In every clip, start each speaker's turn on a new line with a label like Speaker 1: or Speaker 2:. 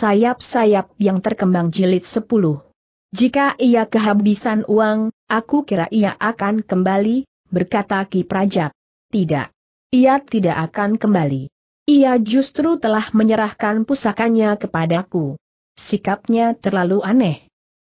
Speaker 1: sayap-sayap yang terkembang jilid 10. Jika ia kehabisan uang, aku kira ia akan kembali, berkata Ki Prajap. Tidak. Ia tidak akan kembali. Ia justru telah menyerahkan pusakanya kepadaku. Sikapnya terlalu aneh.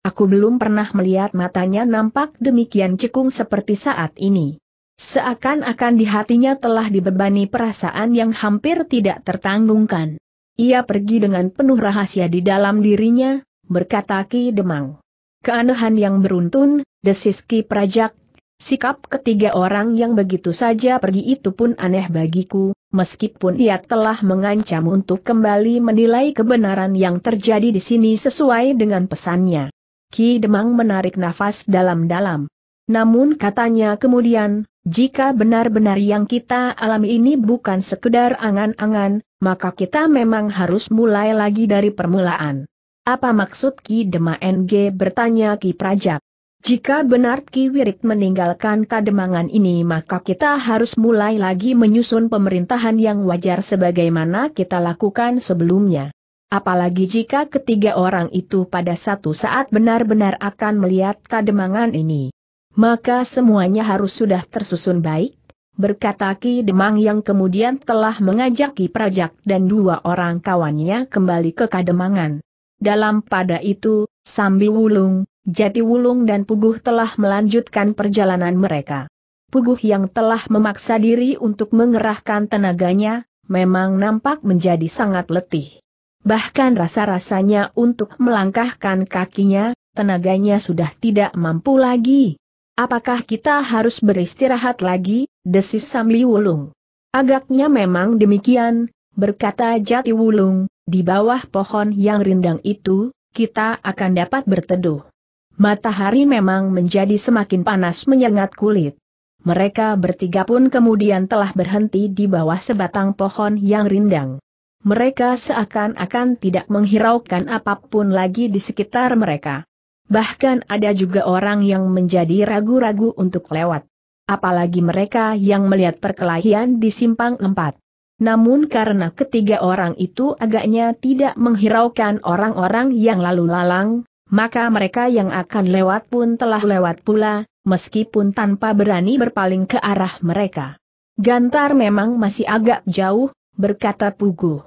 Speaker 1: Aku belum pernah melihat matanya nampak demikian cekung seperti saat ini. Seakan-akan di hatinya telah dibebani perasaan yang hampir tidak tertanggungkan. Ia pergi dengan penuh rahasia di dalam dirinya, berkata Ki Demang. Keanehan yang beruntun, desis Ki Prajak, sikap ketiga orang yang begitu saja pergi itu pun aneh bagiku, meskipun ia telah mengancam untuk kembali menilai kebenaran yang terjadi di sini sesuai dengan pesannya. Ki Demang menarik nafas dalam-dalam. Namun katanya kemudian, jika benar-benar yang kita alami ini bukan sekedar angan-angan, maka kita memang harus mulai lagi dari permulaan. Apa maksud Ki Dema NG bertanya Ki Prajap? Jika benar Ki Wirik meninggalkan kademangan ini maka kita harus mulai lagi menyusun pemerintahan yang wajar sebagaimana kita lakukan sebelumnya. Apalagi jika ketiga orang itu pada satu saat benar-benar akan melihat kademangan ini. Maka semuanya harus sudah tersusun baik, berkata Ki Demang yang kemudian telah mengajak Ki Prajak dan dua orang kawannya kembali ke Kademangan. Dalam pada itu, Sambi Wulung, Jati Wulung dan Puguh telah melanjutkan perjalanan mereka. Puguh yang telah memaksa diri untuk mengerahkan tenaganya, memang nampak menjadi sangat letih. Bahkan rasa-rasanya untuk melangkahkan kakinya, tenaganya sudah tidak mampu lagi. Apakah kita harus beristirahat lagi, desis Samli Wulung. Agaknya memang demikian, berkata Jati Wulung, di bawah pohon yang rindang itu, kita akan dapat berteduh. Matahari memang menjadi semakin panas menyengat kulit. Mereka bertiga pun kemudian telah berhenti di bawah sebatang pohon yang rindang. Mereka seakan-akan tidak menghiraukan apapun lagi di sekitar mereka. Bahkan ada juga orang yang menjadi ragu-ragu untuk lewat. Apalagi mereka yang melihat perkelahian di simpang empat. Namun karena ketiga orang itu agaknya tidak menghiraukan orang-orang yang lalu lalang, maka mereka yang akan lewat pun telah lewat pula, meskipun tanpa berani berpaling ke arah mereka. Gantar memang masih agak jauh, berkata Pugu.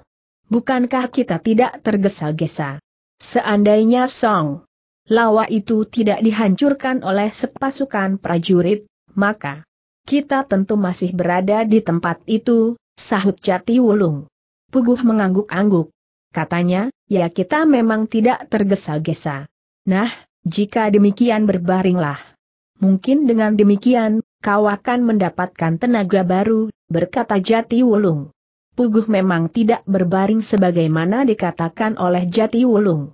Speaker 1: Bukankah kita tidak tergesa-gesa? Seandainya Song lawa itu tidak dihancurkan oleh sepasukan prajurit, maka kita tentu masih berada di tempat itu, sahut Jati Wulung. Puguh mengangguk-angguk. Katanya, ya kita memang tidak tergesa-gesa. Nah, jika demikian berbaringlah. Mungkin dengan demikian, kau akan mendapatkan tenaga baru, berkata Jati Wulung. Puguh memang tidak berbaring sebagaimana dikatakan oleh Jati Wulung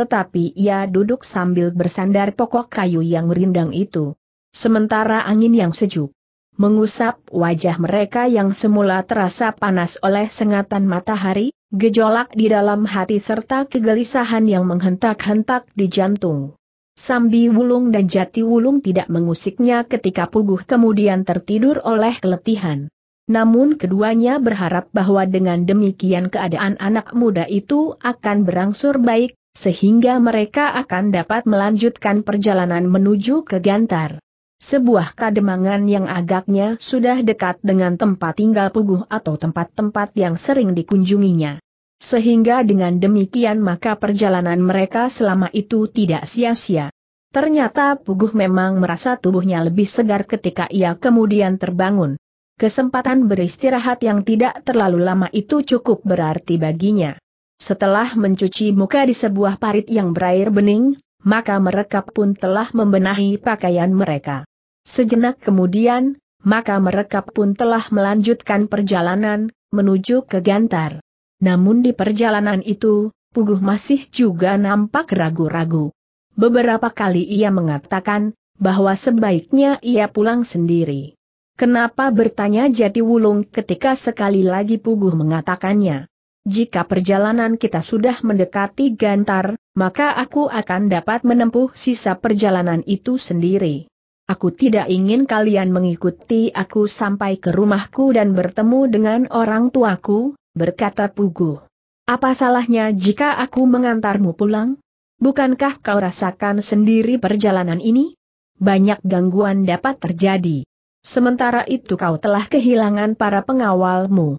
Speaker 1: tetapi ia duduk sambil bersandar pokok kayu yang rindang itu. Sementara angin yang sejuk mengusap wajah mereka yang semula terasa panas oleh sengatan matahari, gejolak di dalam hati serta kegelisahan yang menghentak-hentak di jantung. Sambi Wulung dan Jati Wulung tidak mengusiknya ketika puguh kemudian tertidur oleh keletihan. Namun keduanya berharap bahwa dengan demikian keadaan anak muda itu akan berangsur baik, sehingga mereka akan dapat melanjutkan perjalanan menuju ke Gantar. Sebuah kademangan yang agaknya sudah dekat dengan tempat tinggal Puguh atau tempat-tempat yang sering dikunjunginya. Sehingga dengan demikian maka perjalanan mereka selama itu tidak sia-sia. Ternyata Puguh memang merasa tubuhnya lebih segar ketika ia kemudian terbangun. Kesempatan beristirahat yang tidak terlalu lama itu cukup berarti baginya. Setelah mencuci muka di sebuah parit yang berair bening, maka mereka pun telah membenahi pakaian mereka. Sejenak kemudian, maka mereka pun telah melanjutkan perjalanan, menuju ke Gantar. Namun di perjalanan itu, Puguh masih juga nampak ragu-ragu. Beberapa kali ia mengatakan, bahwa sebaiknya ia pulang sendiri. Kenapa bertanya Jati Wulung ketika sekali lagi Puguh mengatakannya? jika perjalanan kita sudah mendekati Gantar, maka aku akan dapat menempuh sisa perjalanan itu sendiri. Aku tidak ingin kalian mengikuti aku sampai ke rumahku dan bertemu dengan orang tuaku, berkata Pugu. Apa salahnya jika aku mengantarmu pulang? Bukankah kau rasakan sendiri perjalanan ini? Banyak gangguan dapat terjadi. Sementara itu kau telah kehilangan para pengawalmu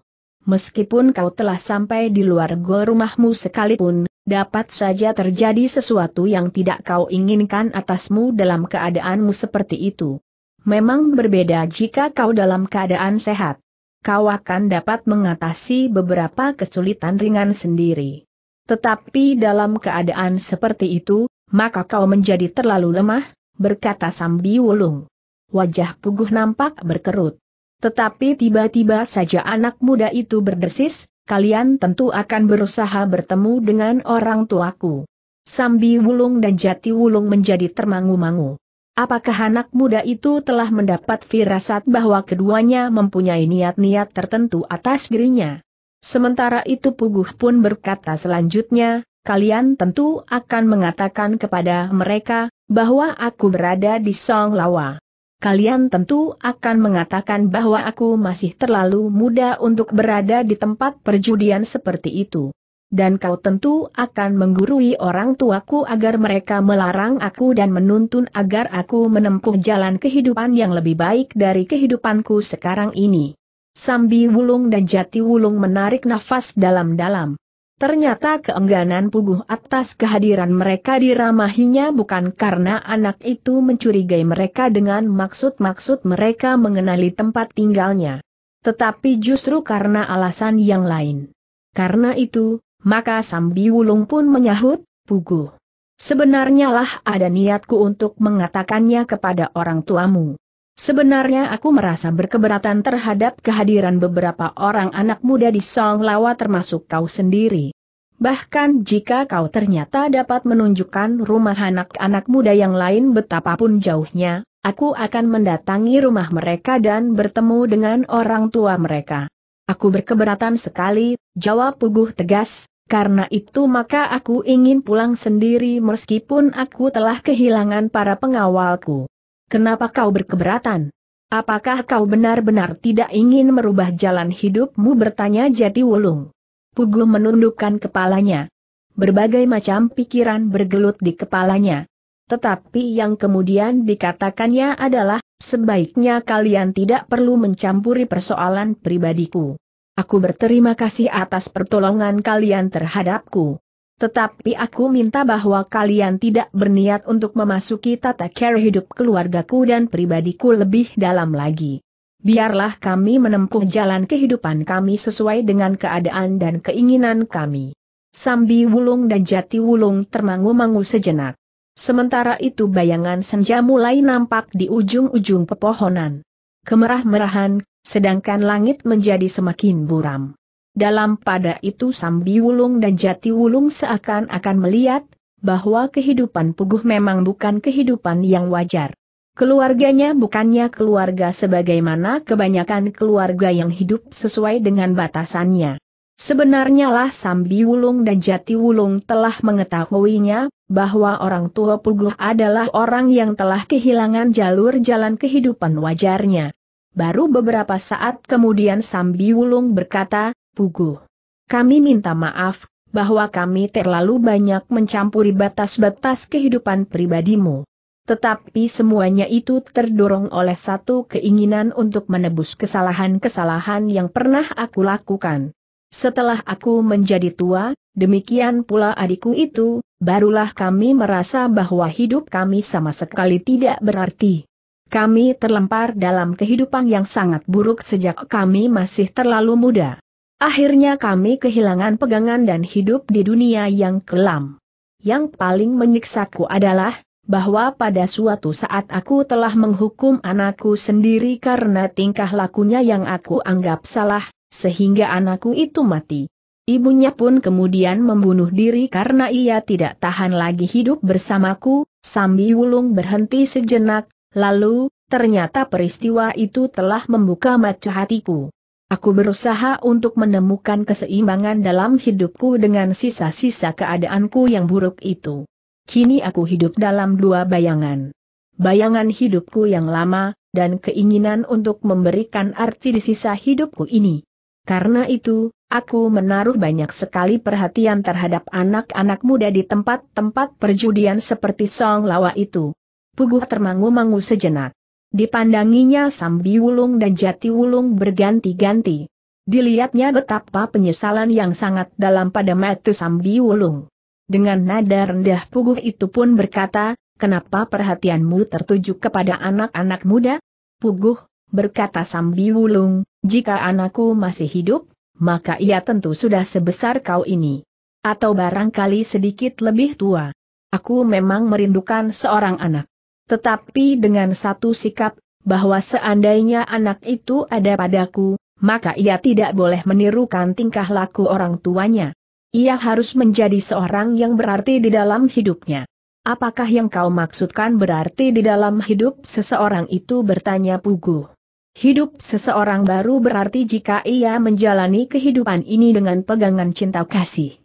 Speaker 1: meskipun kau telah sampai di luar gua rumahmu sekalipun, dapat saja terjadi sesuatu yang tidak kau inginkan atasmu dalam keadaanmu seperti itu. Memang berbeda jika kau dalam keadaan sehat. Kau akan dapat mengatasi beberapa kesulitan ringan sendiri. Tetapi dalam keadaan seperti itu, maka kau menjadi terlalu lemah, berkata Sambi Wulung. Wajah Puguh nampak berkerut. Tetapi tiba-tiba saja anak muda itu berdesis, kalian tentu akan berusaha bertemu dengan orang tuaku. Sambi Wulung dan Jati Wulung menjadi termangu-mangu. Apakah anak muda itu telah mendapat firasat bahwa keduanya mempunyai niat-niat tertentu atas dirinya? Sementara itu Puguh pun berkata selanjutnya, kalian tentu akan mengatakan kepada mereka, bahwa aku berada di Song Lawa kalian tentu akan mengatakan bahwa aku masih terlalu muda untuk berada di tempat perjudian seperti itu. Dan kau tentu akan menggurui orang tuaku agar mereka melarang aku dan menuntun agar aku menempuh jalan kehidupan yang lebih baik dari kehidupanku sekarang ini. Sambi Wulung dan Jati Wulung menarik nafas dalam-dalam. Ternyata keengganan Puguh atas kehadiran mereka diramahinya bukan karena anak itu mencurigai mereka dengan maksud-maksud mereka mengenali tempat tinggalnya. Tetapi justru karena alasan yang lain. Karena itu, maka Sambi Wulung pun menyahut, Puguh. Sebenarnya lah ada niatku untuk mengatakannya kepada orang tuamu. Sebenarnya aku merasa berkeberatan terhadap kehadiran beberapa orang anak muda di Song Lawa termasuk kau sendiri. Bahkan jika kau ternyata dapat menunjukkan rumah anak-anak muda yang lain betapapun jauhnya, aku akan mendatangi rumah mereka dan bertemu dengan orang tua mereka. Aku berkeberatan sekali, jawab Puguh tegas, karena itu maka aku ingin pulang sendiri meskipun aku telah kehilangan para pengawalku. Kenapa kau berkeberatan? Apakah kau benar-benar tidak ingin merubah jalan hidupmu bertanya Jati Wulung? Pugu menundukkan kepalanya. Berbagai macam pikiran bergelut di kepalanya. Tetapi yang kemudian dikatakannya adalah, sebaiknya kalian tidak perlu mencampuri persoalan pribadiku. Aku berterima kasih atas pertolongan kalian terhadapku. Tetapi aku minta bahwa kalian tidak berniat untuk memasuki tata cara hidup keluargaku dan pribadiku lebih dalam lagi. Biarlah kami menempuh jalan kehidupan kami sesuai dengan keadaan dan keinginan kami. Sambi Wulung dan Jati Wulung termangu-mangu sejenak. Sementara itu bayangan senja mulai nampak di ujung-ujung pepohonan. Kemerah-merahan, sedangkan langit menjadi semakin buram. Dalam pada itu Sambi Wulung dan Jati Wulung seakan-akan melihat, bahwa kehidupan Puguh memang bukan kehidupan yang wajar. Keluarganya bukannya keluarga sebagaimana kebanyakan keluarga yang hidup sesuai dengan batasannya. Sebenarnya lah Sambi Wulung dan Jati Wulung telah mengetahuinya, bahwa orang tua Puguh adalah orang yang telah kehilangan jalur jalan kehidupan wajarnya. Baru beberapa saat kemudian Sambi Wulung berkata, Pugu. Kami minta maaf, bahwa kami terlalu banyak mencampuri batas-batas kehidupan pribadimu. Tetapi semuanya itu terdorong oleh satu keinginan untuk menebus kesalahan-kesalahan yang pernah aku lakukan. Setelah aku menjadi tua, demikian pula adikku itu, barulah kami merasa bahwa hidup kami sama sekali tidak berarti. Kami terlempar dalam kehidupan yang sangat buruk sejak kami masih terlalu muda. Akhirnya kami kehilangan pegangan dan hidup di dunia yang kelam. Yang paling menyiksaku adalah, bahwa pada suatu saat aku telah menghukum anakku sendiri karena tingkah lakunya yang aku anggap salah, sehingga anakku itu mati. Ibunya pun kemudian membunuh diri karena ia tidak tahan lagi hidup bersamaku, Sambi Wulung berhenti sejenak, lalu, ternyata peristiwa itu telah membuka mata hatiku. Aku berusaha untuk menemukan keseimbangan dalam hidupku dengan sisa-sisa keadaanku yang buruk itu. Kini aku hidup dalam dua bayangan. Bayangan hidupku yang lama, dan keinginan untuk memberikan arti di sisa hidupku ini. Karena itu, aku menaruh banyak sekali perhatian terhadap anak-anak muda di tempat-tempat perjudian seperti Song Lawa itu. Puguh termangu-mangu sejenak. Dipandanginya Sambiwulung dan Jati Jatiwulung berganti-ganti. Dilihatnya betapa penyesalan yang sangat dalam pada mata Sambiwulung. Dengan nada rendah puguh itu pun berkata, kenapa perhatianmu tertuju kepada anak-anak muda? Puguh, berkata Sambiwulung, jika anakku masih hidup, maka ia tentu sudah sebesar kau ini. Atau barangkali sedikit lebih tua. Aku memang merindukan seorang anak. Tetapi dengan satu sikap, bahwa seandainya anak itu ada padaku, maka ia tidak boleh menirukan tingkah laku orang tuanya. Ia harus menjadi seorang yang berarti di dalam hidupnya. Apakah yang kau maksudkan berarti di dalam hidup seseorang itu bertanya Puguh? Hidup seseorang baru berarti jika ia menjalani kehidupan ini dengan pegangan cinta kasih.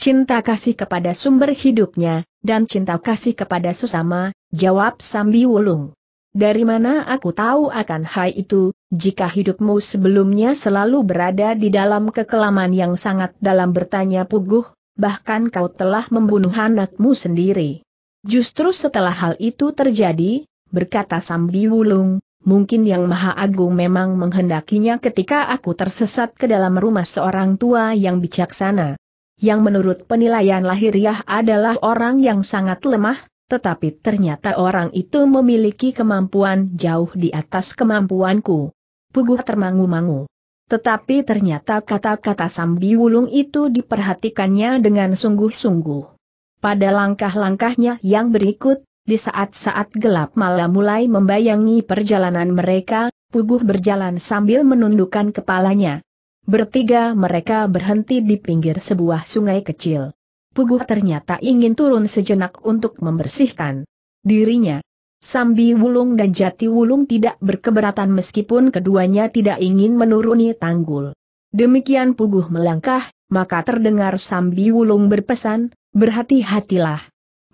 Speaker 1: Cinta kasih kepada sumber hidupnya, dan cinta kasih kepada sesama, jawab Sambi Wulung. Dari mana aku tahu akan hal itu, jika hidupmu sebelumnya selalu berada di dalam kekelaman yang sangat dalam bertanya puguh, bahkan kau telah membunuh anakmu sendiri. Justru setelah hal itu terjadi, berkata Sambi Wulung, mungkin Yang Maha Agung memang menghendakinya ketika aku tersesat ke dalam rumah seorang tua yang bijaksana yang menurut penilaian lahiriah adalah orang yang sangat lemah, tetapi ternyata orang itu memiliki kemampuan jauh di atas kemampuanku. Puguh termangu-mangu. Tetapi ternyata kata-kata Sambi Wulung itu diperhatikannya dengan sungguh-sungguh. Pada langkah-langkahnya yang berikut, di saat-saat gelap malam mulai membayangi perjalanan mereka, Puguh berjalan sambil menundukkan kepalanya. Bertiga mereka berhenti di pinggir sebuah sungai kecil. Puguh ternyata ingin turun sejenak untuk membersihkan dirinya. Sambi Wulung dan Jati Wulung tidak berkeberatan meskipun keduanya tidak ingin menuruni tanggul. Demikian Puguh melangkah, maka terdengar Sambi Wulung berpesan, berhati-hatilah.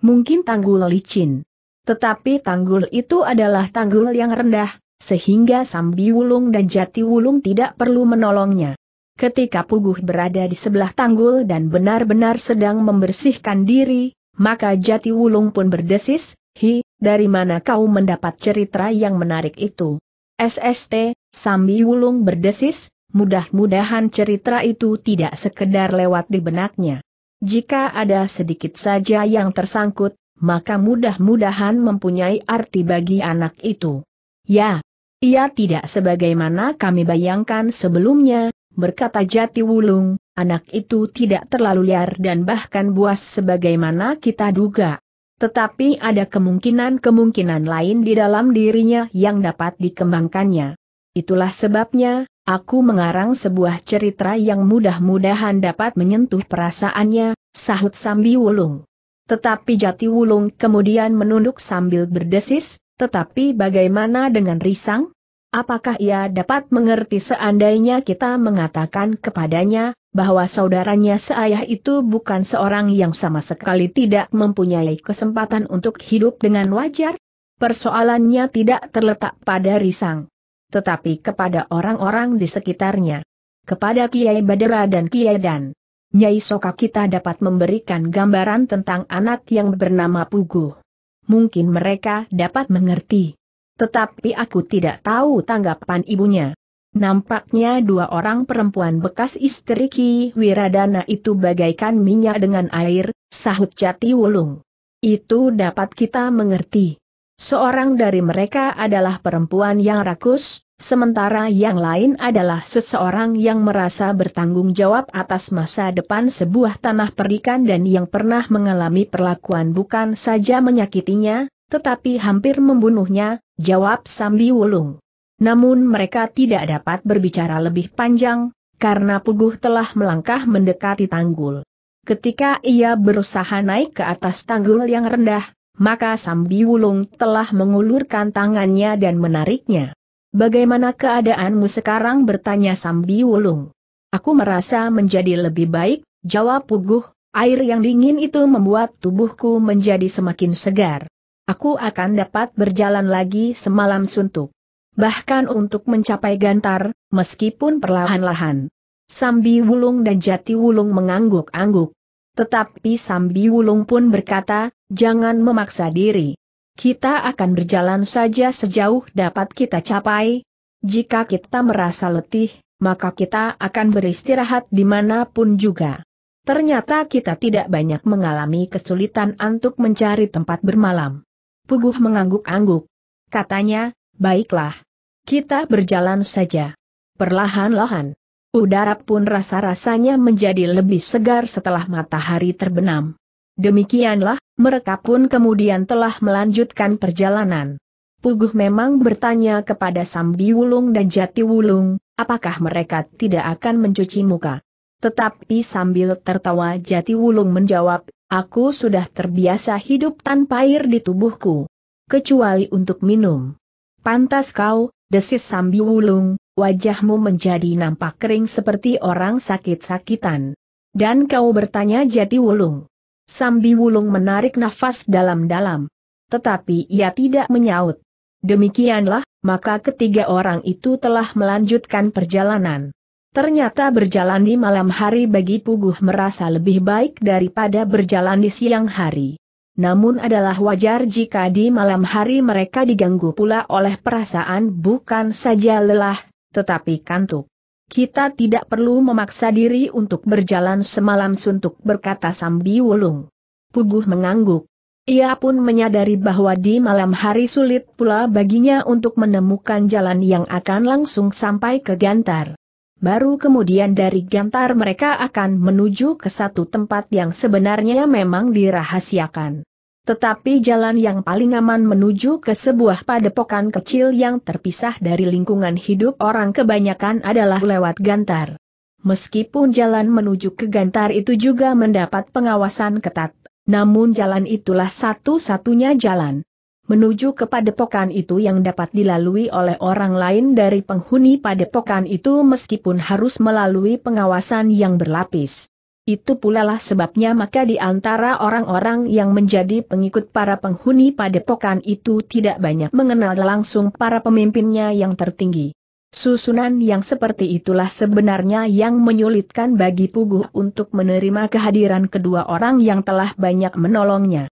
Speaker 1: Mungkin tanggul licin. Tetapi tanggul itu adalah tanggul yang rendah, sehingga Sambi Wulung dan Jati Wulung tidak perlu menolongnya. Ketika Puguh berada di sebelah tanggul dan benar-benar sedang membersihkan diri, maka Jati Wulung pun berdesis, Hi, dari mana kau mendapat cerita yang menarik itu? SST, Sambi Wulung berdesis, mudah-mudahan cerita itu tidak sekedar lewat di benaknya. Jika ada sedikit saja yang tersangkut, maka mudah-mudahan mempunyai arti bagi anak itu. Ya, ia tidak sebagaimana kami bayangkan sebelumnya, berkata Jati Wulung, anak itu tidak terlalu liar dan bahkan buas sebagaimana kita duga. Tetapi ada kemungkinan-kemungkinan lain di dalam dirinya yang dapat dikembangkannya. Itulah sebabnya, aku mengarang sebuah cerita yang mudah-mudahan dapat menyentuh perasaannya, sahut Sambi Wulung. Tetapi Jati Wulung kemudian menunduk sambil berdesis, tetapi bagaimana dengan Risang? Apakah ia dapat mengerti seandainya kita mengatakan kepadanya, bahwa saudaranya seayah itu bukan seorang yang sama sekali tidak mempunyai kesempatan untuk hidup dengan wajar? Persoalannya tidak terletak pada Risang. Tetapi kepada orang-orang di sekitarnya. Kepada Kiai Badera dan Kiai Dan. Nyai Soka kita dapat memberikan gambaran tentang anak yang bernama Pugu. Mungkin mereka dapat mengerti tetapi aku tidak tahu tanggapan ibunya. Nampaknya dua orang perempuan bekas istri Ki Wiradana itu bagaikan minyak dengan air, sahut jati wulung. Itu dapat kita mengerti. Seorang dari mereka adalah perempuan yang rakus, sementara yang lain adalah seseorang yang merasa bertanggung jawab atas masa depan sebuah tanah perikan dan yang pernah mengalami perlakuan bukan saja menyakitinya, tetapi hampir membunuhnya, jawab Sambi Wulung. Namun mereka tidak dapat berbicara lebih panjang, karena Puguh telah melangkah mendekati tanggul. Ketika ia berusaha naik ke atas tanggul yang rendah, maka Sambi Wulung telah mengulurkan tangannya dan menariknya. Bagaimana keadaanmu sekarang bertanya Sambi Wulung. Aku merasa menjadi lebih baik, jawab Puguh, air yang dingin itu membuat tubuhku menjadi semakin segar aku akan dapat berjalan lagi semalam suntuk. Bahkan untuk mencapai gantar, meskipun perlahan-lahan. Sambi Wulung dan Jati Wulung mengangguk-angguk. Tetapi Sambi Wulung pun berkata, jangan memaksa diri. Kita akan berjalan saja sejauh dapat kita capai. Jika kita merasa letih, maka kita akan beristirahat di dimanapun juga. Ternyata kita tidak banyak mengalami kesulitan untuk mencari tempat bermalam. Puguh mengangguk-angguk. Katanya, baiklah. Kita berjalan saja. Perlahan-lahan. Udara pun rasa-rasanya menjadi lebih segar setelah matahari terbenam. Demikianlah, mereka pun kemudian telah melanjutkan perjalanan. Puguh memang bertanya kepada Sambi Wulung dan Jati Wulung, apakah mereka tidak akan mencuci muka. Tetapi sambil tertawa Jati Wulung menjawab, Aku sudah terbiasa hidup tanpa air di tubuhku. Kecuali untuk minum. Pantas kau, desis sambil wulung, wajahmu menjadi nampak kering seperti orang sakit-sakitan. Dan kau bertanya jati wulung. Sambi Wulung menarik nafas dalam-dalam. Tetapi ia tidak menyaut. Demikianlah, maka ketiga orang itu telah melanjutkan perjalanan. Ternyata berjalan di malam hari bagi Puguh merasa lebih baik daripada berjalan di siang hari. Namun adalah wajar jika di malam hari mereka diganggu pula oleh perasaan bukan saja lelah, tetapi kantuk. Kita tidak perlu memaksa diri untuk berjalan semalam suntuk berkata Sambi Wulung. Puguh mengangguk. Ia pun menyadari bahwa di malam hari sulit pula baginya untuk menemukan jalan yang akan langsung sampai ke Gantar. Baru kemudian dari Gantar mereka akan menuju ke satu tempat yang sebenarnya memang dirahasiakan. Tetapi jalan yang paling aman menuju ke sebuah padepokan kecil yang terpisah dari lingkungan hidup orang kebanyakan adalah lewat Gantar. Meskipun jalan menuju ke Gantar itu juga mendapat pengawasan ketat, namun jalan itulah satu-satunya jalan menuju ke padepokan itu yang dapat dilalui oleh orang lain dari penghuni padepokan itu meskipun harus melalui pengawasan yang berlapis. Itu pula lah sebabnya maka di antara orang-orang yang menjadi pengikut para penghuni padepokan itu tidak banyak mengenal langsung para pemimpinnya yang tertinggi. Susunan yang seperti itulah sebenarnya yang menyulitkan bagi Puguh untuk menerima kehadiran kedua orang yang telah banyak menolongnya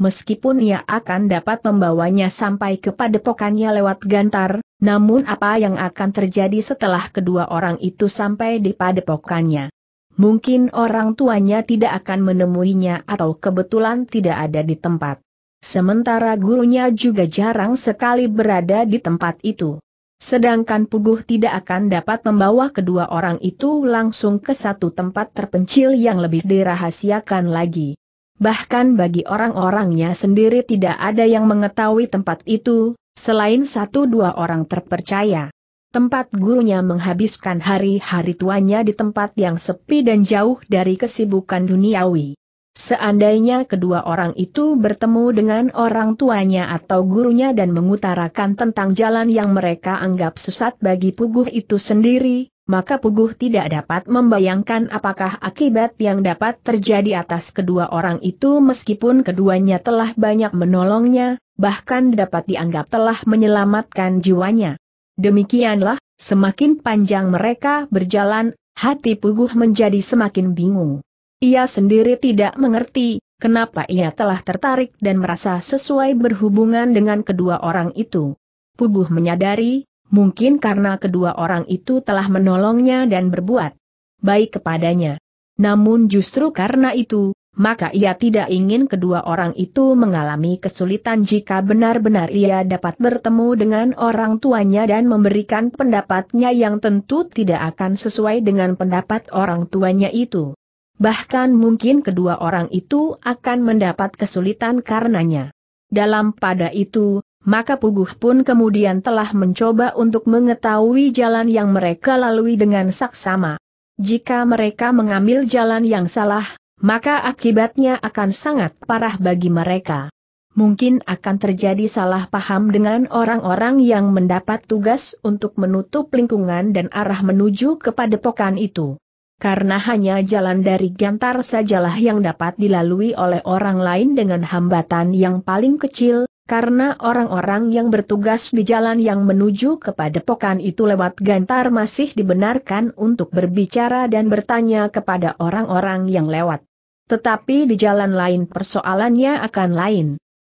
Speaker 1: meskipun ia akan dapat membawanya sampai ke padepokannya lewat gantar, namun apa yang akan terjadi setelah kedua orang itu sampai di padepokannya? Mungkin orang tuanya tidak akan menemuinya atau kebetulan tidak ada di tempat. Sementara gurunya juga jarang sekali berada di tempat itu. Sedangkan Puguh tidak akan dapat membawa kedua orang itu langsung ke satu tempat terpencil yang lebih dirahasiakan lagi bahkan bagi orang-orangnya sendiri tidak ada yang mengetahui tempat itu, selain satu dua orang terpercaya. Tempat gurunya menghabiskan hari-hari tuanya di tempat yang sepi dan jauh dari kesibukan duniawi. Seandainya kedua orang itu bertemu dengan orang tuanya atau gurunya dan mengutarakan tentang jalan yang mereka anggap sesat bagi puguh itu sendiri, maka Puguh tidak dapat membayangkan apakah akibat yang dapat terjadi atas kedua orang itu meskipun keduanya telah banyak menolongnya, bahkan dapat dianggap telah menyelamatkan jiwanya. Demikianlah, semakin panjang mereka berjalan, hati Puguh menjadi semakin bingung. Ia sendiri tidak mengerti, kenapa ia telah tertarik dan merasa sesuai berhubungan dengan kedua orang itu. Puguh menyadari, Mungkin karena kedua orang itu telah menolongnya dan berbuat baik kepadanya. Namun justru karena itu, maka ia tidak ingin kedua orang itu mengalami kesulitan jika benar-benar ia dapat bertemu dengan orang tuanya dan memberikan pendapatnya yang tentu tidak akan sesuai dengan pendapat orang tuanya itu. Bahkan mungkin kedua orang itu akan mendapat kesulitan karenanya. Dalam pada itu, maka Puguh pun kemudian telah mencoba untuk mengetahui jalan yang mereka lalui dengan saksama. Jika mereka mengambil jalan yang salah, maka akibatnya akan sangat parah bagi mereka. Mungkin akan terjadi salah paham dengan orang-orang yang mendapat tugas untuk menutup lingkungan dan arah menuju kepada pokan itu. Karena hanya jalan dari Gantar sajalah yang dapat dilalui oleh orang lain dengan hambatan yang paling kecil, karena orang-orang yang bertugas di jalan yang menuju kepada pokan itu lewat gantar masih dibenarkan untuk berbicara dan bertanya kepada orang-orang yang lewat. Tetapi di jalan lain persoalannya akan lain.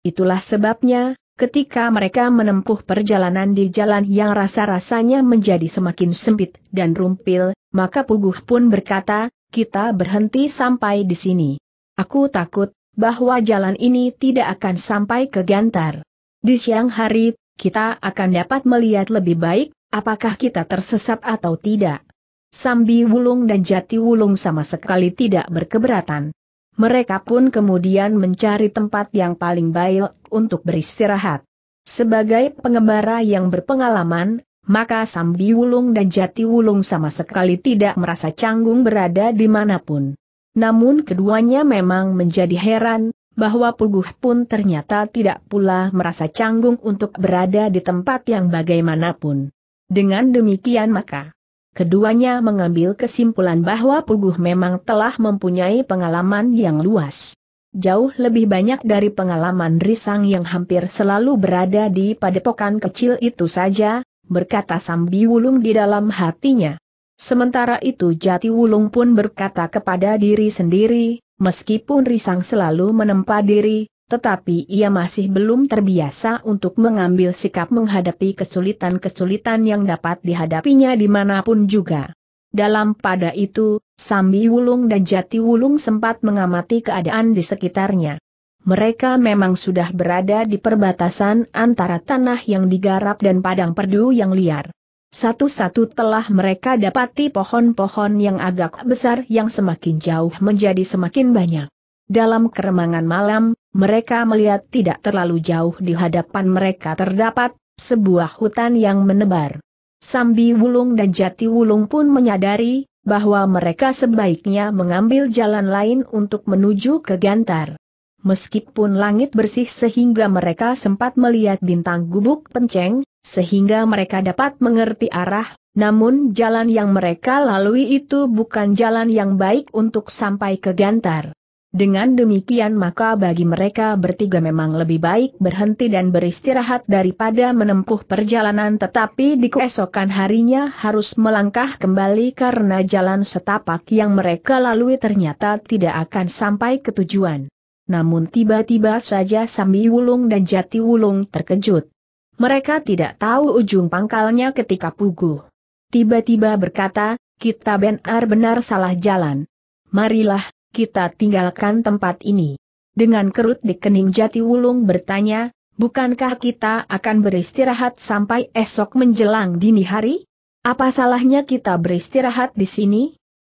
Speaker 1: Itulah sebabnya, ketika mereka menempuh perjalanan di jalan yang rasa-rasanya menjadi semakin sempit dan rumpil, maka Puguh pun berkata, kita berhenti sampai di sini. Aku takut, bahwa jalan ini tidak akan sampai ke Gantar. Di siang hari, kita akan dapat melihat lebih baik, apakah kita tersesat atau tidak. Sambi Wulung dan Jati Wulung sama sekali tidak berkeberatan. Mereka pun kemudian mencari tempat yang paling baik untuk beristirahat. Sebagai pengembara yang berpengalaman, maka Sambi Wulung dan Jati Wulung sama sekali tidak merasa canggung berada di manapun. Namun keduanya memang menjadi heran, bahwa Puguh pun ternyata tidak pula merasa canggung untuk berada di tempat yang bagaimanapun. Dengan demikian maka, keduanya mengambil kesimpulan bahwa Puguh memang telah mempunyai pengalaman yang luas. Jauh lebih banyak dari pengalaman Risang yang hampir selalu berada di padepokan kecil itu saja, berkata Sambi Wulung di dalam hatinya. Sementara itu Jati Wulung pun berkata kepada diri sendiri, meskipun Risang selalu menempa diri, tetapi ia masih belum terbiasa untuk mengambil sikap menghadapi kesulitan-kesulitan yang dapat dihadapinya dimanapun juga. Dalam pada itu, Sambi Wulung dan Jati Wulung sempat mengamati keadaan di sekitarnya. Mereka memang sudah berada di perbatasan antara tanah yang digarap dan padang perdu yang liar. Satu-satu telah mereka dapati pohon-pohon yang agak besar yang semakin jauh menjadi semakin banyak. Dalam keremangan malam, mereka melihat tidak terlalu jauh di hadapan mereka terdapat sebuah hutan yang menebar. Sambi Wulung dan Jati Wulung pun menyadari bahwa mereka sebaiknya mengambil jalan lain untuk menuju ke Gantar. Meskipun langit bersih sehingga mereka sempat melihat bintang gubuk penceng, sehingga mereka dapat mengerti arah, namun jalan yang mereka lalui itu bukan jalan yang baik untuk sampai ke Gantar. Dengan demikian maka bagi mereka bertiga memang lebih baik berhenti dan beristirahat daripada menempuh perjalanan tetapi di keesokan harinya harus melangkah kembali karena jalan setapak yang mereka lalui ternyata tidak akan sampai ke tujuan. Namun tiba-tiba saja Sambi Wulung dan Jati Wulung terkejut. Mereka tidak tahu ujung pangkalnya ketika pugu. Tiba-tiba berkata, kita benar-benar salah jalan. Marilah, kita tinggalkan tempat ini. Dengan kerut di kening jati wulung bertanya, bukankah kita akan beristirahat sampai esok menjelang dini hari? Apa salahnya kita beristirahat di sini?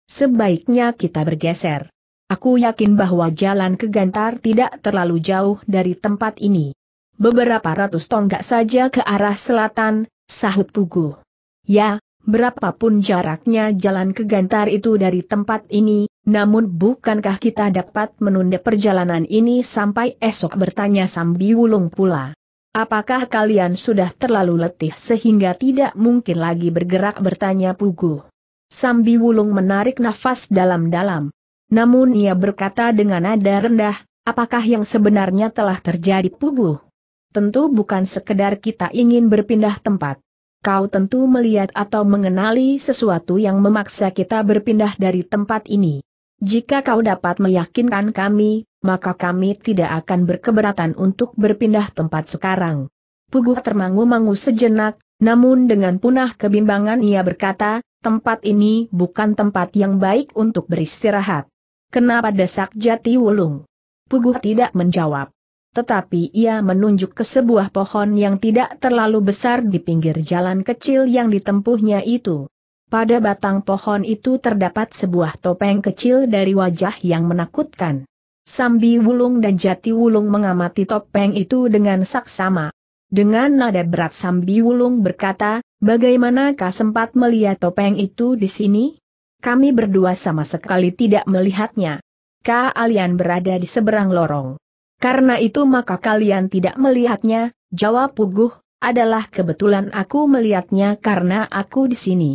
Speaker 1: Sebaiknya kita bergeser. Aku yakin bahwa jalan ke Gantar tidak terlalu jauh dari tempat ini. Beberapa ratus tonggak saja ke arah selatan, sahut Pugu. Ya, berapapun jaraknya jalan ke Gantar itu dari tempat ini, namun bukankah kita dapat menunda perjalanan ini sampai esok bertanya Sambi Wulung pula. Apakah kalian sudah terlalu letih sehingga tidak mungkin lagi bergerak bertanya Pugu. Sambi Wulung menarik nafas dalam-dalam. Namun ia berkata dengan nada rendah, apakah yang sebenarnya telah terjadi Pugu? Tentu bukan sekedar kita ingin berpindah tempat. Kau tentu melihat atau mengenali sesuatu yang memaksa kita berpindah dari tempat ini. Jika kau dapat meyakinkan kami, maka kami tidak akan berkeberatan untuk berpindah tempat sekarang. Pugu termangu-mangu sejenak, namun dengan punah kebimbangan ia berkata, tempat ini bukan tempat yang baik untuk beristirahat. Kenapa desak jati wulung? Pugu tidak menjawab tetapi ia menunjuk ke sebuah pohon yang tidak terlalu besar di pinggir jalan kecil yang ditempuhnya itu. Pada batang pohon itu terdapat sebuah topeng kecil dari wajah yang menakutkan. Sambi Wulung dan Jati Wulung mengamati topeng itu dengan saksama. Dengan nada berat Sambi Wulung berkata, bagaimanakah sempat melihat topeng itu di sini? Kami berdua sama sekali tidak melihatnya. Kalian berada di seberang lorong. Karena itu maka kalian tidak melihatnya, jawab Puguh, adalah kebetulan aku melihatnya karena aku di sini.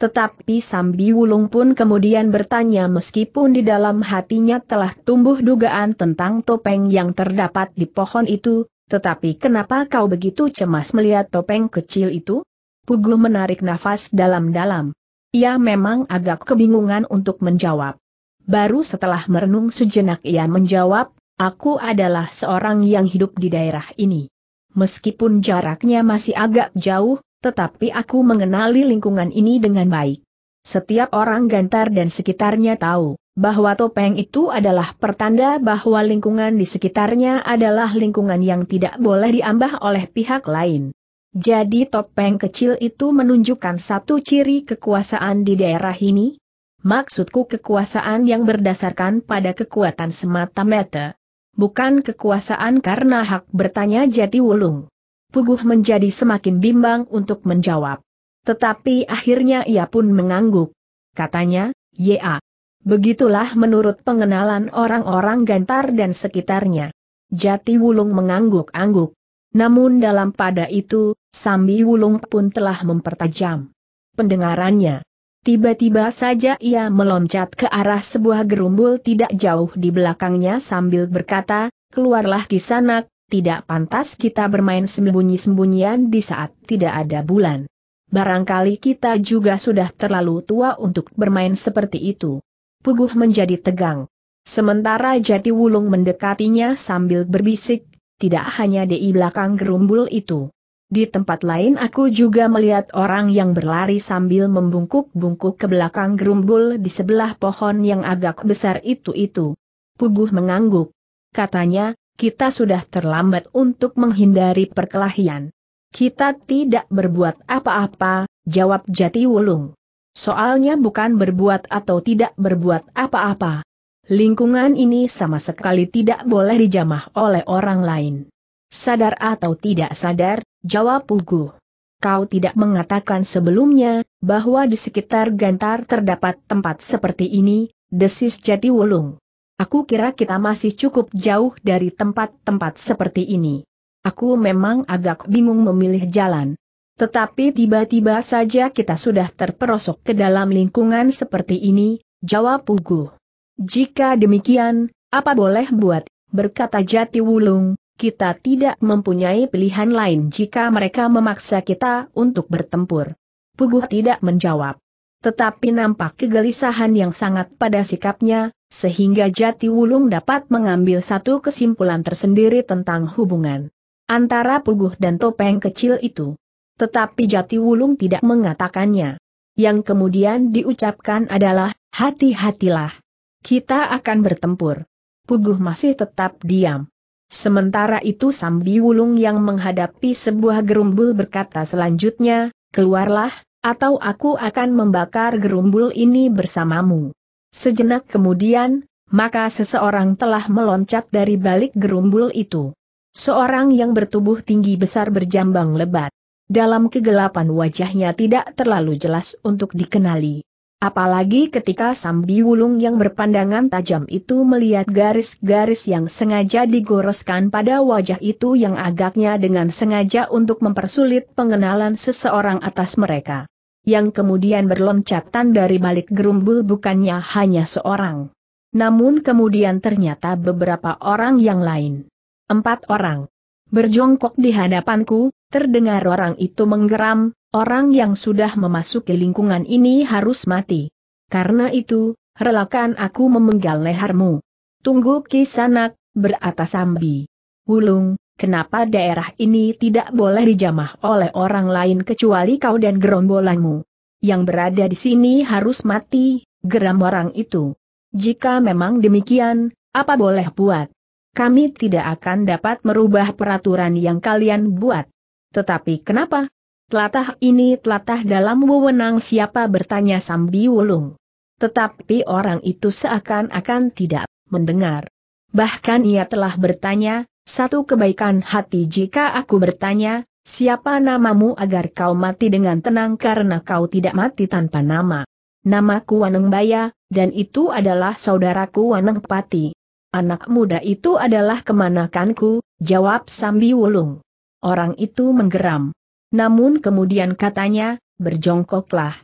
Speaker 1: Tetapi Sambi Wulung pun kemudian bertanya meskipun di dalam hatinya telah tumbuh dugaan tentang topeng yang terdapat di pohon itu, tetapi kenapa kau begitu cemas melihat topeng kecil itu? Puguh menarik nafas dalam-dalam. Ia memang agak kebingungan untuk menjawab. Baru setelah merenung sejenak ia menjawab, Aku adalah seorang yang hidup di daerah ini. Meskipun jaraknya masih agak jauh, tetapi aku mengenali lingkungan ini dengan baik. Setiap orang Gantar dan sekitarnya tahu bahwa topeng itu adalah pertanda bahwa lingkungan di sekitarnya adalah lingkungan yang tidak boleh diambah oleh pihak lain. Jadi topeng kecil itu menunjukkan satu ciri kekuasaan di daerah ini, Maksudku kekuasaan yang berdasarkan pada kekuatan semata-mata bukan kekuasaan karena hak bertanya jati wulung. Puguh menjadi semakin bimbang untuk menjawab. Tetapi akhirnya ia pun mengangguk. Katanya, ya. Begitulah menurut pengenalan orang-orang Gantar dan sekitarnya. Jati Wulung mengangguk-angguk. Namun dalam pada itu, Sambi Wulung pun telah mempertajam pendengarannya. Tiba-tiba saja ia meloncat ke arah sebuah gerumbul tidak jauh di belakangnya sambil berkata, keluarlah di sana, tidak pantas kita bermain sembunyi-sembunyian di saat tidak ada bulan. Barangkali kita juga sudah terlalu tua untuk bermain seperti itu. Puguh menjadi tegang. Sementara Jati Wulung mendekatinya sambil berbisik, tidak hanya di belakang gerumbul itu. Di tempat lain aku juga melihat orang yang berlari sambil membungkuk-bungkuk ke belakang gerumbul di sebelah pohon yang agak besar itu-itu. Puguh mengangguk. Katanya, kita sudah terlambat untuk menghindari perkelahian. Kita tidak berbuat apa-apa, jawab Jati Wulung. Soalnya bukan berbuat atau tidak berbuat apa-apa. Lingkungan ini sama sekali tidak boleh dijamah oleh orang lain. Sadar atau tidak sadar, jawab Pugu. Kau tidak mengatakan sebelumnya, bahwa di sekitar Gantar terdapat tempat seperti ini, desis jati wulung. Aku kira kita masih cukup jauh dari tempat-tempat seperti ini. Aku memang agak bingung memilih jalan. Tetapi tiba-tiba saja kita sudah terperosok ke dalam lingkungan seperti ini, jawab Pugu. Jika demikian, apa boleh buat, berkata jati wulung, kita tidak mempunyai pilihan lain jika mereka memaksa kita untuk bertempur. Puguh tidak menjawab. Tetapi nampak kegelisahan yang sangat pada sikapnya, sehingga Jati Wulung dapat mengambil satu kesimpulan tersendiri tentang hubungan antara Puguh dan topeng kecil itu. Tetapi Jati Wulung tidak mengatakannya. Yang kemudian diucapkan adalah, hati-hatilah. Kita akan bertempur. Puguh masih tetap diam. Sementara itu Sambi Wulung yang menghadapi sebuah gerumbul berkata selanjutnya, keluarlah, atau aku akan membakar gerumbul ini bersamamu. Sejenak kemudian, maka seseorang telah meloncat dari balik gerumbul itu. Seorang yang bertubuh tinggi besar berjambang lebat. Dalam kegelapan wajahnya tidak terlalu jelas untuk dikenali. Apalagi ketika Sambi Wulung yang berpandangan tajam itu melihat garis-garis yang sengaja digoreskan pada wajah itu yang agaknya dengan sengaja untuk mempersulit pengenalan seseorang atas mereka. Yang kemudian berloncatan dari balik gerumbul bukannya hanya seorang. Namun kemudian ternyata beberapa orang yang lain. Empat orang. Berjongkok di hadapanku, terdengar orang itu menggeram, orang yang sudah memasuki lingkungan ini harus mati. Karena itu, relakan aku memenggal lehermu. Tunggu kisanak, beratas ambi. Wulung, kenapa daerah ini tidak boleh dijamah oleh orang lain kecuali kau dan gerombolanmu? Yang berada di sini harus mati, geram orang itu. Jika memang demikian, apa boleh buat? Kami tidak akan dapat merubah peraturan yang kalian buat. Tetapi kenapa? Telatah ini telatah dalam wewenang siapa bertanya Sambi Wulung. Tetapi orang itu seakan-akan tidak mendengar. Bahkan ia telah bertanya, satu kebaikan hati jika aku bertanya, siapa namamu agar kau mati dengan tenang karena kau tidak mati tanpa nama. Namaku Waneng Baya, dan itu adalah saudaraku Waneng Pati. Anak muda itu adalah kemanakanku, jawab Sambi Wulung. Orang itu menggeram namun kemudian katanya, berjongkoklah.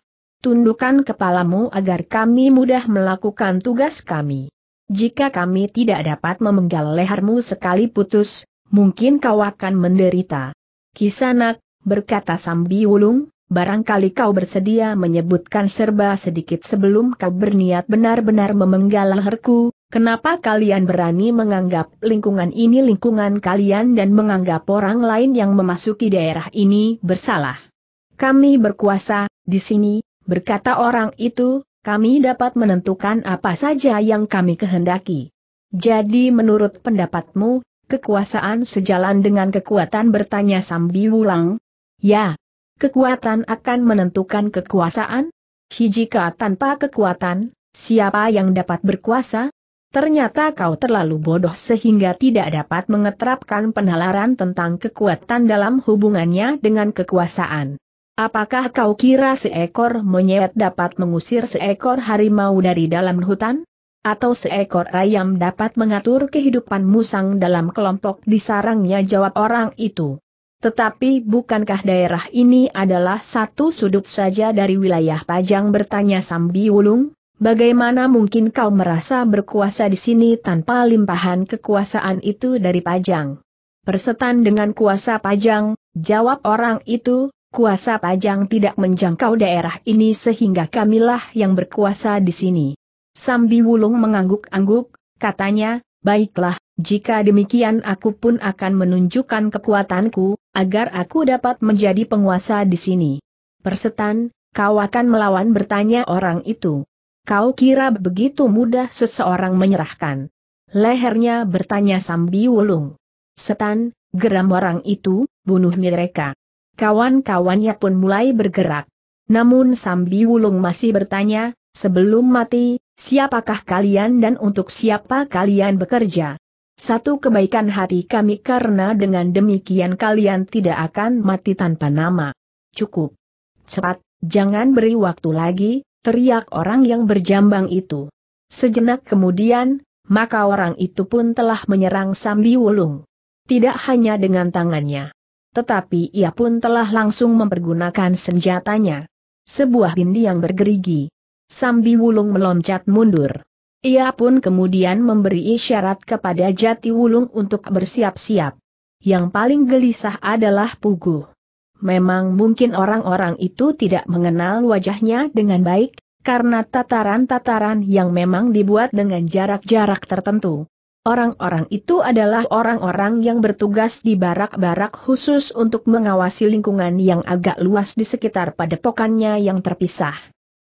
Speaker 1: Tundukkan kepalamu agar kami mudah melakukan tugas kami. Jika kami tidak dapat memenggal lehermu sekali putus, mungkin kau akan menderita. Kisanak, berkata sambi wulung, barangkali kau bersedia menyebutkan serba sedikit sebelum kau berniat benar-benar memenggal leherku, Kenapa kalian berani menganggap lingkungan ini lingkungan kalian dan menganggap orang lain yang memasuki daerah ini bersalah? Kami berkuasa, di sini, berkata orang itu, kami dapat menentukan apa saja yang kami kehendaki. Jadi menurut pendapatmu, kekuasaan sejalan dengan kekuatan bertanya Sambi Wulang? Ya. Kekuatan akan menentukan kekuasaan? Hijika tanpa kekuatan, siapa yang dapat berkuasa? Ternyata kau terlalu bodoh sehingga tidak dapat mengeterapkan penalaran tentang kekuatan dalam hubungannya dengan kekuasaan. Apakah kau kira seekor monyet dapat mengusir seekor harimau dari dalam hutan? Atau seekor ayam dapat mengatur kehidupan musang dalam kelompok di sarangnya jawab orang itu. Tetapi bukankah daerah ini adalah satu sudut saja dari wilayah Pajang bertanya Sambi Wulung? Bagaimana mungkin kau merasa berkuasa di sini tanpa limpahan kekuasaan itu dari Pajang? Persetan dengan kuasa Pajang, jawab orang itu, kuasa Pajang tidak menjangkau daerah ini sehingga kamilah yang berkuasa di sini. Sambi Wulung mengangguk-angguk, katanya, baiklah, jika demikian aku pun akan menunjukkan kekuatanku, agar aku dapat menjadi penguasa di sini. Persetan, kau akan melawan bertanya orang itu. Kau kira begitu mudah seseorang menyerahkan? Lehernya bertanya Sambi Wulung. Setan, geram orang itu, bunuh mereka. Kawan-kawannya pun mulai bergerak. Namun Sambi Wulung masih bertanya, sebelum mati, siapakah kalian dan untuk siapa kalian bekerja? Satu kebaikan hati kami karena dengan demikian kalian tidak akan mati tanpa nama. Cukup. Cepat, jangan beri waktu lagi, teriak orang yang berjambang itu. Sejenak kemudian, maka orang itu pun telah menyerang Sambi Wulung. Tidak hanya dengan tangannya. Tetapi ia pun telah langsung mempergunakan senjatanya. Sebuah bindi yang bergerigi. Sambi Wulung meloncat mundur. Ia pun kemudian memberi isyarat kepada Jati Wulung untuk bersiap-siap. Yang paling gelisah adalah Puguh. Memang mungkin orang-orang itu tidak mengenal wajahnya dengan baik, karena tataran-tataran yang memang dibuat dengan jarak-jarak tertentu. Orang-orang itu adalah orang-orang yang bertugas di barak-barak khusus untuk mengawasi lingkungan yang agak luas di sekitar padepokannya yang terpisah.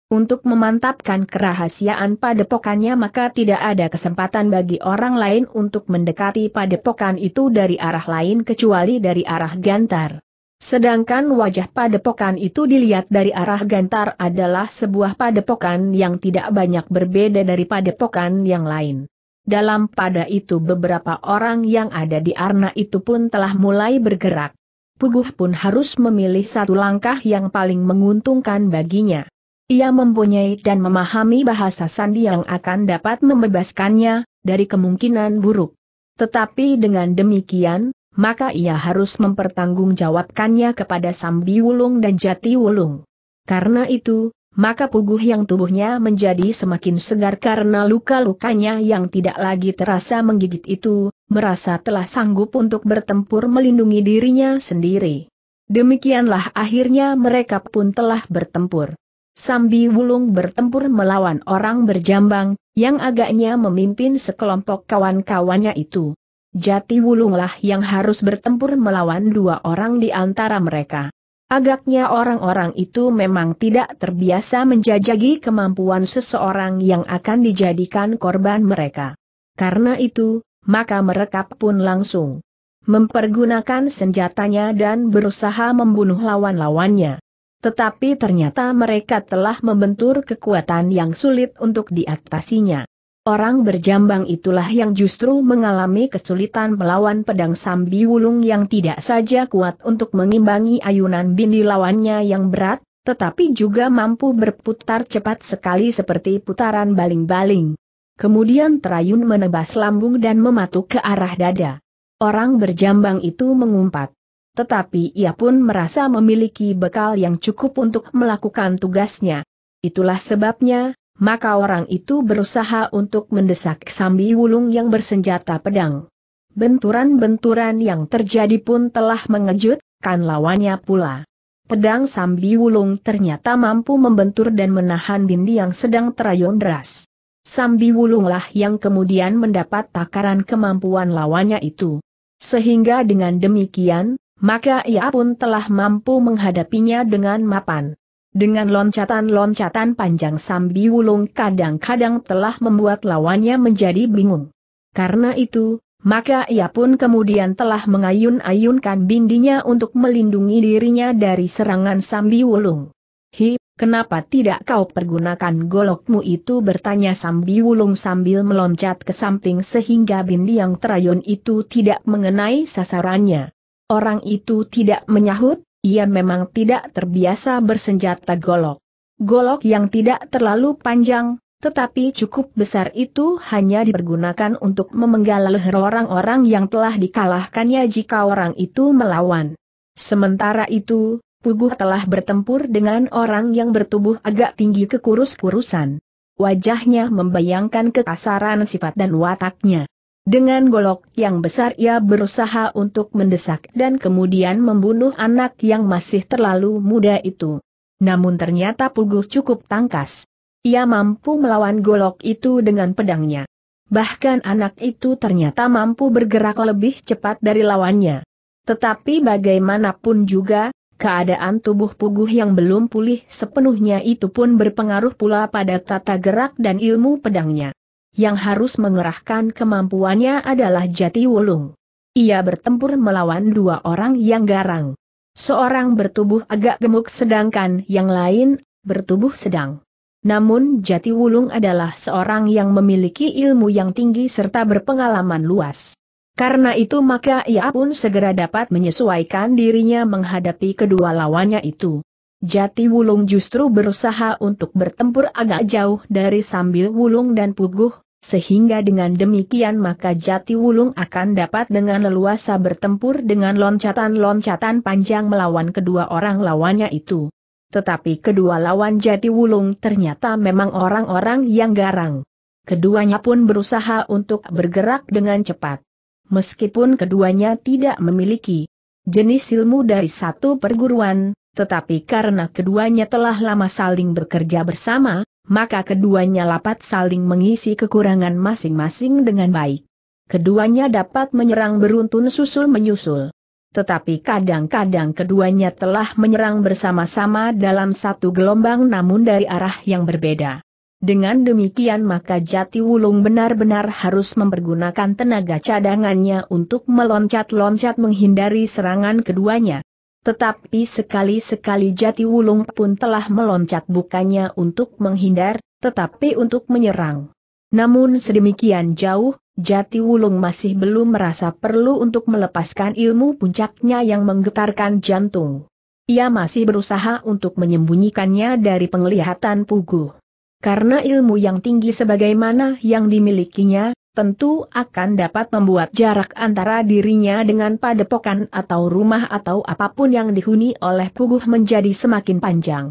Speaker 1: Untuk memantapkan kerahasiaan padepokannya maka tidak ada kesempatan bagi orang lain untuk mendekati padepokan itu dari arah lain kecuali dari arah gantar. Sedangkan wajah padepokan itu dilihat dari arah Gantar adalah sebuah padepokan yang tidak banyak berbeda dari padepokan yang lain. Dalam pada itu beberapa orang yang ada di Arna itu pun telah mulai bergerak. Puguh pun harus memilih satu langkah yang paling menguntungkan baginya. Ia mempunyai dan memahami bahasa sandi yang akan dapat membebaskannya dari kemungkinan buruk. Tetapi dengan demikian, maka ia harus mempertanggungjawabkannya kepada Sambi Wulung dan Jati Wulung. Karena itu, maka puguh yang tubuhnya menjadi semakin segar karena luka-lukanya yang tidak lagi terasa menggigit itu, merasa telah sanggup untuk bertempur melindungi dirinya sendiri. Demikianlah akhirnya mereka pun telah bertempur. Sambi Wulung bertempur melawan orang berjambang, yang agaknya memimpin sekelompok kawan-kawannya itu. Jati Wulunglah yang harus bertempur melawan dua orang di antara mereka. Agaknya orang-orang itu memang tidak terbiasa menjajagi kemampuan seseorang yang akan dijadikan korban mereka. Karena itu, maka mereka pun langsung mempergunakan senjatanya dan berusaha membunuh lawan-lawannya. Tetapi ternyata mereka telah membentur kekuatan yang sulit untuk diatasinya. Orang berjambang itulah yang justru mengalami kesulitan melawan pedang Sambi Wulung yang tidak saja kuat untuk mengimbangi ayunan bini lawannya yang berat, tetapi juga mampu berputar cepat sekali seperti putaran baling-baling. Kemudian terayun menebas lambung dan mematuk ke arah dada. Orang berjambang itu mengumpat. Tetapi ia pun merasa memiliki bekal yang cukup untuk melakukan tugasnya. Itulah sebabnya, maka orang itu berusaha untuk mendesak Sambi Wulung yang bersenjata pedang. Benturan-benturan yang terjadi pun telah mengejutkan lawannya pula. Pedang Sambi Wulung ternyata mampu membentur dan menahan bindi yang sedang terayun deras. Sambi Wulunglah yang kemudian mendapat takaran kemampuan lawannya itu. Sehingga dengan demikian, maka ia pun telah mampu menghadapinya dengan mapan. Dengan loncatan-loncatan panjang Sambi Wulung kadang-kadang telah membuat lawannya menjadi bingung. Karena itu, maka ia pun kemudian telah mengayun-ayunkan bindinya untuk melindungi dirinya dari serangan Sambi Wulung. Hi, kenapa tidak kau pergunakan golokmu itu bertanya Sambi Wulung sambil meloncat ke samping sehingga bindi yang terayun itu tidak mengenai sasarannya. Orang itu tidak menyahut, ia memang tidak terbiasa bersenjata golok. Golok yang tidak terlalu panjang, tetapi cukup besar itu hanya dipergunakan untuk memenggal leher orang-orang yang telah dikalahkannya jika orang itu melawan. Sementara itu, Puguh telah bertempur dengan orang yang bertubuh agak tinggi kekurus-kurusan. Wajahnya membayangkan kekasaran sifat dan wataknya. Dengan golok yang besar ia berusaha untuk mendesak dan kemudian membunuh anak yang masih terlalu muda itu. Namun ternyata Puguh cukup tangkas. Ia mampu melawan golok itu dengan pedangnya. Bahkan anak itu ternyata mampu bergerak lebih cepat dari lawannya. Tetapi bagaimanapun juga, keadaan tubuh Puguh yang belum pulih sepenuhnya itu pun berpengaruh pula pada tata gerak dan ilmu pedangnya yang harus mengerahkan kemampuannya adalah Jati Wulung. Ia bertempur melawan dua orang yang garang. Seorang bertubuh agak gemuk sedangkan yang lain bertubuh sedang. Namun Jati Wulung adalah seorang yang memiliki ilmu yang tinggi serta berpengalaman luas. Karena itu maka ia pun segera dapat menyesuaikan dirinya menghadapi kedua lawannya itu. Jati Wulung justru berusaha untuk bertempur agak jauh dari Sambil Wulung dan Puguh, sehingga dengan demikian maka Jati Wulung akan dapat dengan leluasa bertempur dengan loncatan-loncatan panjang melawan kedua orang lawannya itu. Tetapi kedua lawan Jati Wulung ternyata memang orang-orang yang garang. Keduanya pun berusaha untuk bergerak dengan cepat. Meskipun keduanya tidak memiliki jenis ilmu dari satu perguruan, tetapi karena keduanya telah lama saling bekerja bersama, maka keduanya dapat saling mengisi kekurangan masing-masing dengan baik. Keduanya dapat menyerang beruntun susul-menyusul. Tetapi kadang-kadang keduanya telah menyerang bersama-sama dalam satu gelombang namun dari arah yang berbeda. Dengan demikian maka Jati Wulung benar-benar harus mempergunakan tenaga cadangannya untuk meloncat-loncat menghindari serangan keduanya. Tetapi sekali-sekali jati wulung pun telah meloncat bukannya untuk menghindar, tetapi untuk menyerang. Namun sedemikian jauh, jati wulung masih belum merasa perlu untuk melepaskan ilmu puncaknya yang menggetarkan jantung. Ia masih berusaha untuk menyembunyikannya dari penglihatan puguh. Karena ilmu yang tinggi sebagaimana yang dimilikinya, tentu akan dapat membuat jarak antara dirinya dengan padepokan atau rumah atau apapun yang dihuni oleh puguh menjadi semakin panjang.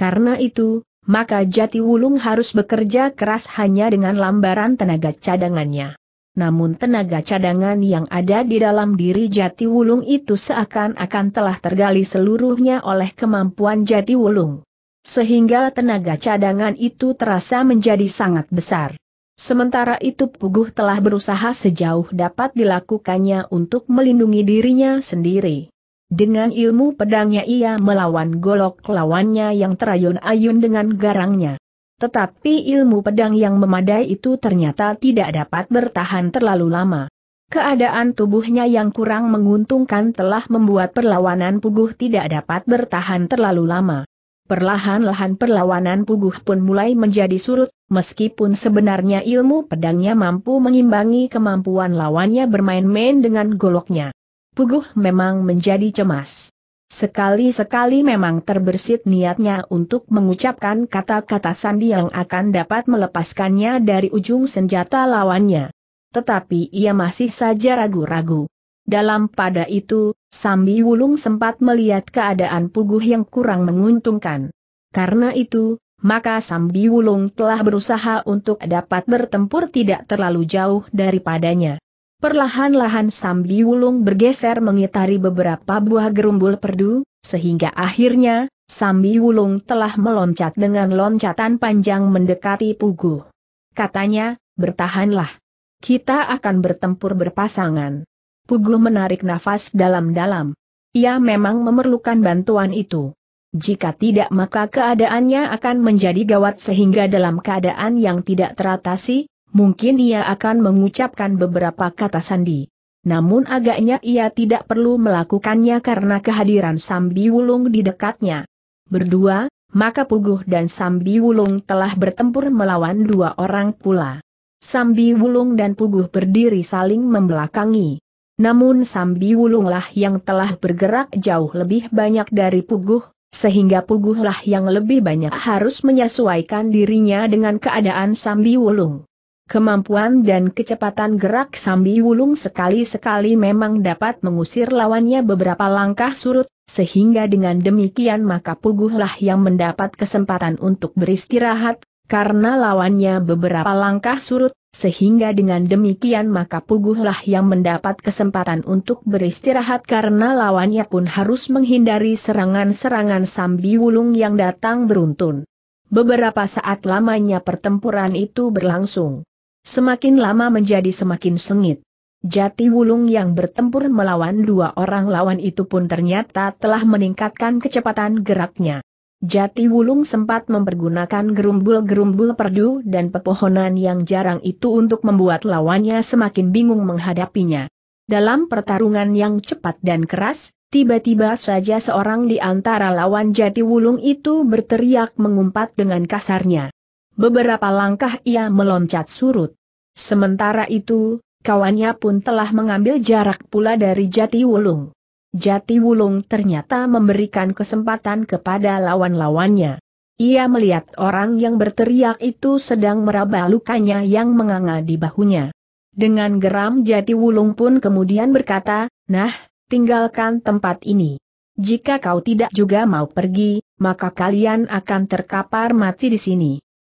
Speaker 1: Karena itu, maka Jati Wulung harus bekerja keras hanya dengan lambaran tenaga cadangannya. Namun tenaga cadangan yang ada di dalam diri Jati Wulung itu seakan-akan telah tergali seluruhnya oleh kemampuan Jati Wulung. Sehingga tenaga cadangan itu terasa menjadi sangat besar. Sementara itu Puguh telah berusaha sejauh dapat dilakukannya untuk melindungi dirinya sendiri. Dengan ilmu pedangnya ia melawan golok lawannya yang terayun-ayun dengan garangnya. Tetapi ilmu pedang yang memadai itu ternyata tidak dapat bertahan terlalu lama. Keadaan tubuhnya yang kurang menguntungkan telah membuat perlawanan Puguh tidak dapat bertahan terlalu lama. Perlahan-lahan perlawanan Puguh pun mulai menjadi surut, meskipun sebenarnya ilmu pedangnya mampu mengimbangi kemampuan lawannya bermain-main dengan goloknya. Puguh memang menjadi cemas. Sekali-sekali memang terbersit niatnya untuk mengucapkan kata-kata sandi yang akan dapat melepaskannya dari ujung senjata lawannya. Tetapi ia masih saja ragu-ragu. Dalam pada itu, Sambi Wulung sempat melihat keadaan Puguh yang kurang menguntungkan. Karena itu, maka Sambi Wulung telah berusaha untuk dapat bertempur tidak terlalu jauh daripadanya. Perlahan-lahan Sambi Wulung bergeser mengitari beberapa buah gerumbul perdu, sehingga akhirnya, Sambi Wulung telah meloncat dengan loncatan panjang mendekati Puguh. Katanya, bertahanlah. Kita akan bertempur berpasangan. Pugu menarik nafas dalam-dalam. Ia memang memerlukan bantuan itu. Jika tidak maka keadaannya akan menjadi gawat sehingga dalam keadaan yang tidak teratasi, mungkin ia akan mengucapkan beberapa kata sandi. Namun agaknya ia tidak perlu melakukannya karena kehadiran Sambi Wulung di dekatnya. Berdua, maka Puguh dan Sambi Wulung telah bertempur melawan dua orang pula. Sambi Wulung dan Puguh berdiri saling membelakangi. Namun Sambi Wulunglah yang telah bergerak jauh lebih banyak dari Puguh, sehingga Puguhlah yang lebih banyak harus menyesuaikan dirinya dengan keadaan Sambi Wulung. Kemampuan dan kecepatan gerak Sambi Wulung sekali-sekali memang dapat mengusir lawannya beberapa langkah surut, sehingga dengan demikian maka Puguhlah yang mendapat kesempatan untuk beristirahat, karena lawannya beberapa langkah surut, sehingga dengan demikian maka Puguhlah yang mendapat kesempatan untuk beristirahat karena lawannya pun harus menghindari serangan-serangan Sambi Wulung yang datang beruntun. Beberapa saat lamanya pertempuran itu berlangsung. Semakin lama menjadi semakin sengit. Jati Wulung yang bertempur melawan dua orang lawan itu pun ternyata telah meningkatkan kecepatan geraknya. Jati Wulung sempat mempergunakan gerumbul-gerumbul perdu dan pepohonan yang jarang itu untuk membuat lawannya semakin bingung menghadapinya. Dalam pertarungan yang cepat dan keras, tiba-tiba saja seorang di antara lawan Jati Wulung itu berteriak mengumpat dengan kasarnya. Beberapa langkah ia meloncat surut. Sementara itu, kawannya pun telah mengambil jarak pula dari Jati Wulung. Jati Wulung ternyata memberikan kesempatan kepada lawan-lawannya. Ia melihat orang yang berteriak itu sedang meraba lukanya yang menganga di bahunya. Dengan geram Jati Wulung pun kemudian berkata, Nah, tinggalkan tempat ini. Jika kau tidak juga mau pergi, maka kalian akan terkapar mati di sini.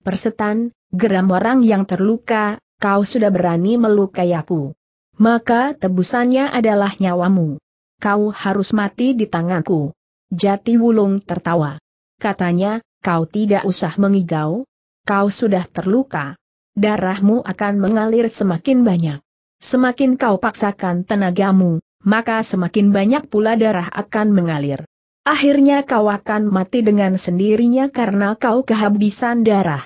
Speaker 1: Persetan, geram orang yang terluka, kau sudah berani melukai aku. Maka tebusannya adalah nyawamu kau harus mati di tanganku. Jati Wulung tertawa. Katanya, kau tidak usah mengigau, kau sudah terluka. Darahmu akan mengalir semakin banyak. Semakin kau paksakan tenagamu, maka semakin banyak pula darah akan mengalir. Akhirnya kau akan mati dengan sendirinya karena kau kehabisan darah.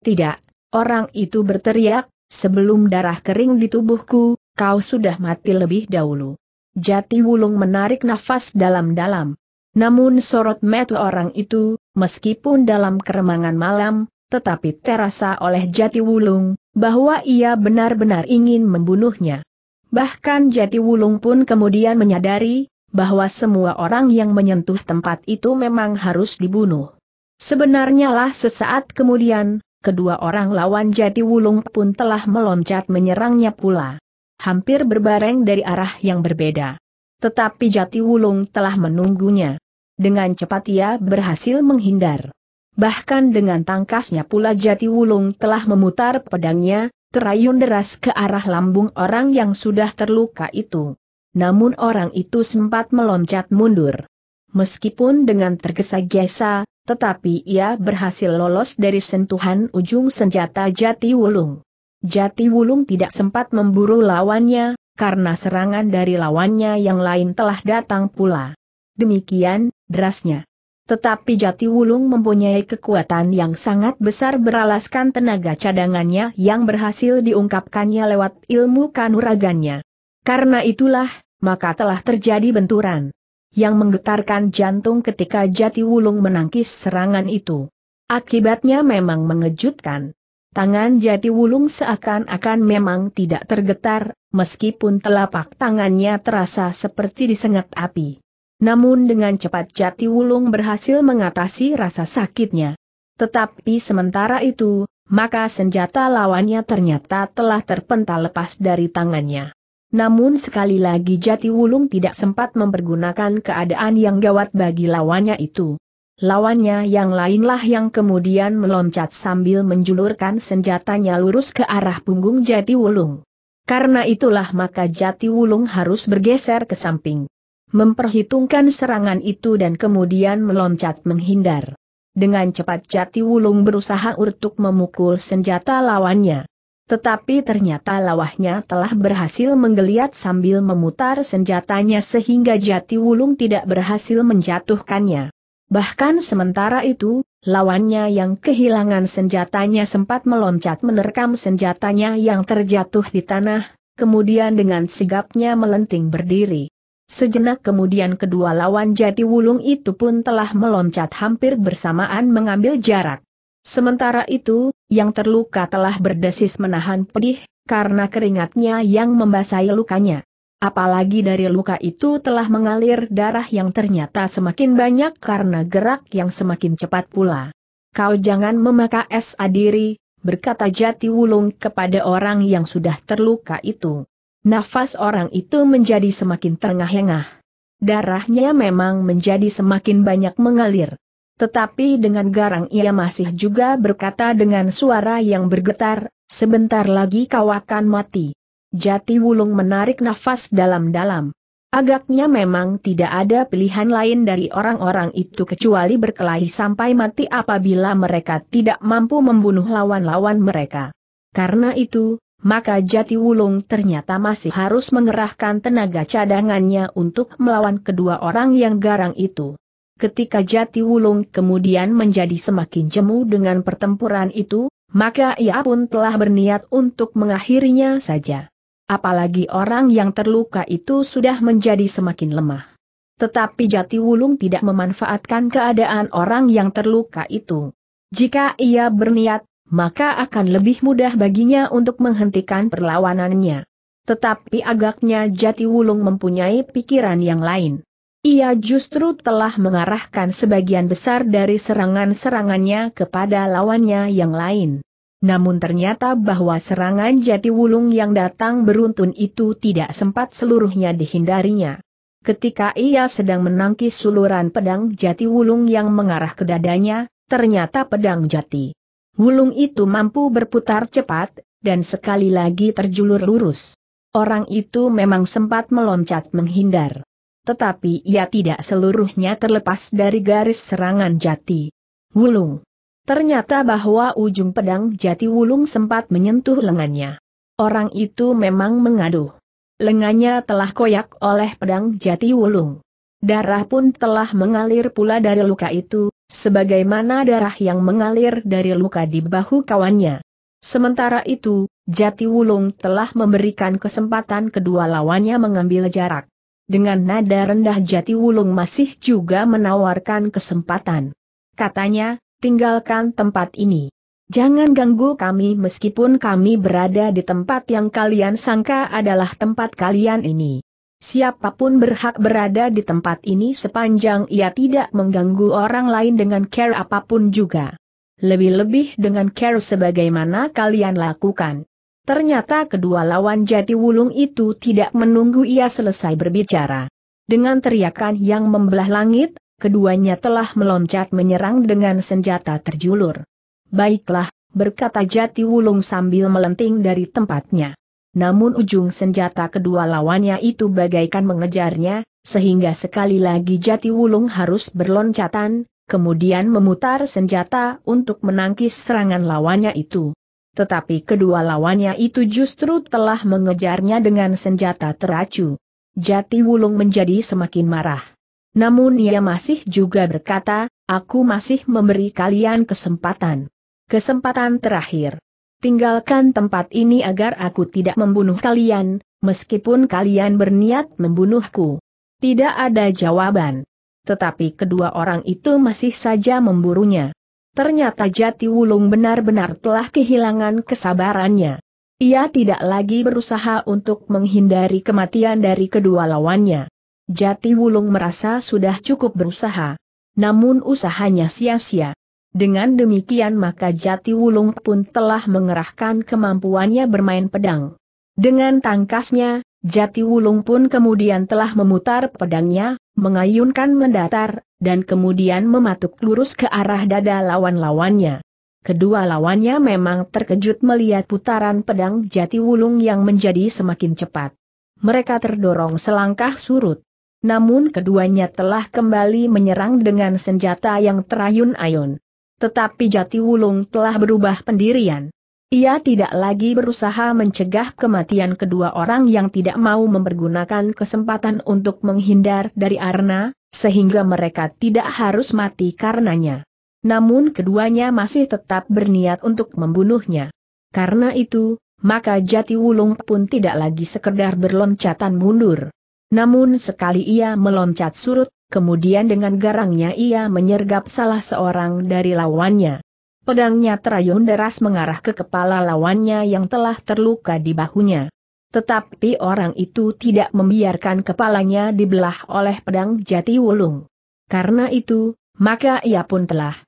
Speaker 1: Tidak, orang itu berteriak, sebelum darah kering di tubuhku, kau sudah mati lebih dahulu. Jati Wulung menarik nafas dalam-dalam. Namun sorot mata orang itu, meskipun dalam keremangan malam, tetapi terasa oleh Jati Wulung, bahwa ia benar-benar ingin membunuhnya. Bahkan Jati Wulung pun kemudian menyadari, bahwa semua orang yang menyentuh tempat itu memang harus dibunuh. Sebenarnya lah sesaat kemudian, kedua orang lawan Jati Wulung pun telah meloncat menyerangnya pula hampir berbareng dari arah yang berbeda. Tetapi Jati Wulung telah menunggunya. Dengan cepat ia berhasil menghindar. Bahkan dengan tangkasnya pula Jati Wulung telah memutar pedangnya, terayun deras ke arah lambung orang yang sudah terluka itu. Namun orang itu sempat meloncat mundur. Meskipun dengan tergesa-gesa, tetapi ia berhasil lolos dari sentuhan ujung senjata Jati Wulung. Jati Wulung tidak sempat memburu lawannya, karena serangan dari lawannya yang lain telah datang pula. Demikian, derasnya. Tetapi Jati Wulung mempunyai kekuatan yang sangat besar beralaskan tenaga cadangannya yang berhasil diungkapkannya lewat ilmu kanuragannya. Karena itulah, maka telah terjadi benturan yang menggetarkan jantung ketika Jati Wulung menangkis serangan itu. Akibatnya memang mengejutkan. Tangan jati wulung seakan-akan memang tidak tergetar, meskipun telapak tangannya terasa seperti disengat api. Namun dengan cepat jati wulung berhasil mengatasi rasa sakitnya. Tetapi sementara itu, maka senjata lawannya ternyata telah terpental lepas dari tangannya. Namun sekali lagi jati wulung tidak sempat mempergunakan keadaan yang gawat bagi lawannya itu. Lawannya yang lainlah yang kemudian meloncat sambil menjulurkan senjatanya lurus ke arah punggung Jati Wulung. Karena itulah maka Jati Wulung harus bergeser ke samping. Memperhitungkan serangan itu dan kemudian meloncat menghindar. Dengan cepat Jati Wulung berusaha untuk memukul senjata lawannya. Tetapi ternyata lawahnya telah berhasil menggeliat sambil memutar senjatanya sehingga Jati Wulung tidak berhasil menjatuhkannya. Bahkan sementara itu, lawannya yang kehilangan senjatanya sempat meloncat menerkam senjatanya yang terjatuh di tanah, kemudian dengan sigapnya melenting berdiri. Sejenak kemudian kedua lawan jati wulung itu pun telah meloncat hampir bersamaan mengambil jarak. Sementara itu, yang terluka telah berdesis menahan pedih, karena keringatnya yang membasahi lukanya. Apalagi dari luka itu telah mengalir darah yang ternyata semakin banyak karena gerak yang semakin cepat pula. Kau jangan memaka es adiri, berkata Jati Wulung kepada orang yang sudah terluka itu. Nafas orang itu menjadi semakin terengah-engah. Darahnya memang menjadi semakin banyak mengalir. Tetapi dengan garang ia masih juga berkata dengan suara yang bergetar, sebentar lagi kau akan mati. Jati Wulung menarik nafas dalam-dalam. Agaknya memang tidak ada pilihan lain dari orang-orang itu kecuali berkelahi sampai mati apabila mereka tidak mampu membunuh lawan-lawan mereka. Karena itu, maka Jati Wulung ternyata masih harus mengerahkan tenaga cadangannya untuk melawan kedua orang yang garang itu. Ketika Jati Wulung kemudian menjadi semakin jemu dengan pertempuran itu, maka ia pun telah berniat untuk mengakhirinya saja. Apalagi orang yang terluka itu sudah menjadi semakin lemah. Tetapi Jati Wulung tidak memanfaatkan keadaan orang yang terluka itu. Jika ia berniat, maka akan lebih mudah baginya untuk menghentikan perlawanannya. Tetapi agaknya Jati Wulung mempunyai pikiran yang lain. Ia justru telah mengarahkan sebagian besar dari serangan-serangannya kepada lawannya yang lain namun ternyata bahwa serangan jati wulung yang datang beruntun itu tidak sempat seluruhnya dihindarinya. Ketika ia sedang menangkis suluran pedang jati wulung yang mengarah ke dadanya, ternyata pedang jati wulung itu mampu berputar cepat, dan sekali lagi terjulur lurus. Orang itu memang sempat meloncat menghindar. Tetapi ia tidak seluruhnya terlepas dari garis serangan jati. Wulung. Ternyata bahwa ujung pedang jati wulung sempat menyentuh lengannya. Orang itu memang mengaduh. Lengannya telah koyak oleh pedang jati wulung. Darah pun telah mengalir pula dari luka itu, sebagaimana darah yang mengalir dari luka di bahu kawannya. Sementara itu, Jati Wulung telah memberikan kesempatan kedua lawannya mengambil jarak. Dengan nada rendah Jati Wulung masih juga menawarkan kesempatan. Katanya, tinggalkan tempat ini. Jangan ganggu kami meskipun kami berada di tempat yang kalian sangka adalah tempat kalian ini. Siapapun berhak berada di tempat ini sepanjang ia tidak mengganggu orang lain dengan care apapun juga. Lebih-lebih dengan care sebagaimana kalian lakukan. Ternyata kedua lawan jati wulung itu tidak menunggu ia selesai berbicara. Dengan teriakan yang membelah langit, keduanya telah meloncat menyerang dengan senjata terjulur. Baiklah, berkata Jati Wulung sambil melenting dari tempatnya. Namun ujung senjata kedua lawannya itu bagaikan mengejarnya, sehingga sekali lagi Jati Wulung harus berloncatan, kemudian memutar senjata untuk menangkis serangan lawannya itu. Tetapi kedua lawannya itu justru telah mengejarnya dengan senjata teracu. Jati Wulung menjadi semakin marah. Namun ia masih juga berkata, aku masih memberi kalian kesempatan. Kesempatan terakhir. Tinggalkan tempat ini agar aku tidak membunuh kalian, meskipun kalian berniat membunuhku. Tidak ada jawaban. Tetapi kedua orang itu masih saja memburunya. Ternyata Jati Wulung benar-benar telah kehilangan kesabarannya. Ia tidak lagi berusaha untuk menghindari kematian dari kedua lawannya. Jati Wulung merasa sudah cukup berusaha. Namun usahanya sia-sia. Dengan demikian maka Jati Wulung pun telah mengerahkan kemampuannya bermain pedang. Dengan tangkasnya, Jati Wulung pun kemudian telah memutar pedangnya, mengayunkan mendatar, dan kemudian mematuk lurus ke arah dada lawan-lawannya. Kedua lawannya memang terkejut melihat putaran pedang Jati Wulung yang menjadi semakin cepat. Mereka terdorong selangkah surut namun keduanya telah kembali menyerang dengan senjata yang terayun-ayun. Tetapi Jati Wulung telah berubah pendirian. Ia tidak lagi berusaha mencegah kematian kedua orang yang tidak mau mempergunakan kesempatan untuk menghindar dari Arna, sehingga mereka tidak harus mati karenanya. Namun keduanya masih tetap berniat untuk membunuhnya. Karena itu, maka Jati Wulung pun tidak lagi sekedar berloncatan mundur. Namun sekali ia meloncat surut, kemudian dengan garangnya ia menyergap salah seorang dari lawannya. Pedangnya terayun deras mengarah ke kepala lawannya yang telah terluka di bahunya. Tetapi orang itu tidak membiarkan kepalanya dibelah oleh pedang jati wulung. Karena itu, maka ia pun telah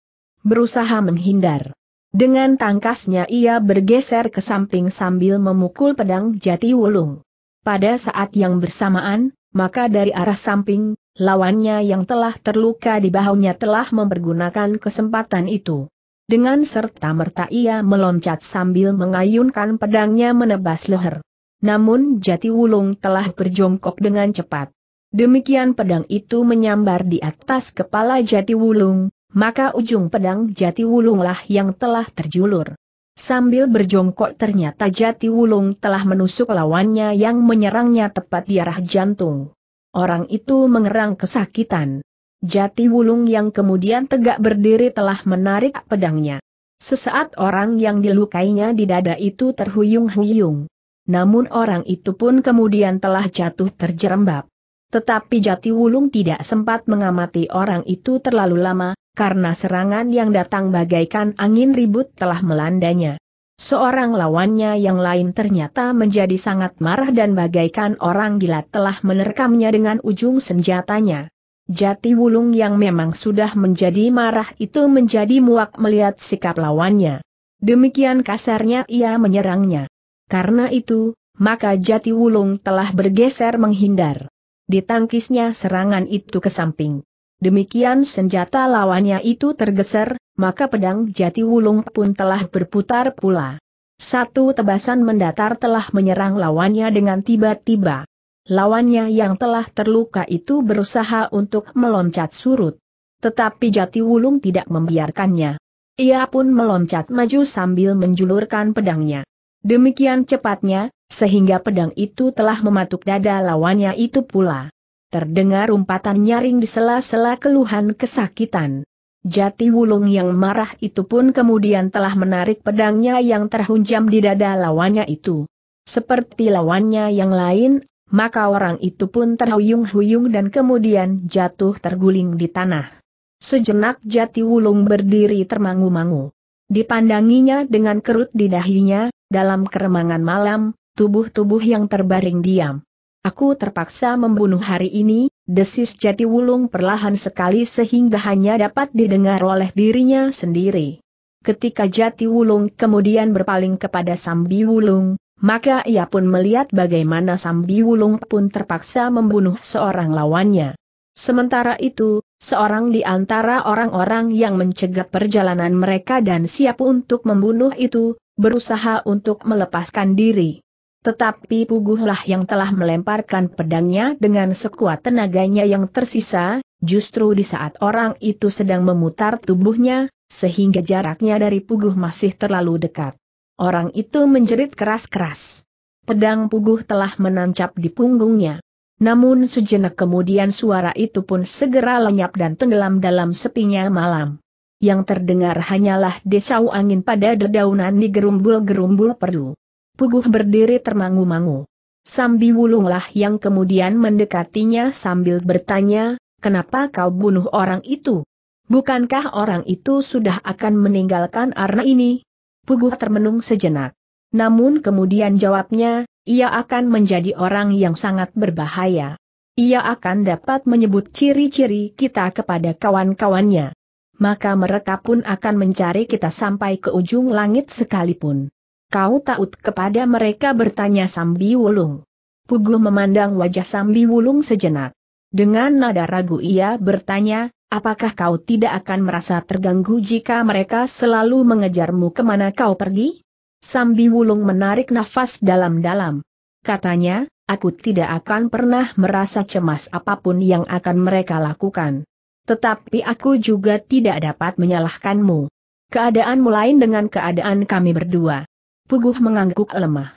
Speaker 1: berusaha menghindar. Dengan tangkasnya ia bergeser ke samping sambil memukul pedang jati wulung. Pada saat yang bersamaan, maka dari arah samping, lawannya yang telah terluka di bahunya telah mempergunakan kesempatan itu. Dengan serta merta ia meloncat sambil mengayunkan pedangnya menebas leher. Namun jati wulung telah berjongkok dengan cepat. Demikian pedang itu menyambar di atas kepala jati wulung, maka ujung pedang jati wulunglah yang telah terjulur. Sambil berjongkok ternyata Jati Wulung telah menusuk lawannya yang menyerangnya tepat di arah jantung. Orang itu mengerang kesakitan. Jati Wulung yang kemudian tegak berdiri telah menarik pedangnya. Sesaat orang yang dilukainya di dada itu terhuyung-huyung. Namun orang itu pun kemudian telah jatuh terjerembab. Tetapi Jati Wulung tidak sempat mengamati orang itu terlalu lama, karena serangan yang datang bagaikan angin ribut telah melandanya. Seorang lawannya yang lain ternyata menjadi sangat marah dan bagaikan orang gila telah menerkamnya dengan ujung senjatanya. Jati Wulung yang memang sudah menjadi marah itu menjadi muak melihat sikap lawannya. Demikian kasarnya ia menyerangnya. Karena itu, maka Jati Wulung telah bergeser menghindar. Ditangkisnya serangan itu ke samping. Demikian senjata lawannya itu tergeser, maka pedang jati wulung pun telah berputar pula. Satu tebasan mendatar telah menyerang lawannya dengan tiba-tiba. Lawannya yang telah terluka itu berusaha untuk meloncat surut. Tetapi jati wulung tidak membiarkannya. Ia pun meloncat maju sambil menjulurkan pedangnya. Demikian cepatnya, sehingga pedang itu telah mematuk dada lawannya itu pula. Terdengar umpatan nyaring di sela-sela keluhan kesakitan. Jati Wulung yang marah itu pun kemudian telah menarik pedangnya yang terhunjam di dada lawannya itu. Seperti lawannya yang lain, maka orang itu pun terhuyung-huyung dan kemudian jatuh terguling di tanah. Sejenak Jati Wulung berdiri termangu-mangu. Dipandanginya dengan kerut di dahinya, dalam keremangan malam, tubuh-tubuh yang terbaring diam. Aku terpaksa membunuh hari ini, desis jati wulung perlahan sekali sehingga hanya dapat didengar oleh dirinya sendiri. Ketika jati wulung kemudian berpaling kepada Sambi Wulung, maka ia pun melihat bagaimana Sambi Wulung pun terpaksa membunuh seorang lawannya. Sementara itu, seorang di antara orang-orang yang mencegah perjalanan mereka dan siap untuk membunuh itu, berusaha untuk melepaskan diri. Tetapi Puguhlah yang telah melemparkan pedangnya dengan sekuat tenaganya yang tersisa, justru di saat orang itu sedang memutar tubuhnya, sehingga jaraknya dari Puguh masih terlalu dekat. Orang itu menjerit keras-keras. Pedang Puguh telah menancap di punggungnya. Namun sejenak kemudian suara itu pun segera lenyap dan tenggelam dalam sepinya malam. Yang terdengar hanyalah desau angin pada dedaunan di gerumbul-gerumbul perdu. Puguh berdiri termangu-mangu. Sambi Wulunglah yang kemudian mendekatinya sambil bertanya, kenapa kau bunuh orang itu? Bukankah orang itu sudah akan meninggalkan arna ini? Puguh termenung sejenak. Namun kemudian jawabnya, ia akan menjadi orang yang sangat berbahaya. Ia akan dapat menyebut ciri-ciri kita kepada kawan-kawannya maka mereka pun akan mencari kita sampai ke ujung langit sekalipun. Kau takut kepada mereka bertanya Sambi Wulung. Pugu memandang wajah Sambi Wulung sejenak. Dengan nada ragu ia bertanya, apakah kau tidak akan merasa terganggu jika mereka selalu mengejarmu kemana kau pergi? Sambi Wulung menarik nafas dalam-dalam. Katanya, aku tidak akan pernah merasa cemas apapun yang akan mereka lakukan. Tetapi aku juga tidak dapat menyalahkanmu. Keadaan lain dengan keadaan kami berdua. Puguh mengangguk lemah.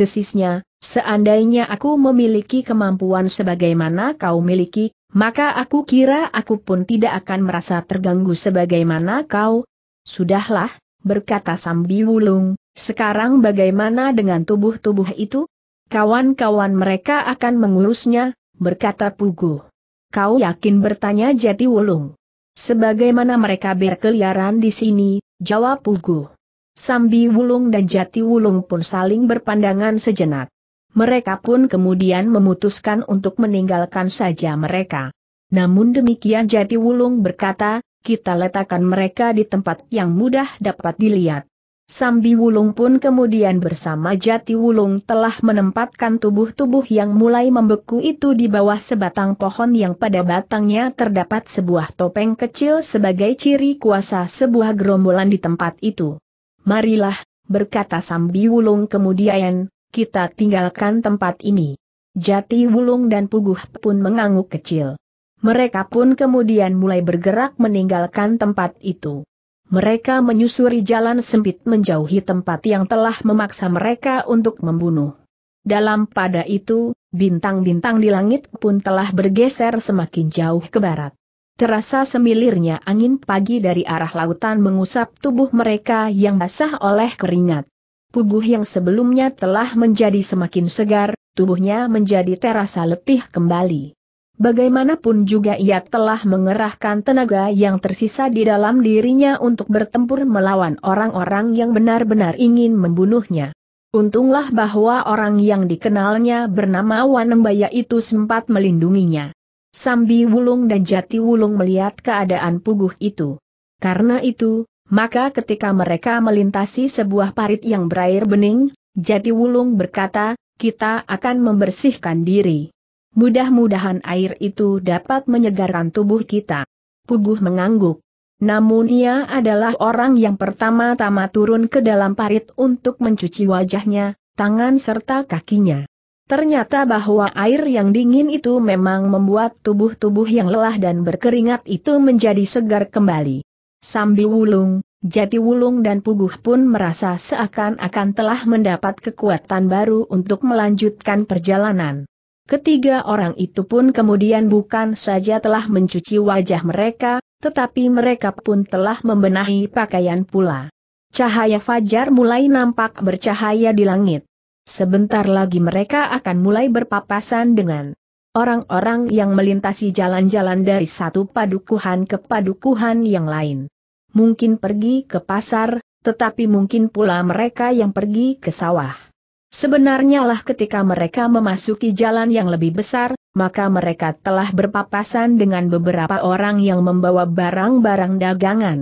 Speaker 1: Desisnya, seandainya aku memiliki kemampuan sebagaimana kau miliki, maka aku kira aku pun tidak akan merasa terganggu sebagaimana kau. Sudahlah, berkata Sambi Wulung, sekarang bagaimana dengan tubuh-tubuh itu? Kawan-kawan mereka akan mengurusnya, berkata Puguh. Kau yakin bertanya Jati Wulung. Sebagaimana mereka berkeliaran di sini, jawab Puguh. Sambi Wulung dan Jati Wulung pun saling berpandangan sejenak. Mereka pun kemudian memutuskan untuk meninggalkan saja mereka. Namun demikian Jati Wulung berkata, kita letakkan mereka di tempat yang mudah dapat dilihat. Sambi Wulung pun kemudian bersama Jati Wulung telah menempatkan tubuh-tubuh yang mulai membeku itu di bawah sebatang pohon yang pada batangnya terdapat sebuah topeng kecil sebagai ciri kuasa sebuah gerombolan di tempat itu. Marilah, berkata Sambi Wulung kemudian, kita tinggalkan tempat ini. Jati Wulung dan Puguh pun mengangguk kecil. Mereka pun kemudian mulai bergerak meninggalkan tempat itu. Mereka menyusuri jalan sempit menjauhi tempat yang telah memaksa mereka untuk membunuh. Dalam pada itu, bintang-bintang di langit pun telah bergeser semakin jauh ke barat. Terasa semilirnya angin pagi dari arah lautan mengusap tubuh mereka yang basah oleh keringat. Puguh yang sebelumnya telah menjadi semakin segar, tubuhnya menjadi terasa letih kembali. Bagaimanapun juga ia telah mengerahkan tenaga yang tersisa di dalam dirinya untuk bertempur melawan orang-orang yang benar-benar ingin membunuhnya. Untunglah bahwa orang yang dikenalnya bernama Wanembaya itu sempat melindunginya. Sambi Wulung dan Jati Wulung melihat keadaan puguh itu. Karena itu, maka ketika mereka melintasi sebuah parit yang berair bening, Jati Wulung berkata, kita akan membersihkan diri. Mudah-mudahan air itu dapat menyegarkan tubuh kita. Puguh mengangguk. Namun ia adalah orang yang pertama-tama turun ke dalam parit untuk mencuci wajahnya, tangan serta kakinya. Ternyata bahwa air yang dingin itu memang membuat tubuh-tubuh yang lelah dan berkeringat itu menjadi segar kembali. Sambi wulung, jati wulung dan puguh pun merasa seakan-akan telah mendapat kekuatan baru untuk melanjutkan perjalanan. Ketiga orang itu pun kemudian bukan saja telah mencuci wajah mereka, tetapi mereka pun telah membenahi pakaian pula. Cahaya fajar mulai nampak bercahaya di langit. Sebentar lagi mereka akan mulai berpapasan dengan orang-orang yang melintasi jalan-jalan dari satu padukuhan ke padukuhan yang lain. Mungkin pergi ke pasar, tetapi mungkin pula mereka yang pergi ke sawah. Sebenarnya lah ketika mereka memasuki jalan yang lebih besar, maka mereka telah berpapasan dengan beberapa orang yang membawa barang-barang dagangan.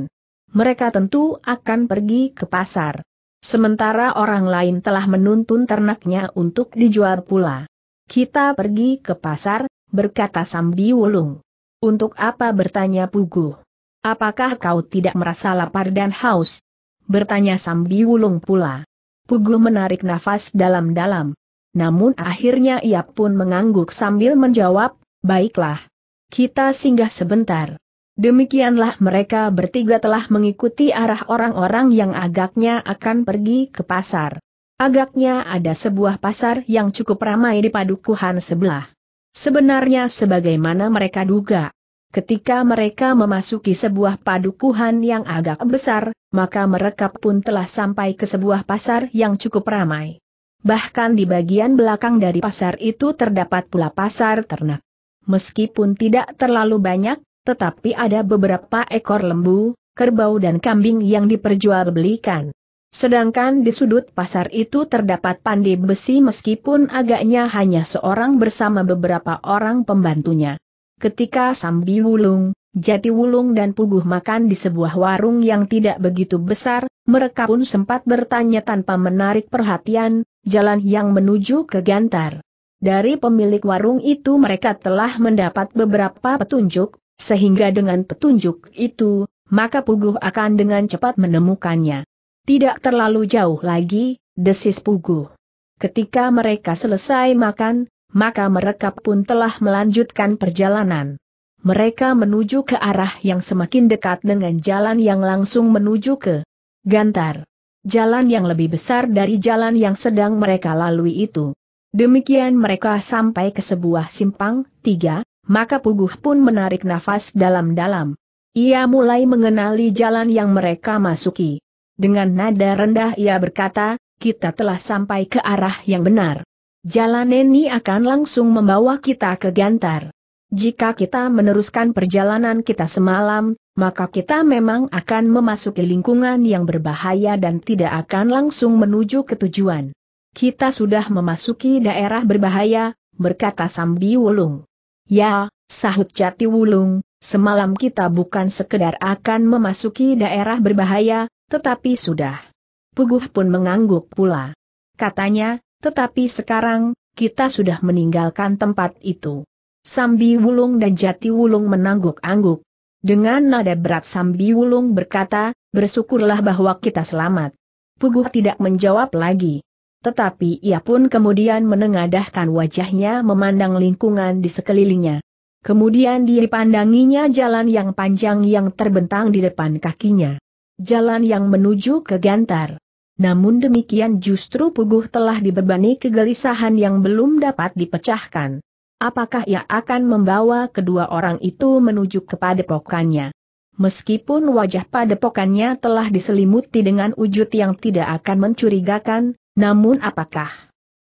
Speaker 1: Mereka tentu akan pergi ke pasar. Sementara orang lain telah menuntun ternaknya untuk dijual pula. Kita pergi ke pasar, berkata Sambi Wulung. Untuk apa bertanya Pugu? Apakah kau tidak merasa lapar dan haus? Bertanya Sambi Wulung pula. Pugu menarik nafas dalam-dalam. Namun akhirnya ia pun mengangguk sambil menjawab, baiklah. Kita singgah sebentar. Demikianlah mereka bertiga telah mengikuti arah orang-orang yang agaknya akan pergi ke pasar. Agaknya ada sebuah pasar yang cukup ramai di padukuhan sebelah. Sebenarnya sebagaimana mereka duga, ketika mereka memasuki sebuah padukuhan yang agak besar, maka mereka pun telah sampai ke sebuah pasar yang cukup ramai. Bahkan di bagian belakang dari pasar itu terdapat pula pasar ternak. Meskipun tidak terlalu banyak, tetapi ada beberapa ekor lembu, kerbau dan kambing yang diperjualbelikan. Sedangkan di sudut pasar itu terdapat pandai besi meskipun agaknya hanya seorang bersama beberapa orang pembantunya. Ketika Sambi Wulung, Jati Wulung dan Puguh makan di sebuah warung yang tidak begitu besar, mereka pun sempat bertanya tanpa menarik perhatian, jalan yang menuju ke Gantar. Dari pemilik warung itu mereka telah mendapat beberapa petunjuk, sehingga dengan petunjuk itu, maka Puguh akan dengan cepat menemukannya. Tidak terlalu jauh lagi, desis Puguh. Ketika mereka selesai makan, maka mereka pun telah melanjutkan perjalanan. Mereka menuju ke arah yang semakin dekat dengan jalan yang langsung menuju ke Gantar. Jalan yang lebih besar dari jalan yang sedang mereka lalui itu. Demikian mereka sampai ke sebuah simpang, tiga, maka Puguh pun menarik nafas dalam-dalam. Ia mulai mengenali jalan yang mereka masuki. Dengan nada rendah ia berkata, kita telah sampai ke arah yang benar. Jalan ini akan langsung membawa kita ke Gantar. Jika kita meneruskan perjalanan kita semalam, maka kita memang akan memasuki lingkungan yang berbahaya dan tidak akan langsung menuju ke tujuan. Kita sudah memasuki daerah berbahaya, berkata Sambi Wulung. Ya, sahut jati wulung, semalam kita bukan sekedar akan memasuki daerah berbahaya, tetapi sudah. Puguh pun mengangguk pula. Katanya, tetapi sekarang, kita sudah meninggalkan tempat itu. Sambi Wulung dan Jati Wulung menangguk-angguk. Dengan nada berat Sambi Wulung berkata, bersyukurlah bahwa kita selamat. Puguh tidak menjawab lagi. Tetapi ia pun kemudian menengadahkan wajahnya memandang lingkungan di sekelilingnya. Kemudian dipandanginya jalan yang panjang yang terbentang di depan kakinya. Jalan yang menuju ke Gantar. Namun demikian justru Puguh telah dibebani kegelisahan yang belum dapat dipecahkan. Apakah ia akan membawa kedua orang itu menuju kepada pokannya? Meskipun wajah padepokannya telah diselimuti dengan wujud yang tidak akan mencurigakan, namun apakah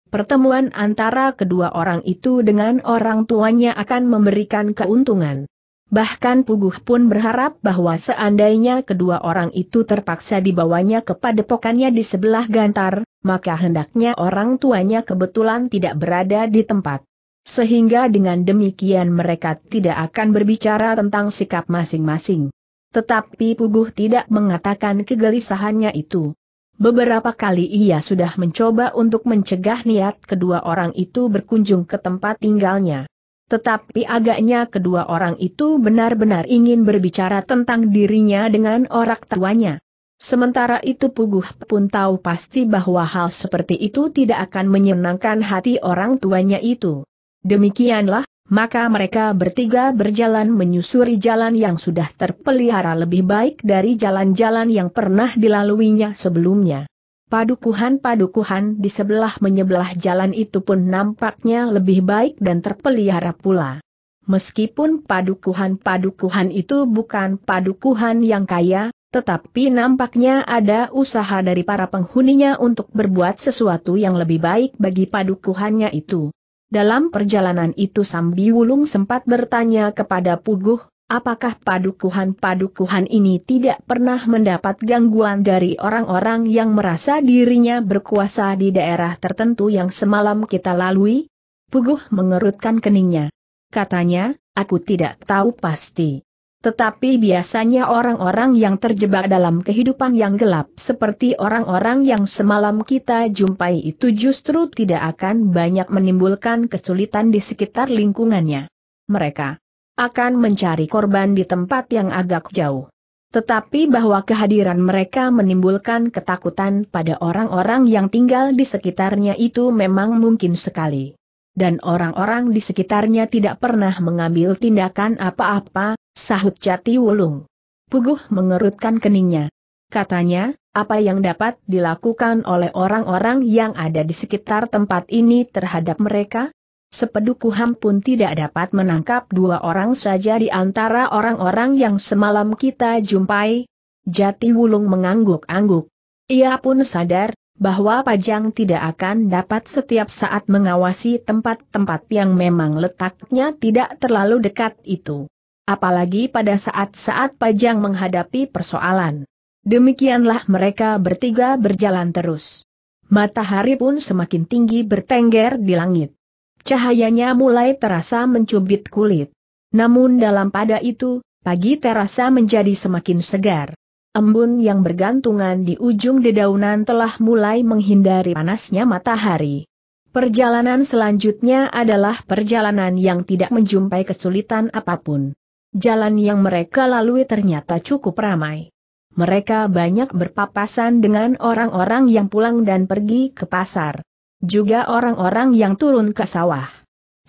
Speaker 1: pertemuan antara kedua orang itu dengan orang tuanya akan memberikan keuntungan? Bahkan Puguh pun berharap bahwa seandainya kedua orang itu terpaksa dibawanya ke padepokannya di sebelah Gantar, maka hendaknya orang tuanya kebetulan tidak berada di tempat. Sehingga dengan demikian mereka tidak akan berbicara tentang sikap masing-masing. Tetapi Puguh tidak mengatakan kegelisahannya itu. Beberapa kali ia sudah mencoba untuk mencegah niat kedua orang itu berkunjung ke tempat tinggalnya. Tetapi agaknya kedua orang itu benar-benar ingin berbicara tentang dirinya dengan orang tuanya. Sementara itu Puguh pun tahu pasti bahwa hal seperti itu tidak akan menyenangkan hati orang tuanya itu. Demikianlah, maka mereka bertiga berjalan menyusuri jalan yang sudah terpelihara lebih baik dari jalan-jalan yang pernah dilaluinya sebelumnya. Padukuhan-padukuhan di sebelah menyebelah jalan itu pun nampaknya lebih baik dan terpelihara pula. Meskipun padukuhan-padukuhan itu bukan padukuhan yang kaya, tetapi nampaknya ada usaha dari para penghuninya untuk berbuat sesuatu yang lebih baik bagi padukuhannya itu. Dalam perjalanan itu Sambi Wulung sempat bertanya kepada Puguh, apakah padukuhan-padukuhan ini tidak pernah mendapat gangguan dari orang-orang yang merasa dirinya berkuasa di daerah tertentu yang semalam kita lalui? Puguh mengerutkan keningnya. Katanya, aku tidak tahu pasti. Tetapi biasanya orang-orang yang terjebak dalam kehidupan yang gelap seperti orang-orang yang semalam kita jumpai itu justru tidak akan banyak menimbulkan kesulitan di sekitar lingkungannya. Mereka akan mencari korban di tempat yang agak jauh. Tetapi bahwa kehadiran mereka menimbulkan ketakutan pada orang-orang yang tinggal di sekitarnya itu memang mungkin sekali dan orang-orang di sekitarnya tidak pernah mengambil tindakan apa-apa, sahut Jati Wulung. Puguh mengerutkan keningnya. Katanya, apa yang dapat dilakukan oleh orang-orang yang ada di sekitar tempat ini terhadap mereka? Sepeduku pun tidak dapat menangkap dua orang saja di antara orang-orang yang semalam kita jumpai. Jati Wulung mengangguk-angguk. Ia pun sadar, bahwa Pajang tidak akan dapat setiap saat mengawasi tempat-tempat yang memang letaknya tidak terlalu dekat itu. Apalagi pada saat-saat Pajang menghadapi persoalan. Demikianlah mereka bertiga berjalan terus. Matahari pun semakin tinggi bertengger di langit. Cahayanya mulai terasa mencubit kulit. Namun dalam pada itu, pagi terasa menjadi semakin segar embun yang bergantungan di ujung dedaunan telah mulai menghindari panasnya matahari. Perjalanan selanjutnya adalah perjalanan yang tidak menjumpai kesulitan apapun. Jalan yang mereka lalui ternyata cukup ramai. Mereka banyak berpapasan dengan orang-orang yang pulang dan pergi ke pasar. Juga orang-orang yang turun ke sawah.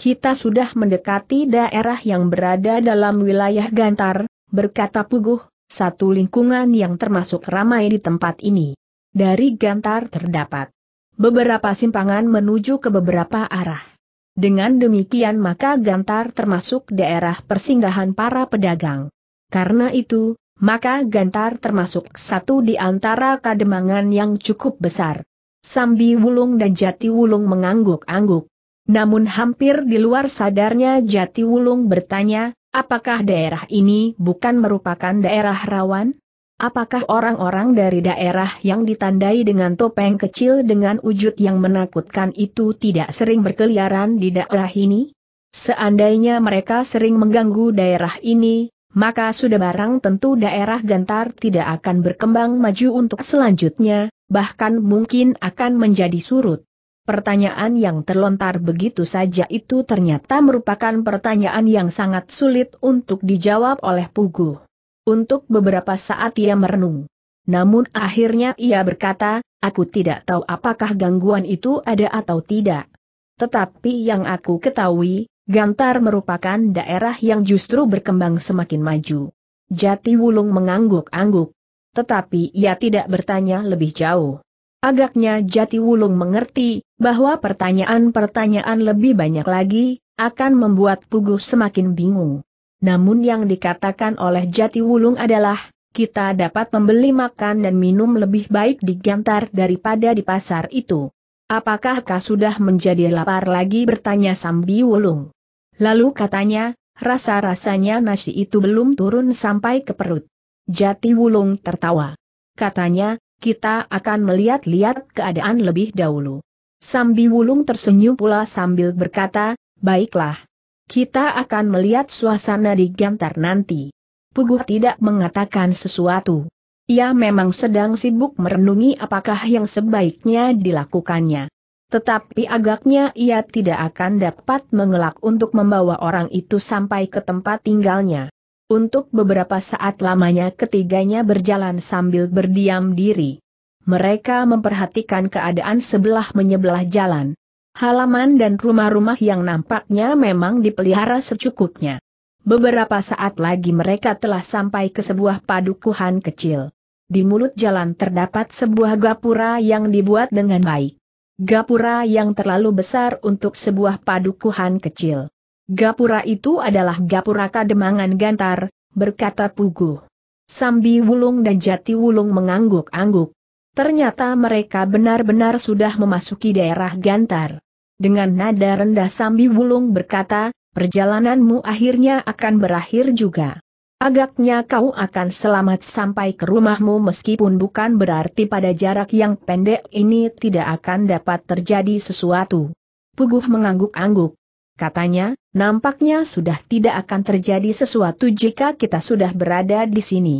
Speaker 1: Kita sudah mendekati daerah yang berada dalam wilayah Gantar, berkata Puguh, satu lingkungan yang termasuk ramai di tempat ini. Dari Gantar terdapat beberapa simpangan menuju ke beberapa arah. Dengan demikian maka Gantar termasuk daerah persinggahan para pedagang. Karena itu, maka Gantar termasuk satu di antara kademangan yang cukup besar. Sambi Wulung dan Jati Wulung mengangguk-angguk. Namun hampir di luar sadarnya Jati Wulung bertanya, Apakah daerah ini bukan merupakan daerah rawan? Apakah orang-orang dari daerah yang ditandai dengan topeng kecil dengan wujud yang menakutkan itu tidak sering berkeliaran di daerah ini? Seandainya mereka sering mengganggu daerah ini, maka sudah barang tentu daerah Gantar tidak akan berkembang maju untuk selanjutnya, bahkan mungkin akan menjadi surut. Pertanyaan yang terlontar begitu saja itu ternyata merupakan pertanyaan yang sangat sulit untuk dijawab oleh Pugu. Untuk beberapa saat ia merenung. Namun akhirnya ia berkata, aku tidak tahu apakah gangguan itu ada atau tidak. Tetapi yang aku ketahui, Gantar merupakan daerah yang justru berkembang semakin maju. Jati Wulung mengangguk-angguk. Tetapi ia tidak bertanya lebih jauh. Agaknya Jati Wulung mengerti, bahwa pertanyaan-pertanyaan lebih banyak lagi, akan membuat Pugu semakin bingung. Namun yang dikatakan oleh Jati Wulung adalah, kita dapat membeli makan dan minum lebih baik di Gantar daripada di pasar itu. Apakah kau sudah menjadi lapar lagi bertanya Sambi Wulung. Lalu katanya, rasa-rasanya nasi itu belum turun sampai ke perut. Jati Wulung tertawa. Katanya, kita akan melihat-lihat keadaan lebih dahulu. Sambi Wulung tersenyum pula sambil berkata, baiklah. Kita akan melihat suasana di Gantar nanti. Pugu tidak mengatakan sesuatu. Ia memang sedang sibuk merenungi apakah yang sebaiknya dilakukannya. Tetapi agaknya ia tidak akan dapat mengelak untuk membawa orang itu sampai ke tempat tinggalnya. Untuk beberapa saat lamanya ketiganya berjalan sambil berdiam diri. Mereka memperhatikan keadaan sebelah menyebelah jalan. Halaman dan rumah-rumah yang nampaknya memang dipelihara secukupnya. Beberapa saat lagi mereka telah sampai ke sebuah padukuhan kecil. Di mulut jalan terdapat sebuah gapura yang dibuat dengan baik. Gapura yang terlalu besar untuk sebuah padukuhan kecil. Gapura itu adalah Gapura Kademangan Gantar, berkata Pugu. Sambi Wulung dan Jati Wulung mengangguk-angguk. Ternyata mereka benar-benar sudah memasuki daerah Gantar. Dengan nada rendah Sambi Wulung berkata, perjalananmu akhirnya akan berakhir juga. Agaknya kau akan selamat sampai ke rumahmu meskipun bukan berarti pada jarak yang pendek ini tidak akan dapat terjadi sesuatu. Puguh mengangguk-angguk. Katanya, nampaknya sudah tidak akan terjadi sesuatu jika kita sudah berada di sini.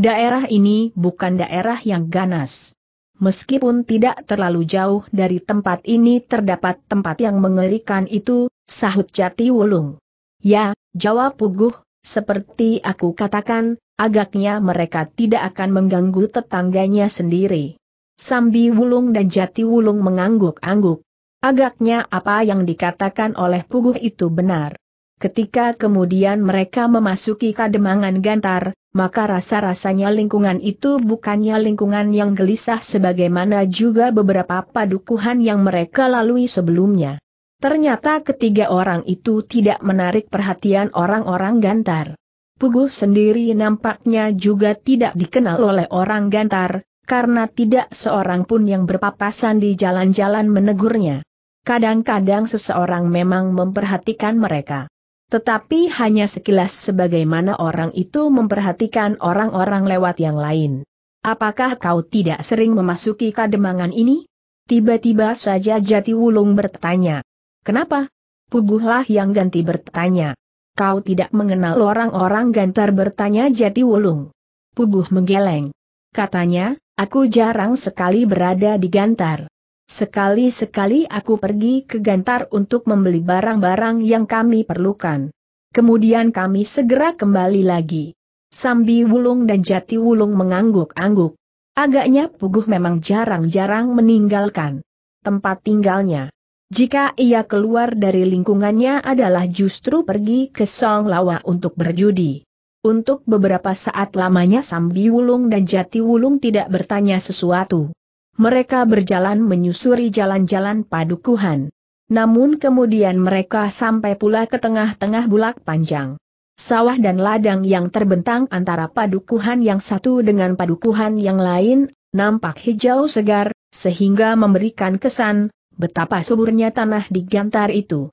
Speaker 1: Daerah ini bukan daerah yang ganas. Meskipun tidak terlalu jauh dari tempat ini terdapat tempat yang mengerikan itu, sahut Jati Wulung. Ya, jawab Puguh, seperti aku katakan, agaknya mereka tidak akan mengganggu tetangganya sendiri. Sambi Wulung dan Jati Wulung mengangguk-angguk. Agaknya apa yang dikatakan oleh Puguh itu benar. Ketika kemudian mereka memasuki kademangan gantar, maka rasa-rasanya lingkungan itu bukannya lingkungan yang gelisah sebagaimana juga beberapa padukuhan yang mereka lalui sebelumnya. Ternyata ketiga orang itu tidak menarik perhatian orang-orang gantar. Puguh sendiri nampaknya juga tidak dikenal oleh orang gantar, karena tidak seorang pun yang berpapasan di jalan-jalan menegurnya. Kadang-kadang seseorang memang memperhatikan mereka. Tetapi hanya sekilas sebagaimana orang itu memperhatikan orang-orang lewat yang lain. Apakah kau tidak sering memasuki kademangan ini? Tiba-tiba saja Jati Wulung bertanya. Kenapa? Puguhlah yang ganti bertanya. Kau tidak mengenal orang-orang gantar bertanya Jati Wulung. Puguh menggeleng. Katanya, aku jarang sekali berada di gantar. Sekali-sekali aku pergi ke Gantar untuk membeli barang-barang yang kami perlukan. Kemudian kami segera kembali lagi. Sambi Wulung dan Jati Wulung mengangguk-angguk. Agaknya Puguh memang jarang-jarang meninggalkan tempat tinggalnya. Jika ia keluar dari lingkungannya adalah justru pergi ke Song Lawa untuk berjudi. Untuk beberapa saat lamanya Sambi Wulung dan Jati Wulung tidak bertanya sesuatu mereka berjalan menyusuri jalan-jalan padukuhan. Namun kemudian mereka sampai pula ke tengah-tengah bulak panjang. Sawah dan ladang yang terbentang antara padukuhan yang satu dengan padukuhan yang lain, nampak hijau segar, sehingga memberikan kesan, betapa suburnya tanah di Gantar itu.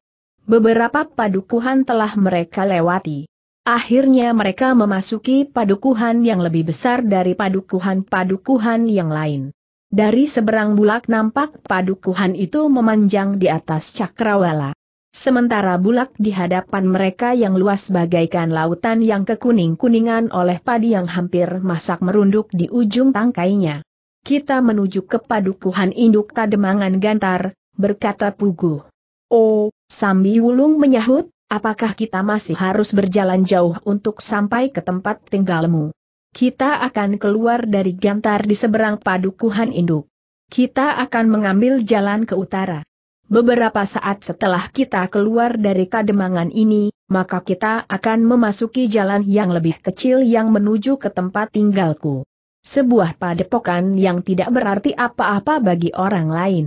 Speaker 1: Beberapa padukuhan telah mereka lewati. Akhirnya mereka memasuki padukuhan yang lebih besar dari padukuhan-padukuhan yang lain. Dari seberang bulak nampak padukuhan itu memanjang di atas cakrawala. Sementara bulak di hadapan mereka yang luas bagaikan lautan yang kekuning-kuningan oleh padi yang hampir masak merunduk di ujung tangkainya. Kita menuju ke padukuhan induk kademangan gantar, berkata Pugu. Oh, Sambi Wulung menyahut, apakah kita masih harus berjalan jauh untuk sampai ke tempat tinggalmu? Kita akan keluar dari Gantar di seberang padukuhan induk. Kita akan mengambil jalan ke utara. Beberapa saat setelah kita keluar dari kademangan ini, maka kita akan memasuki jalan yang lebih kecil yang menuju ke tempat tinggalku. Sebuah padepokan yang tidak berarti apa-apa bagi orang lain.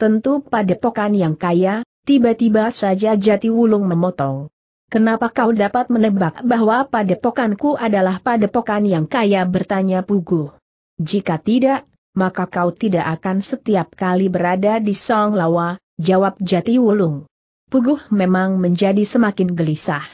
Speaker 1: Tentu padepokan yang kaya, tiba-tiba saja jati wulung memotong. Kenapa kau dapat menebak bahwa padepokanku adalah padepokan yang kaya bertanya Pugu? Jika tidak, maka kau tidak akan setiap kali berada di Song Lawa, jawab Jati Wulung. Pugu memang menjadi semakin gelisah.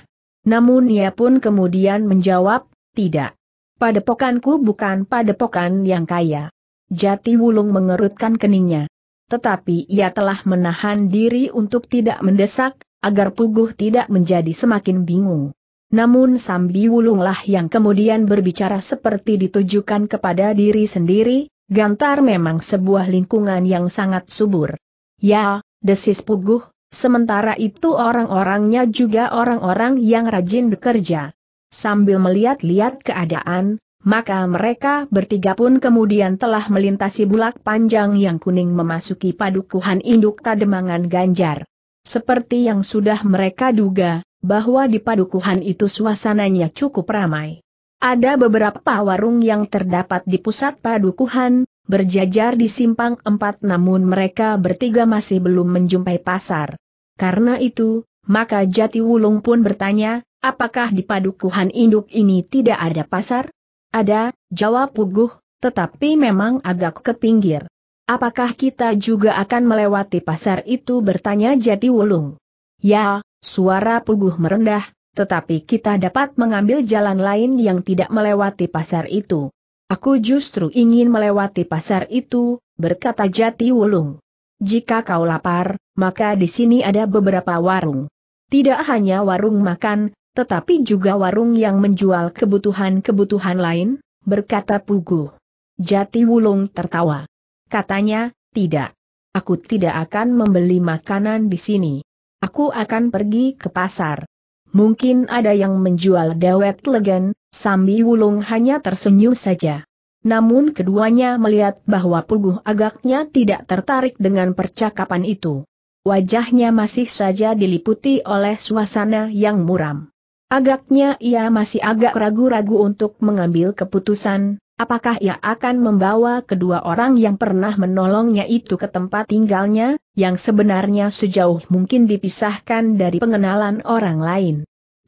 Speaker 1: Namun ia pun kemudian menjawab, tidak. Padepokanku bukan padepokan yang kaya. Jati Wulung mengerutkan keningnya. Tetapi ia telah menahan diri untuk tidak mendesak, agar Puguh tidak menjadi semakin bingung. Namun Sambi Wulunglah yang kemudian berbicara seperti ditujukan kepada diri sendiri, Gantar memang sebuah lingkungan yang sangat subur. Ya, desis Puguh, sementara itu orang-orangnya juga orang-orang yang rajin bekerja. Sambil melihat-lihat keadaan, maka mereka bertiga pun kemudian telah melintasi bulak panjang yang kuning memasuki padukuhan induk kademangan Ganjar. Seperti yang sudah mereka duga, bahwa di padukuhan itu suasananya cukup ramai. Ada beberapa warung yang terdapat di pusat padukuhan, berjajar di simpang empat namun mereka bertiga masih belum menjumpai pasar. Karena itu, maka Jati Wulung pun bertanya, apakah di padukuhan induk ini tidak ada pasar? Ada, jawab Puguh, tetapi memang agak ke pinggir. Apakah kita juga akan melewati pasar itu bertanya Jati Wulung? Ya, suara Puguh merendah, tetapi kita dapat mengambil jalan lain yang tidak melewati pasar itu. Aku justru ingin melewati pasar itu, berkata Jati Wulung. Jika kau lapar, maka di sini ada beberapa warung. Tidak hanya warung makan, tetapi juga warung yang menjual kebutuhan-kebutuhan lain, berkata Puguh. Jati Wulung tertawa. Katanya, tidak. Aku tidak akan membeli makanan di sini. Aku akan pergi ke pasar. Mungkin ada yang menjual dawet legen, Sambi Wulung hanya tersenyum saja. Namun keduanya melihat bahwa Puguh agaknya tidak tertarik dengan percakapan itu. Wajahnya masih saja diliputi oleh suasana yang muram. Agaknya ia masih agak ragu-ragu untuk mengambil keputusan, Apakah ia akan membawa kedua orang yang pernah menolongnya itu ke tempat tinggalnya, yang sebenarnya sejauh mungkin dipisahkan dari pengenalan orang lain?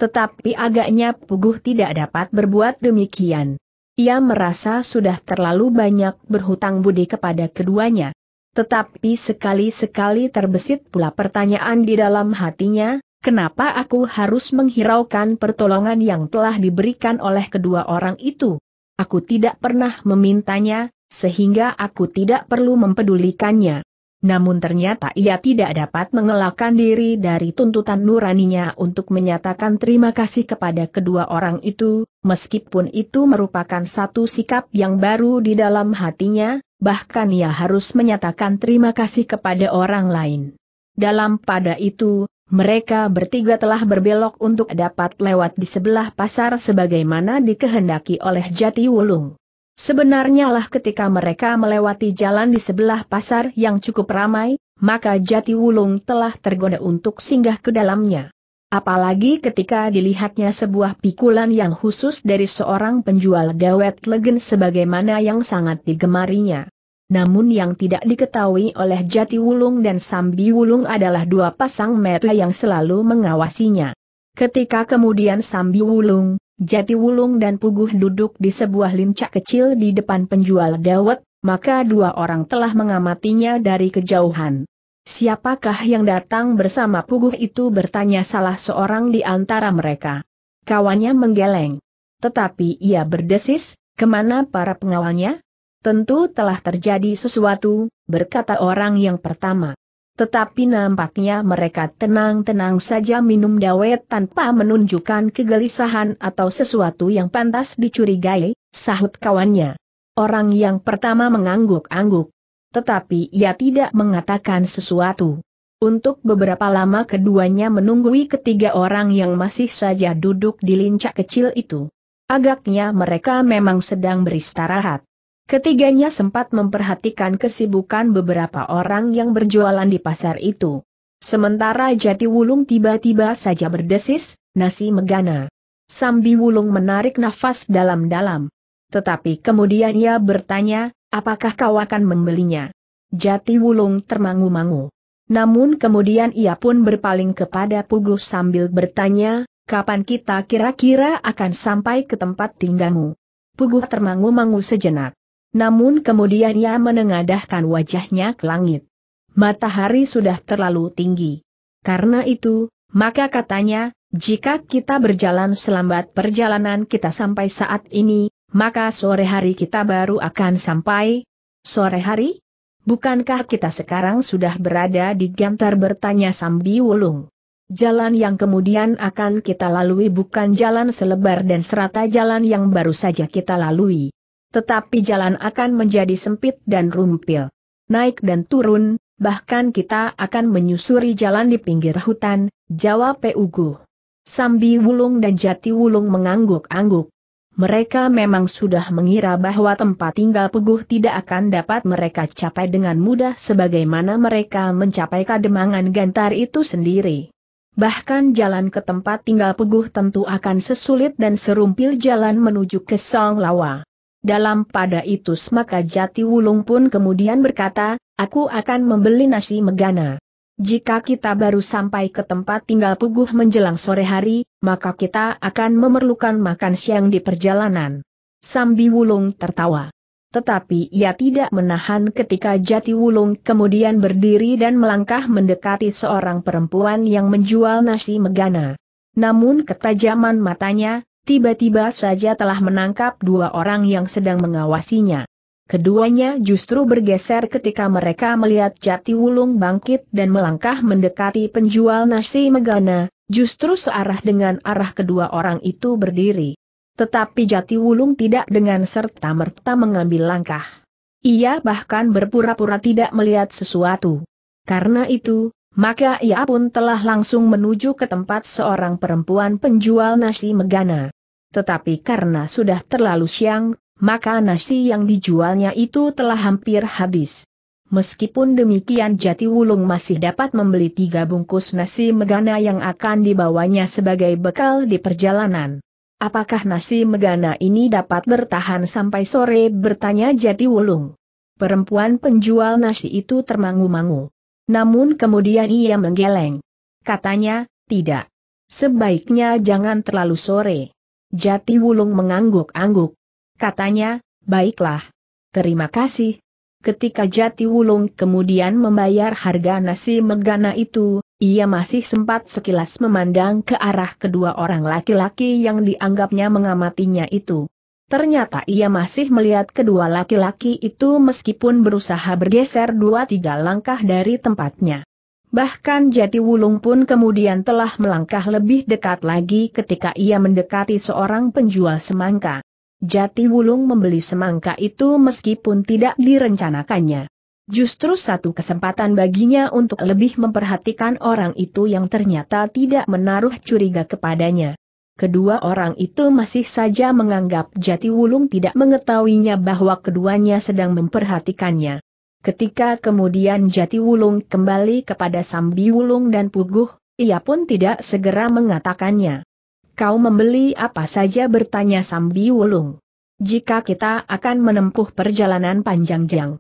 Speaker 1: Tetapi agaknya Puguh tidak dapat berbuat demikian. Ia merasa sudah terlalu banyak berhutang budi kepada keduanya. Tetapi sekali-sekali terbesit pula pertanyaan di dalam hatinya, kenapa aku harus menghiraukan pertolongan yang telah diberikan oleh kedua orang itu? Aku tidak pernah memintanya, sehingga aku tidak perlu mempedulikannya. Namun ternyata ia tidak dapat mengelakkan diri dari tuntutan nuraninya untuk menyatakan terima kasih kepada kedua orang itu, meskipun itu merupakan satu sikap yang baru di dalam hatinya, bahkan ia harus menyatakan terima kasih kepada orang lain. Dalam pada itu, mereka bertiga telah berbelok untuk dapat lewat di sebelah pasar sebagaimana dikehendaki oleh Jati Wulung. Sebenarnya lah ketika mereka melewati jalan di sebelah pasar yang cukup ramai, maka Jati Wulung telah tergoda untuk singgah ke dalamnya. Apalagi ketika dilihatnya sebuah pikulan yang khusus dari seorang penjual dawet legen sebagaimana yang sangat digemarinya namun yang tidak diketahui oleh Jati Wulung dan Sambi Wulung adalah dua pasang mata yang selalu mengawasinya. Ketika kemudian Sambi Wulung, Jati Wulung dan Puguh duduk di sebuah lincak kecil di depan penjual dawet, maka dua orang telah mengamatinya dari kejauhan. Siapakah yang datang bersama Puguh itu bertanya salah seorang di antara mereka. Kawannya menggeleng. Tetapi ia berdesis, kemana para pengawalnya? Tentu telah terjadi sesuatu, berkata orang yang pertama. Tetapi nampaknya mereka tenang-tenang saja minum dawet tanpa menunjukkan kegelisahan atau sesuatu yang pantas dicurigai, sahut kawannya. Orang yang pertama mengangguk-angguk. Tetapi ia tidak mengatakan sesuatu. Untuk beberapa lama keduanya menunggui ketiga orang yang masih saja duduk di lincak kecil itu. Agaknya mereka memang sedang beristirahat. Ketiganya sempat memperhatikan kesibukan beberapa orang yang berjualan di pasar itu. Sementara Jati Wulung tiba-tiba saja berdesis, nasi megana. Sambi Wulung menarik nafas dalam-dalam. Tetapi kemudian ia bertanya, apakah kau akan membelinya? Jati Wulung termangu-mangu. Namun kemudian ia pun berpaling kepada Pugus sambil bertanya, kapan kita kira-kira akan sampai ke tempat tinggalmu? Puguh termangu-mangu sejenak. Namun kemudian ia menengadahkan wajahnya ke langit. Matahari sudah terlalu tinggi. Karena itu, maka katanya, jika kita berjalan selambat perjalanan kita sampai saat ini, maka sore hari kita baru akan sampai. Sore hari? Bukankah kita sekarang sudah berada di Gantar bertanya Sambi Wulung? Jalan yang kemudian akan kita lalui bukan jalan selebar dan serata jalan yang baru saja kita lalui tetapi jalan akan menjadi sempit dan rumpil. Naik dan turun, bahkan kita akan menyusuri jalan di pinggir hutan, jawab Ugu. Sambi Wulung dan Jati Wulung mengangguk-angguk. Mereka memang sudah mengira bahwa tempat tinggal Peguh tidak akan dapat mereka capai dengan mudah sebagaimana mereka mencapai kademangan gantar itu sendiri. Bahkan jalan ke tempat tinggal Peguh tentu akan sesulit dan serumpil jalan menuju ke Song Lawa. Dalam pada itu maka Jati Wulung pun kemudian berkata, aku akan membeli nasi megana. Jika kita baru sampai ke tempat tinggal Puguh menjelang sore hari, maka kita akan memerlukan makan siang di perjalanan. Sambi Wulung tertawa. Tetapi ia tidak menahan ketika Jati Wulung kemudian berdiri dan melangkah mendekati seorang perempuan yang menjual nasi megana. Namun ketajaman matanya, tiba-tiba saja telah menangkap dua orang yang sedang mengawasinya. Keduanya justru bergeser ketika mereka melihat jati wulung bangkit dan melangkah mendekati penjual nasi megana, justru searah dengan arah kedua orang itu berdiri. Tetapi jati wulung tidak dengan serta-merta mengambil langkah. Ia bahkan berpura-pura tidak melihat sesuatu. Karena itu, maka ia pun telah langsung menuju ke tempat seorang perempuan penjual nasi megana tetapi karena sudah terlalu siang, maka nasi yang dijualnya itu telah hampir habis. Meskipun demikian Jati Wulung masih dapat membeli tiga bungkus nasi megana yang akan dibawanya sebagai bekal di perjalanan. Apakah nasi megana ini dapat bertahan sampai sore bertanya Jati Wulung. Perempuan penjual nasi itu termangu-mangu. Namun kemudian ia menggeleng. Katanya, tidak. Sebaiknya jangan terlalu sore. Jati Wulung mengangguk-angguk. Katanya, baiklah. Terima kasih. Ketika Jati Wulung kemudian membayar harga nasi megana itu, ia masih sempat sekilas memandang ke arah kedua orang laki-laki yang dianggapnya mengamatinya itu. Ternyata ia masih melihat kedua laki-laki itu meskipun berusaha bergeser dua tiga langkah dari tempatnya. Bahkan Jati Wulung pun kemudian telah melangkah lebih dekat lagi ketika ia mendekati seorang penjual semangka. Jati Wulung membeli semangka itu meskipun tidak direncanakannya. Justru satu kesempatan baginya untuk lebih memperhatikan orang itu yang ternyata tidak menaruh curiga kepadanya. Kedua orang itu masih saja menganggap Jati Wulung tidak mengetahuinya bahwa keduanya sedang memperhatikannya. Ketika kemudian Jati Wulung kembali kepada Sambi Wulung dan Puguh, ia pun tidak segera mengatakannya. Kau membeli apa saja bertanya Sambi Wulung. Jika kita akan menempuh perjalanan panjang jang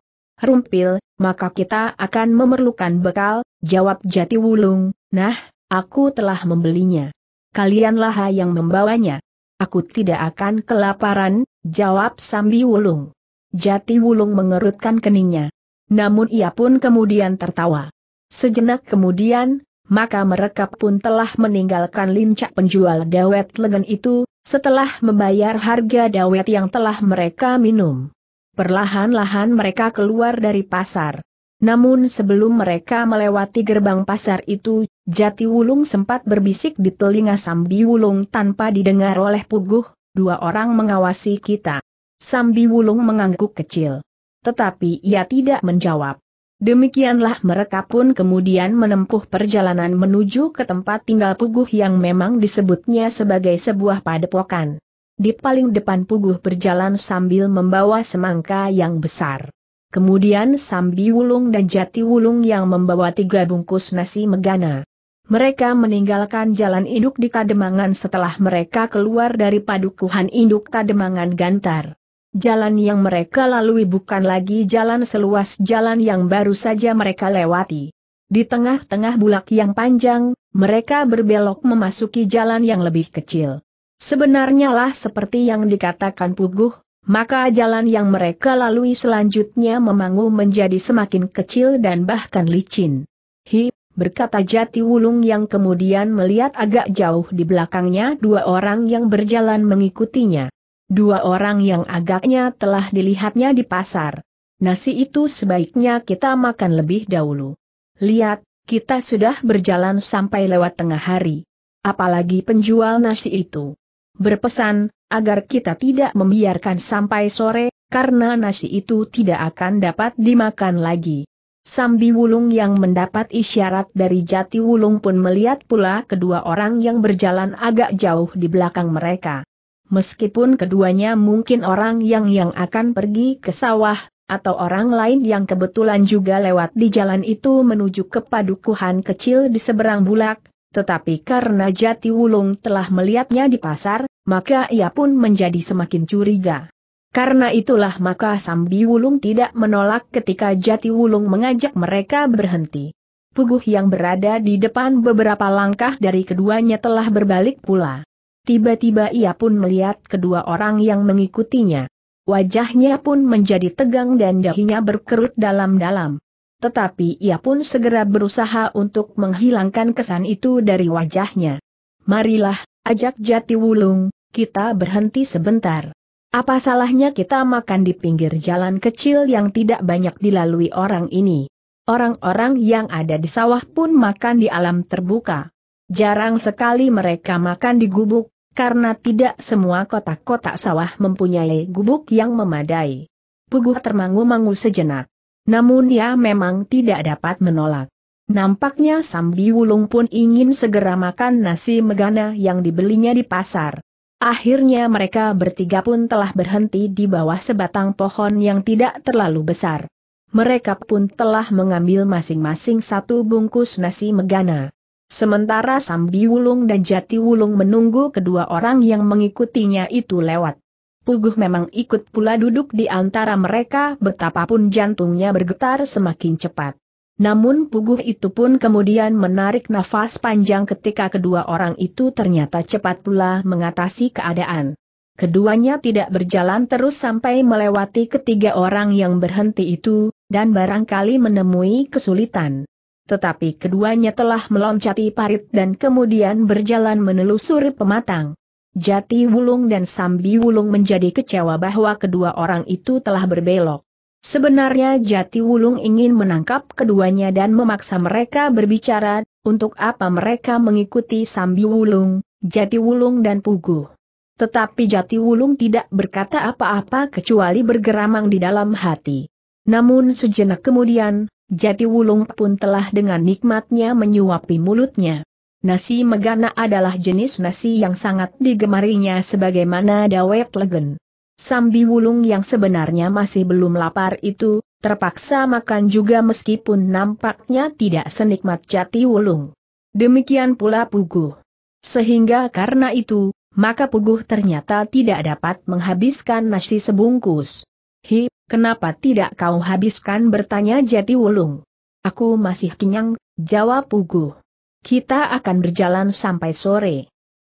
Speaker 1: rumpil, maka kita akan memerlukan bekal, jawab Jati Wulung, nah, aku telah membelinya. Kalianlah yang membawanya. Aku tidak akan kelaparan, jawab Sambi Wulung. Jati Wulung mengerutkan keningnya. Namun ia pun kemudian tertawa. Sejenak kemudian, maka mereka pun telah meninggalkan lincak penjual dawet legen itu, setelah membayar harga dawet yang telah mereka minum. Perlahan-lahan mereka keluar dari pasar. Namun sebelum mereka melewati gerbang pasar itu, Jati Wulung sempat berbisik di telinga Sambi Wulung tanpa didengar oleh Puguh, dua orang mengawasi kita. Sambi Wulung mengangguk kecil tetapi ia tidak menjawab. Demikianlah mereka pun kemudian menempuh perjalanan menuju ke tempat tinggal Puguh yang memang disebutnya sebagai sebuah padepokan. Di paling depan Puguh berjalan sambil membawa semangka yang besar. Kemudian Sambi Wulung dan Jati Wulung yang membawa tiga bungkus nasi megana. Mereka meninggalkan jalan induk di Kademangan setelah mereka keluar dari padukuhan induk Kademangan Gantar. Jalan yang mereka lalui bukan lagi jalan seluas jalan yang baru saja mereka lewati. Di tengah-tengah bulak yang panjang, mereka berbelok memasuki jalan yang lebih kecil. Sebenarnya lah seperti yang dikatakan Puguh, maka jalan yang mereka lalui selanjutnya memangu menjadi semakin kecil dan bahkan licin. Hi, berkata Jati Wulung yang kemudian melihat agak jauh di belakangnya dua orang yang berjalan mengikutinya. Dua orang yang agaknya telah dilihatnya di pasar. Nasi itu sebaiknya kita makan lebih dahulu. Lihat, kita sudah berjalan sampai lewat tengah hari. Apalagi penjual nasi itu. Berpesan, agar kita tidak membiarkan sampai sore, karena nasi itu tidak akan dapat dimakan lagi. Sambi Wulung yang mendapat isyarat dari Jati Wulung pun melihat pula kedua orang yang berjalan agak jauh di belakang mereka meskipun keduanya mungkin orang yang yang akan pergi ke sawah, atau orang lain yang kebetulan juga lewat di jalan itu menuju ke padukuhan kecil di seberang bulak, tetapi karena Jati Wulung telah melihatnya di pasar, maka ia pun menjadi semakin curiga. Karena itulah maka Sambi Wulung tidak menolak ketika Jati Wulung mengajak mereka berhenti. Puguh yang berada di depan beberapa langkah dari keduanya telah berbalik pula. Tiba-tiba ia pun melihat kedua orang yang mengikutinya. Wajahnya pun menjadi tegang dan dahinya berkerut dalam-dalam. Tetapi ia pun segera berusaha untuk menghilangkan kesan itu dari wajahnya. Marilah, ajak jati wulung, kita berhenti sebentar. Apa salahnya kita makan di pinggir jalan kecil yang tidak banyak dilalui orang ini? Orang-orang yang ada di sawah pun makan di alam terbuka. Jarang sekali mereka makan di gubuk, karena tidak semua kotak-kotak sawah mempunyai gubuk yang memadai. Puguh termangu-mangu sejenak. Namun ia memang tidak dapat menolak. Nampaknya Sambi Wulung pun ingin segera makan nasi megana yang dibelinya di pasar. Akhirnya mereka bertiga pun telah berhenti di bawah sebatang pohon yang tidak terlalu besar. Mereka pun telah mengambil masing-masing satu bungkus nasi megana. Sementara Sambi Wulung dan Jati Wulung menunggu kedua orang yang mengikutinya itu lewat. Puguh memang ikut pula duduk di antara mereka betapapun jantungnya bergetar semakin cepat. Namun Puguh itu pun kemudian menarik nafas panjang ketika kedua orang itu ternyata cepat pula mengatasi keadaan. Keduanya tidak berjalan terus sampai melewati ketiga orang yang berhenti itu, dan barangkali menemui kesulitan tetapi keduanya telah meloncati parit dan kemudian berjalan menelusuri pematang. Jati Wulung dan Sambi Wulung menjadi kecewa bahwa kedua orang itu telah berbelok. Sebenarnya Jati Wulung ingin menangkap keduanya dan memaksa mereka berbicara, untuk apa mereka mengikuti Sambi Wulung, Jati Wulung dan Pugu. Tetapi Jati Wulung tidak berkata apa-apa kecuali bergeramang di dalam hati. Namun sejenak kemudian, Jati Wulung pun telah dengan nikmatnya menyuapi mulutnya. Nasi Megana adalah jenis nasi yang sangat digemarinya sebagaimana dawet legen. Sambi Wulung yang sebenarnya masih belum lapar itu, terpaksa makan juga meskipun nampaknya tidak senikmat jati Wulung. Demikian pula Puguh. Sehingga karena itu, maka Puguh ternyata tidak dapat menghabiskan nasi sebungkus. Hi, Kenapa tidak kau habiskan bertanya jati wulung? Aku masih kenyang, jawab Pugu. Kita akan berjalan sampai sore.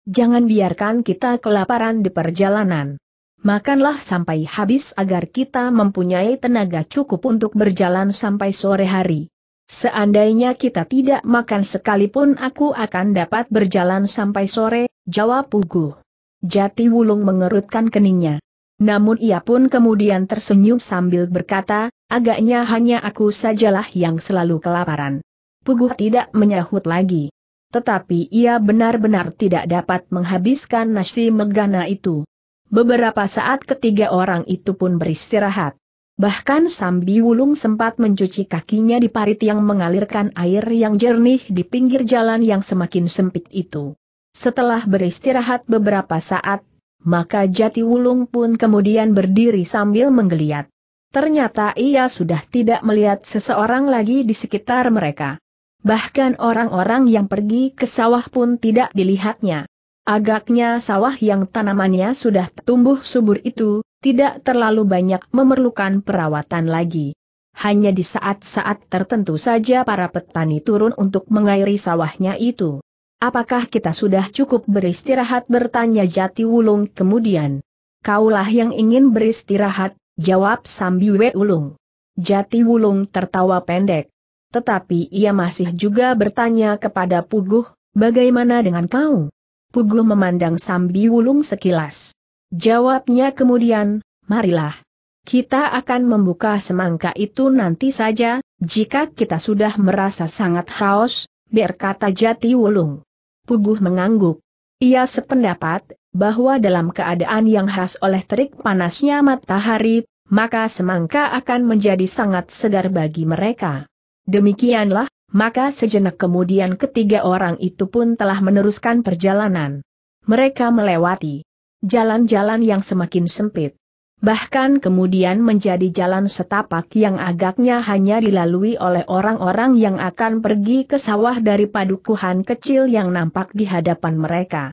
Speaker 1: Jangan biarkan kita kelaparan di perjalanan. Makanlah sampai habis agar kita mempunyai tenaga cukup untuk berjalan sampai sore hari. Seandainya kita tidak makan sekalipun aku akan dapat berjalan sampai sore, jawab Pugu. Jati Wulung mengerutkan keningnya. Namun ia pun kemudian tersenyum sambil berkata, agaknya hanya aku sajalah yang selalu kelaparan. Puguh tidak menyahut lagi. Tetapi ia benar-benar tidak dapat menghabiskan nasi megana itu. Beberapa saat ketiga orang itu pun beristirahat. Bahkan Sambi Wulung sempat mencuci kakinya di parit yang mengalirkan air yang jernih di pinggir jalan yang semakin sempit itu. Setelah beristirahat beberapa saat, maka Jati Wulung pun kemudian berdiri sambil menggeliat. Ternyata ia sudah tidak melihat seseorang lagi di sekitar mereka. Bahkan orang-orang yang pergi ke sawah pun tidak dilihatnya. Agaknya sawah yang tanamannya sudah tumbuh subur itu, tidak terlalu banyak memerlukan perawatan lagi. Hanya di saat-saat tertentu saja para petani turun untuk mengairi sawahnya itu. Apakah kita sudah cukup beristirahat bertanya Jati Wulung kemudian? Kaulah yang ingin beristirahat, jawab Sambiwe Wulung. Jati Wulung tertawa pendek. Tetapi ia masih juga bertanya kepada Puguh, bagaimana dengan kau? Puguh memandang Sambi Wulung sekilas. Jawabnya kemudian, marilah. Kita akan membuka semangka itu nanti saja, jika kita sudah merasa sangat haus, berkata Jati Wulung. Puguh mengangguk. Ia sependapat, bahwa dalam keadaan yang khas oleh terik panasnya matahari, maka semangka akan menjadi sangat segar bagi mereka. Demikianlah, maka sejenak kemudian ketiga orang itu pun telah meneruskan perjalanan. Mereka melewati jalan-jalan yang semakin sempit bahkan kemudian menjadi jalan setapak yang agaknya hanya dilalui oleh orang-orang yang akan pergi ke sawah dari padukuhan kecil yang nampak di hadapan mereka.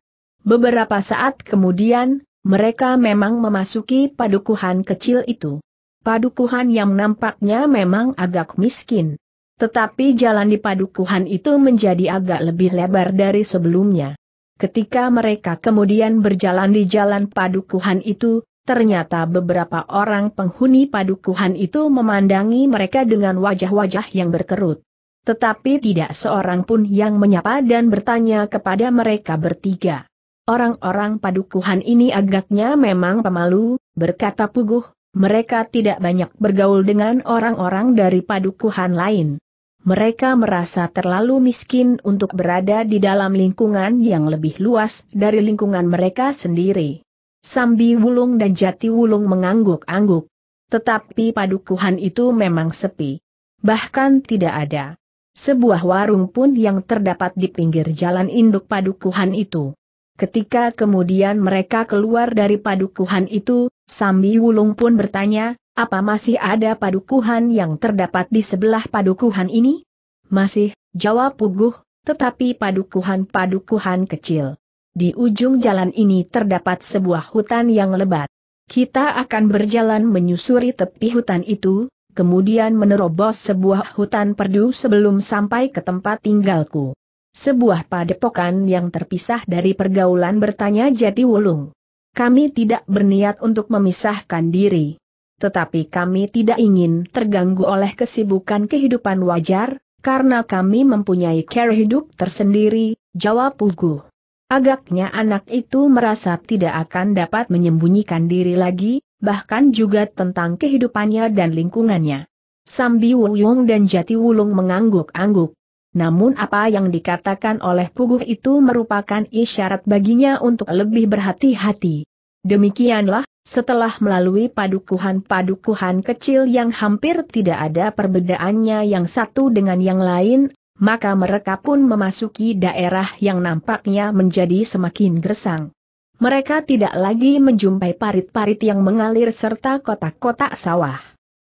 Speaker 1: Beberapa saat kemudian, mereka memang memasuki padukuhan kecil itu. Padukuhan yang nampaknya memang agak miskin. Tetapi jalan di padukuhan itu menjadi agak lebih lebar dari sebelumnya. Ketika mereka kemudian berjalan di jalan padukuhan itu, Ternyata beberapa orang penghuni padukuhan itu memandangi mereka dengan wajah-wajah yang berkerut. Tetapi tidak seorang pun yang menyapa dan bertanya kepada mereka bertiga. Orang-orang padukuhan ini agaknya memang pemalu, berkata Puguh, mereka tidak banyak bergaul dengan orang-orang dari padukuhan lain. Mereka merasa terlalu miskin untuk berada di dalam lingkungan yang lebih luas dari lingkungan mereka sendiri. Sambi Wulung dan Jati Wulung mengangguk-angguk. Tetapi padukuhan itu memang sepi. Bahkan tidak ada. Sebuah warung pun yang terdapat di pinggir jalan induk padukuhan itu. Ketika kemudian mereka keluar dari padukuhan itu, Sambi Wulung pun bertanya, apa masih ada padukuhan yang terdapat di sebelah padukuhan ini? Masih, jawab Puguh, tetapi padukuhan-padukuhan kecil. Di ujung jalan ini terdapat sebuah hutan yang lebat. Kita akan berjalan menyusuri tepi hutan itu, kemudian menerobos sebuah hutan perdu sebelum sampai ke tempat tinggalku. Sebuah padepokan yang terpisah dari pergaulan bertanya jati wulung. Kami tidak berniat untuk memisahkan diri. Tetapi kami tidak ingin terganggu oleh kesibukan kehidupan wajar, karena kami mempunyai care hidup tersendiri, jawab Uguh. Agaknya anak itu merasa tidak akan dapat menyembunyikan diri lagi, bahkan juga tentang kehidupannya dan lingkungannya. Sambi Wuyung dan Jati Wulung mengangguk-angguk. Namun apa yang dikatakan oleh Puguh itu merupakan isyarat baginya untuk lebih berhati-hati. Demikianlah, setelah melalui padukuhan-padukuhan kecil yang hampir tidak ada perbedaannya yang satu dengan yang lain, maka mereka pun memasuki daerah yang nampaknya menjadi semakin gersang. Mereka tidak lagi menjumpai parit-parit yang mengalir serta kotak-kotak sawah.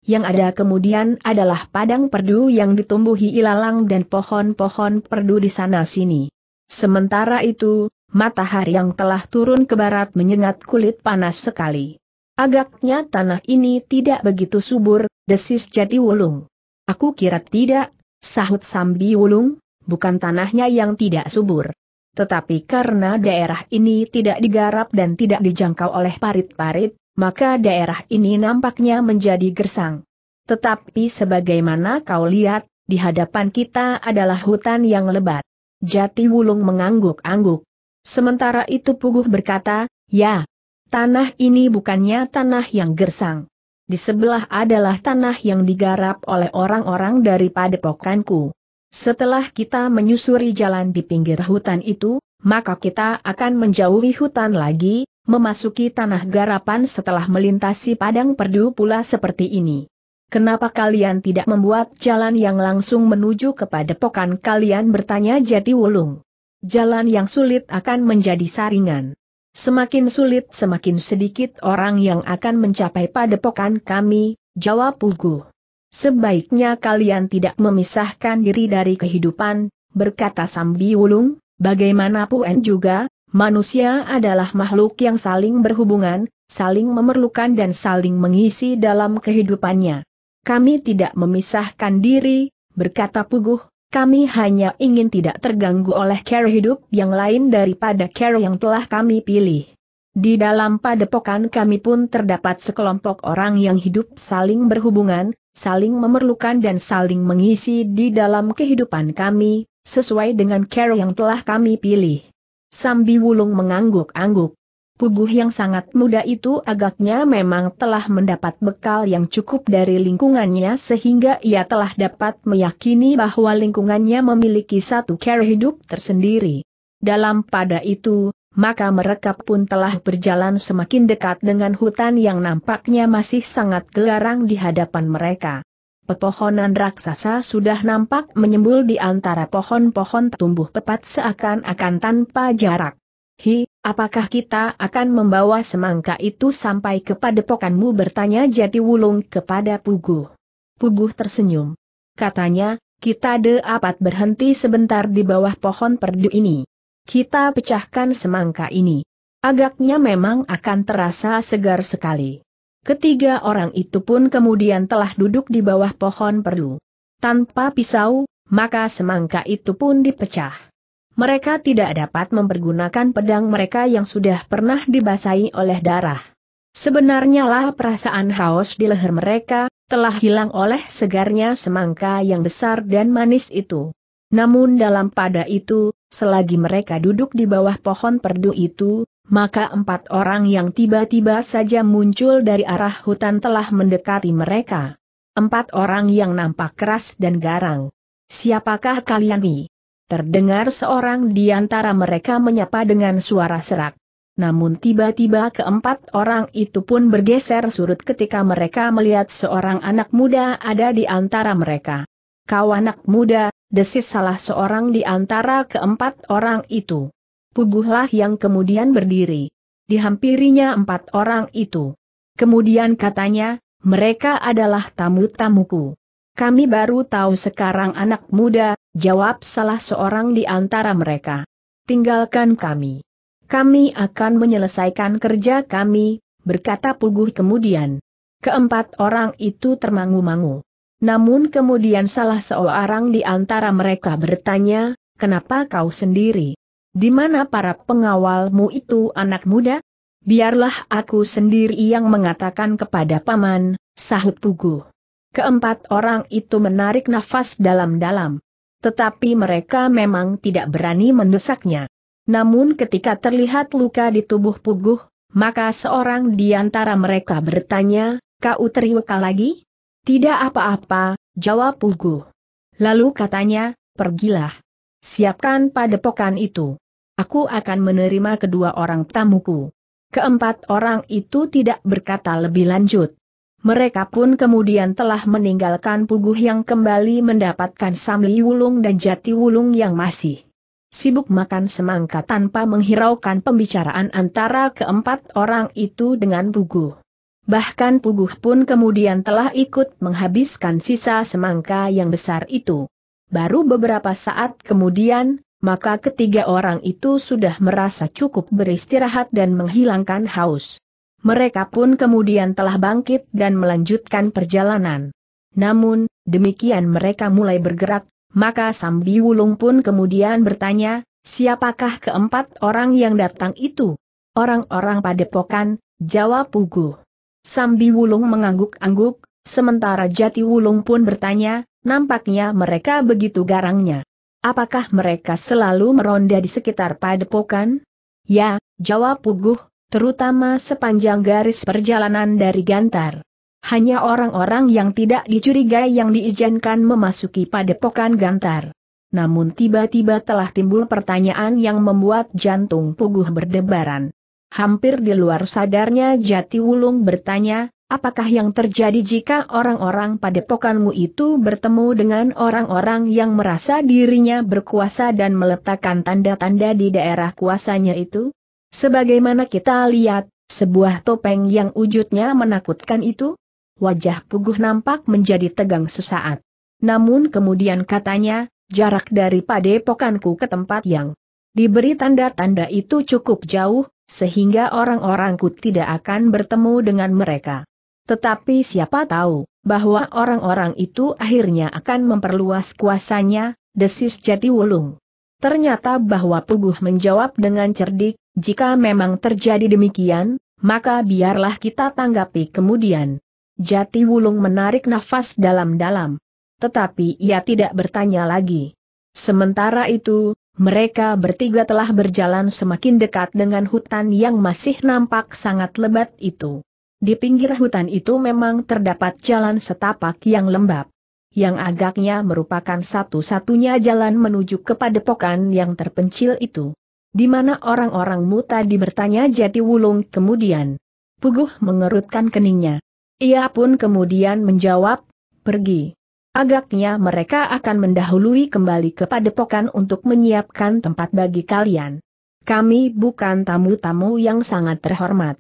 Speaker 1: Yang ada kemudian adalah padang perdu yang ditumbuhi ilalang dan pohon-pohon perdu di sana-sini. Sementara itu, matahari yang telah turun ke barat menyengat kulit panas sekali. Agaknya tanah ini tidak begitu subur, desis jadi wulung. Aku kira tidak Sahut Sambi Wulung, bukan tanahnya yang tidak subur. Tetapi karena daerah ini tidak digarap dan tidak dijangkau oleh parit-parit, maka daerah ini nampaknya menjadi gersang. Tetapi sebagaimana kau lihat, di hadapan kita adalah hutan yang lebat. Jati Wulung mengangguk-angguk. Sementara itu Puguh berkata, ya, tanah ini bukannya tanah yang gersang. Di sebelah adalah tanah yang digarap oleh orang-orang dari padepokanku. Setelah kita menyusuri jalan di pinggir hutan itu, maka kita akan menjauhi hutan lagi, memasuki tanah garapan setelah melintasi padang perdu pula seperti ini. Kenapa kalian tidak membuat jalan yang langsung menuju kepada pokan kalian bertanya Jati Wulung. Jalan yang sulit akan menjadi saringan. Semakin sulit semakin sedikit orang yang akan mencapai padepokan kami, jawab Pugu. Sebaiknya kalian tidak memisahkan diri dari kehidupan, berkata Sambi Wulung, bagaimanapun juga, manusia adalah makhluk yang saling berhubungan, saling memerlukan dan saling mengisi dalam kehidupannya. Kami tidak memisahkan diri, berkata Puguh, kami hanya ingin tidak terganggu oleh cara hidup yang lain daripada cara yang telah kami pilih. Di dalam padepokan kami pun terdapat sekelompok orang yang hidup saling berhubungan, saling memerlukan dan saling mengisi di dalam kehidupan kami, sesuai dengan cara yang telah kami pilih. Sambi Wulung mengangguk-angguk. Puguh yang sangat muda itu agaknya memang telah mendapat bekal yang cukup dari lingkungannya sehingga ia telah dapat meyakini bahwa lingkungannya memiliki satu cara hidup tersendiri. Dalam pada itu, maka mereka pun telah berjalan semakin dekat dengan hutan yang nampaknya masih sangat gelarang di hadapan mereka. Pepohonan raksasa sudah nampak menyembul di antara pohon-pohon tumbuh tepat seakan-akan tanpa jarak. Hi, apakah kita akan membawa semangka itu sampai kepada pokanmu bertanya Jati Wulung kepada Puguh. Puguh tersenyum. Katanya, kita dapat berhenti sebentar di bawah pohon perdu ini. Kita pecahkan semangka ini. Agaknya memang akan terasa segar sekali. Ketiga orang itu pun kemudian telah duduk di bawah pohon perdu. Tanpa pisau, maka semangka itu pun dipecah. Mereka tidak dapat mempergunakan pedang mereka yang sudah pernah dibasahi oleh darah. Sebenarnya lah perasaan haus di leher mereka, telah hilang oleh segarnya semangka yang besar dan manis itu. Namun dalam pada itu, selagi mereka duduk di bawah pohon perdu itu, maka empat orang yang tiba-tiba saja muncul dari arah hutan telah mendekati mereka. Empat orang yang nampak keras dan garang. Siapakah kalian ini? Terdengar seorang di antara mereka menyapa dengan suara serak. Namun tiba-tiba keempat orang itu pun bergeser surut ketika mereka melihat seorang anak muda ada di antara mereka. Kau anak muda, desis salah seorang di antara keempat orang itu. Puguhlah yang kemudian berdiri. Dihampirinya empat orang itu. Kemudian katanya, mereka adalah tamu-tamuku. Kami baru tahu sekarang anak muda, Jawab salah seorang di antara mereka. Tinggalkan kami. Kami akan menyelesaikan kerja kami, berkata Puguh kemudian. Keempat orang itu termangu-mangu. Namun kemudian salah seorang di antara mereka bertanya, kenapa kau sendiri? Di mana para pengawalmu itu anak muda? Biarlah aku sendiri yang mengatakan kepada paman, sahut Puguh. Keempat orang itu menarik nafas dalam-dalam tetapi mereka memang tidak berani mendesaknya. Namun ketika terlihat luka di tubuh Puguh, maka seorang di antara mereka bertanya, kau terluka lagi? Tidak apa-apa, jawab Puguh. Lalu katanya, pergilah. Siapkan padepokan itu. Aku akan menerima kedua orang tamuku. Keempat orang itu tidak berkata lebih lanjut. Mereka pun kemudian telah meninggalkan Puguh yang kembali mendapatkan Samli Wulung dan Jati Wulung yang masih sibuk makan semangka tanpa menghiraukan pembicaraan antara keempat orang itu dengan Puguh. Bahkan Puguh pun kemudian telah ikut menghabiskan sisa semangka yang besar itu. Baru beberapa saat kemudian, maka ketiga orang itu sudah merasa cukup beristirahat dan menghilangkan haus. Mereka pun kemudian telah bangkit dan melanjutkan perjalanan. Namun, demikian mereka mulai bergerak, maka Sambi Wulung pun kemudian bertanya, siapakah keempat orang yang datang itu? Orang-orang padepokan, jawab Pugu. Sambi Wulung mengangguk-angguk, sementara Jati Wulung pun bertanya, nampaknya mereka begitu garangnya. Apakah mereka selalu meronda di sekitar padepokan? Ya, jawab Puguh, terutama sepanjang garis perjalanan dari Gantar. Hanya orang-orang yang tidak dicurigai yang diizinkan memasuki padepokan Gantar. Namun tiba-tiba telah timbul pertanyaan yang membuat jantung Puguh berdebaran. Hampir di luar sadarnya Jati Wulung bertanya, apakah yang terjadi jika orang-orang padepokanmu itu bertemu dengan orang-orang yang merasa dirinya berkuasa dan meletakkan tanda-tanda di daerah kuasanya itu? Sebagaimana kita lihat, sebuah topeng yang wujudnya menakutkan itu, wajah Puguh nampak menjadi tegang sesaat. Namun kemudian katanya, jarak dari padepokanku ke tempat yang diberi tanda-tanda itu cukup jauh, sehingga orang-orangku tidak akan bertemu dengan mereka. Tetapi siapa tahu, bahwa orang-orang itu akhirnya akan memperluas kuasanya, desis wulung. Ternyata bahwa Puguh menjawab dengan cerdik, jika memang terjadi demikian, maka biarlah kita tanggapi kemudian. Jati Wulung menarik nafas dalam-dalam. Tetapi ia tidak bertanya lagi. Sementara itu, mereka bertiga telah berjalan semakin dekat dengan hutan yang masih nampak sangat lebat itu. Di pinggir hutan itu memang terdapat jalan setapak yang lembab. Yang agaknya merupakan satu-satunya jalan menuju kepada padepokan yang terpencil itu. Di mana orang-orangmu tadi bertanya Jati Wulung kemudian. Puguh mengerutkan keningnya. Ia pun kemudian menjawab, pergi. Agaknya mereka akan mendahului kembali kepada padepokan untuk menyiapkan tempat bagi kalian. Kami bukan tamu-tamu yang sangat terhormat.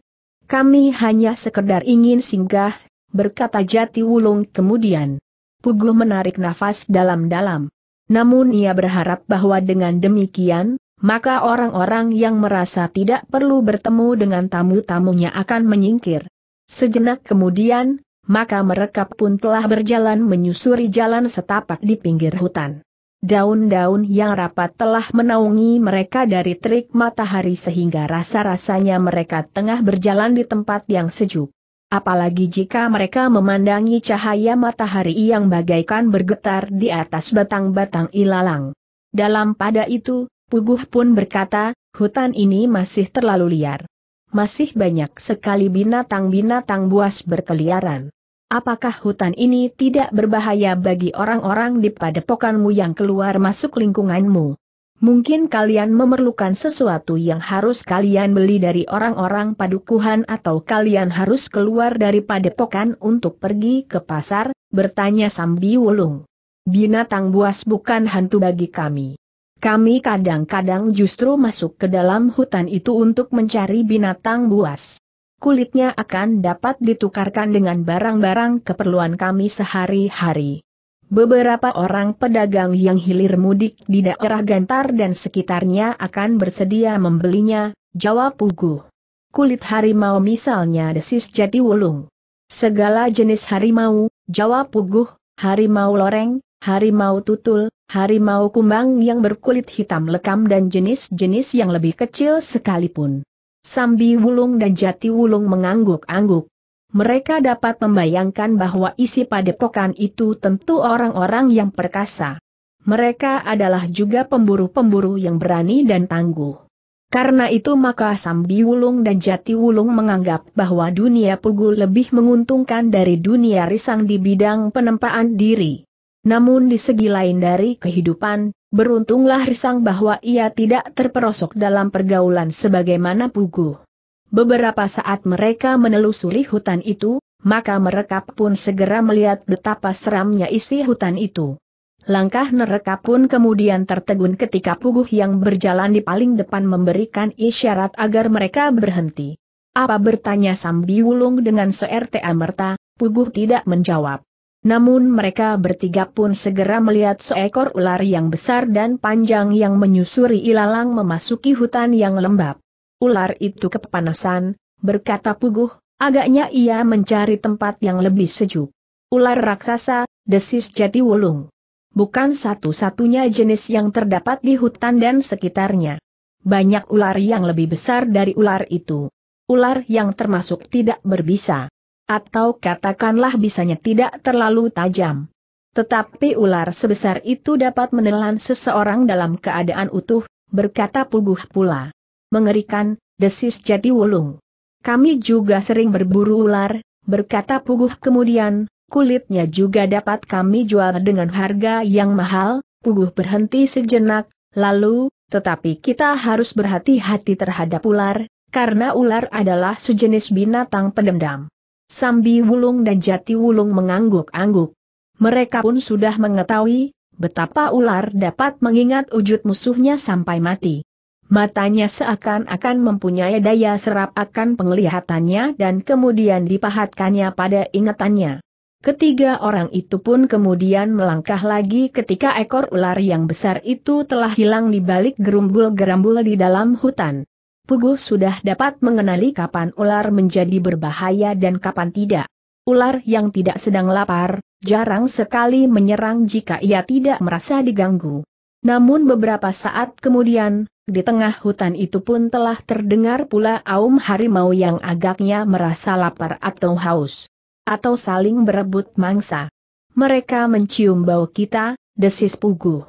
Speaker 1: Kami hanya sekedar ingin singgah, berkata Jati Wulung kemudian. Puguh menarik nafas dalam-dalam. Namun ia berharap bahwa dengan demikian, maka orang-orang yang merasa tidak perlu bertemu dengan tamu-tamunya akan menyingkir. Sejenak kemudian, maka mereka pun telah berjalan menyusuri jalan setapak di pinggir hutan. Daun-daun yang rapat telah menaungi mereka dari terik matahari sehingga rasa-rasanya mereka tengah berjalan di tempat yang sejuk. Apalagi jika mereka memandangi cahaya matahari yang bagaikan bergetar di atas batang-batang ilalang. Dalam pada itu, Puguh pun berkata, hutan ini masih terlalu liar. Masih banyak sekali binatang-binatang buas berkeliaran. Apakah hutan ini tidak berbahaya bagi orang-orang di padepokanmu yang keluar masuk lingkunganmu? Mungkin kalian memerlukan sesuatu yang harus kalian beli dari orang-orang padukuhan atau kalian harus keluar dari padepokan untuk pergi ke pasar, bertanya Sambi Wulung. Binatang buas bukan hantu bagi kami. Kami kadang-kadang justru masuk ke dalam hutan itu untuk mencari binatang buas. Kulitnya akan dapat ditukarkan dengan barang-barang keperluan kami sehari-hari. Beberapa orang pedagang yang hilir mudik di daerah Gantar dan sekitarnya akan bersedia membelinya, jawab Pugu. Kulit harimau misalnya desis jati wulung. Segala jenis harimau, jawab Puguh, harimau loreng, harimau tutul, harimau kumbang yang berkulit hitam lekam dan jenis-jenis yang lebih kecil sekalipun. Sambi Wulung dan Jati Wulung mengangguk-angguk. Mereka dapat membayangkan bahwa isi padepokan itu tentu orang-orang yang perkasa. Mereka adalah juga pemburu-pemburu yang berani dan tangguh. Karena itu maka Sambi Wulung dan Jati Wulung menganggap bahwa dunia Pugu lebih menguntungkan dari dunia Risang di bidang penempaan diri. Namun di segi lain dari kehidupan, beruntunglah Risang bahwa ia tidak terperosok dalam pergaulan sebagaimana Pugu. Beberapa saat mereka menelusuri hutan itu, maka mereka pun segera melihat betapa seramnya isi hutan itu. Langkah mereka pun kemudian tertegun ketika Puguh yang berjalan di paling depan memberikan isyarat agar mereka berhenti. Apa bertanya Sambi Wulung dengan se-RTA merta, Puguh tidak menjawab. Namun mereka bertiga pun segera melihat seekor ular yang besar dan panjang yang menyusuri ilalang memasuki hutan yang lembab. Ular itu kepanasan, berkata Puguh, agaknya ia mencari tempat yang lebih sejuk. Ular raksasa, desis jati wulung. Bukan satu-satunya jenis yang terdapat di hutan dan sekitarnya. Banyak ular yang lebih besar dari ular itu. Ular yang termasuk tidak berbisa atau katakanlah bisanya tidak terlalu tajam. Tetapi ular sebesar itu dapat menelan seseorang dalam keadaan utuh, berkata Puguh pula. Mengerikan, desis jadi wulung. Kami juga sering berburu ular, berkata Puguh kemudian, kulitnya juga dapat kami jual dengan harga yang mahal, Puguh berhenti sejenak, lalu, tetapi kita harus berhati-hati terhadap ular, karena ular adalah sejenis binatang pendendam. Sambi Wulung dan Jati Wulung mengangguk-angguk. Mereka pun sudah mengetahui betapa ular dapat mengingat wujud musuhnya sampai mati. Matanya seakan-akan mempunyai daya serap akan penglihatannya dan kemudian dipahatkannya pada ingatannya. Ketiga orang itu pun kemudian melangkah lagi ketika ekor ular yang besar itu telah hilang di balik gerumbul-gerambul di dalam hutan. Puguh sudah dapat mengenali kapan ular menjadi berbahaya dan kapan tidak. Ular yang tidak sedang lapar, jarang sekali menyerang jika ia tidak merasa diganggu. Namun beberapa saat kemudian, di tengah hutan itu pun telah terdengar pula aum harimau yang agaknya merasa lapar atau haus. Atau saling berebut mangsa. Mereka mencium bau kita, desis Puguh.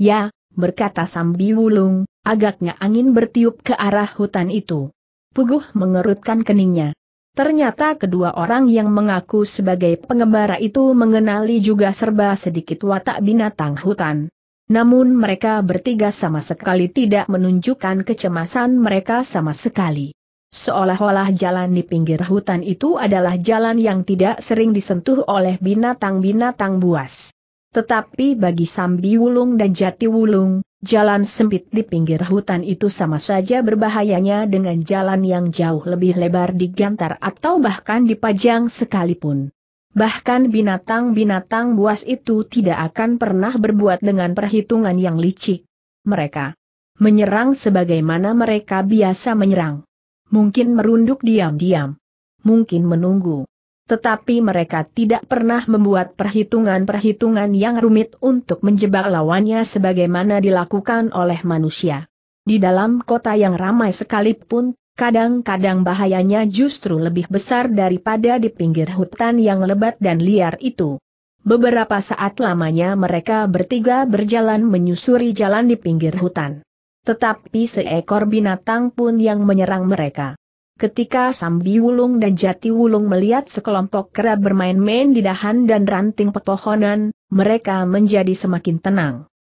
Speaker 1: Ya, berkata Sambi Wulung, Agaknya angin bertiup ke arah hutan itu. Puguh mengerutkan keningnya. Ternyata kedua orang yang mengaku sebagai pengembara itu mengenali juga serba sedikit watak binatang hutan. Namun mereka bertiga sama sekali tidak menunjukkan kecemasan mereka sama sekali. Seolah-olah jalan di pinggir hutan itu adalah jalan yang tidak sering disentuh oleh binatang-binatang buas. Tetapi bagi Sambi Wulung dan Jati Wulung, jalan sempit di pinggir hutan itu sama saja berbahayanya dengan jalan yang jauh lebih lebar di gantar atau bahkan dipajang sekalipun. Bahkan binatang-binatang buas itu tidak akan pernah berbuat dengan perhitungan yang licik. Mereka menyerang sebagaimana mereka biasa menyerang. Mungkin merunduk diam-diam. Mungkin menunggu tetapi mereka tidak pernah membuat perhitungan-perhitungan yang rumit untuk menjebak lawannya sebagaimana dilakukan oleh manusia. Di dalam kota yang ramai sekalipun, kadang-kadang bahayanya justru lebih besar daripada di pinggir hutan yang lebat dan liar itu. Beberapa saat lamanya mereka bertiga berjalan menyusuri jalan di pinggir hutan. Tetapi seekor binatang pun yang menyerang mereka. Ketika Sambi Wulung dan Jati Wulung melihat sekelompok kera bermain-main di dahan dan ranting pepohonan, mereka menjadi semakin tenang.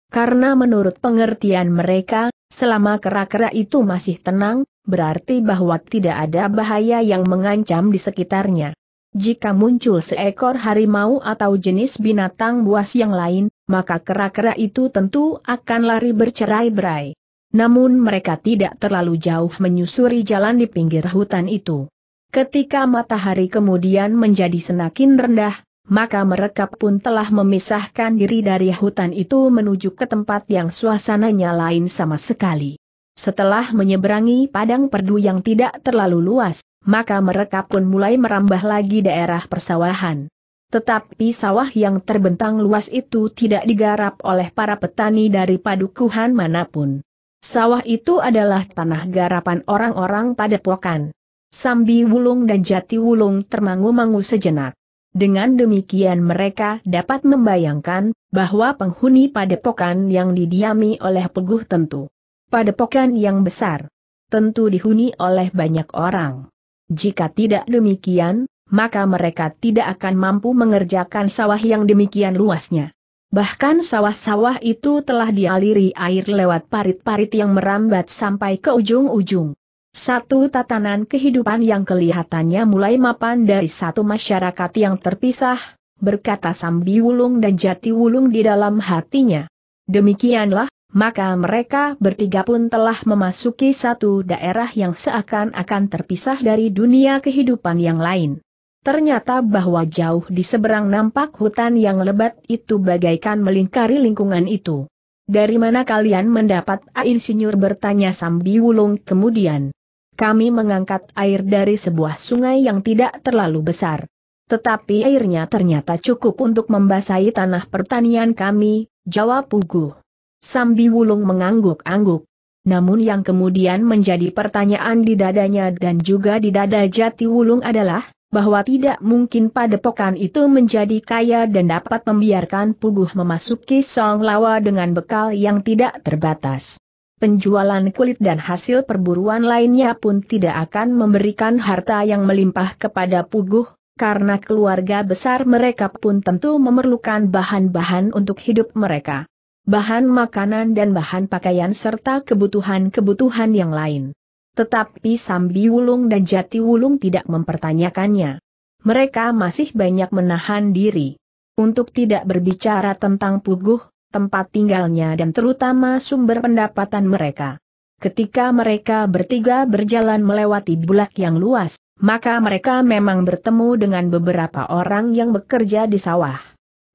Speaker 1: Karena menurut pengertian mereka, selama kera-kera itu masih tenang, berarti bahwa tidak ada bahaya yang mengancam di sekitarnya. Jika muncul seekor harimau atau jenis binatang buas yang lain, maka kera-kera itu tentu akan lari bercerai-berai. Namun mereka tidak terlalu jauh menyusuri jalan di pinggir hutan itu. Ketika matahari kemudian menjadi senakin rendah, maka mereka pun telah memisahkan diri dari hutan itu menuju ke tempat yang suasananya lain sama sekali. Setelah menyeberangi padang perdu yang tidak terlalu luas, maka mereka pun mulai merambah lagi daerah persawahan. Tetapi sawah yang terbentang luas itu tidak digarap oleh para petani dari padukuhan manapun. Sawah itu adalah tanah garapan orang-orang pada pokan. Sambi Wulung dan Jati Wulung termangu-mangu sejenak. Dengan demikian mereka dapat membayangkan bahwa penghuni padepokan yang didiami oleh peguh tentu. Padepokan yang besar. Tentu dihuni oleh banyak orang. Jika tidak demikian, maka mereka tidak akan mampu mengerjakan sawah yang demikian luasnya. Bahkan sawah-sawah itu telah dialiri air lewat parit-parit yang merambat sampai ke ujung-ujung. Satu tatanan kehidupan yang kelihatannya mulai mapan dari satu masyarakat yang terpisah, berkata Sambi Wulung dan Jati Wulung di dalam hatinya. Demikianlah, maka mereka bertiga pun telah memasuki satu daerah yang seakan-akan terpisah dari dunia kehidupan yang lain. Ternyata bahwa jauh di seberang nampak hutan yang lebat itu bagaikan melingkari lingkungan itu. Dari mana kalian mendapat air? sinyur bertanya Sambi Wulung kemudian. Kami mengangkat air dari sebuah sungai yang tidak terlalu besar. Tetapi airnya ternyata cukup untuk membasahi tanah pertanian kami, jawab Puguh. Sambi Wulung mengangguk-angguk. Namun yang kemudian menjadi pertanyaan di dadanya dan juga di dada Jati Wulung adalah, bahwa tidak mungkin padepokan itu menjadi kaya dan dapat membiarkan Puguh memasuki Song Lawa dengan bekal yang tidak terbatas. Penjualan kulit dan hasil perburuan lainnya pun tidak akan memberikan harta yang melimpah kepada Puguh, karena keluarga besar mereka pun tentu memerlukan bahan-bahan untuk hidup mereka. Bahan makanan dan bahan pakaian serta kebutuhan-kebutuhan yang lain. Tetapi Sambi Wulung dan Jati Wulung tidak mempertanyakannya. Mereka masih banyak menahan diri. Untuk tidak berbicara tentang puguh, tempat tinggalnya dan terutama sumber pendapatan mereka. Ketika mereka bertiga berjalan melewati bulak yang luas, maka mereka memang bertemu dengan beberapa orang yang bekerja di sawah.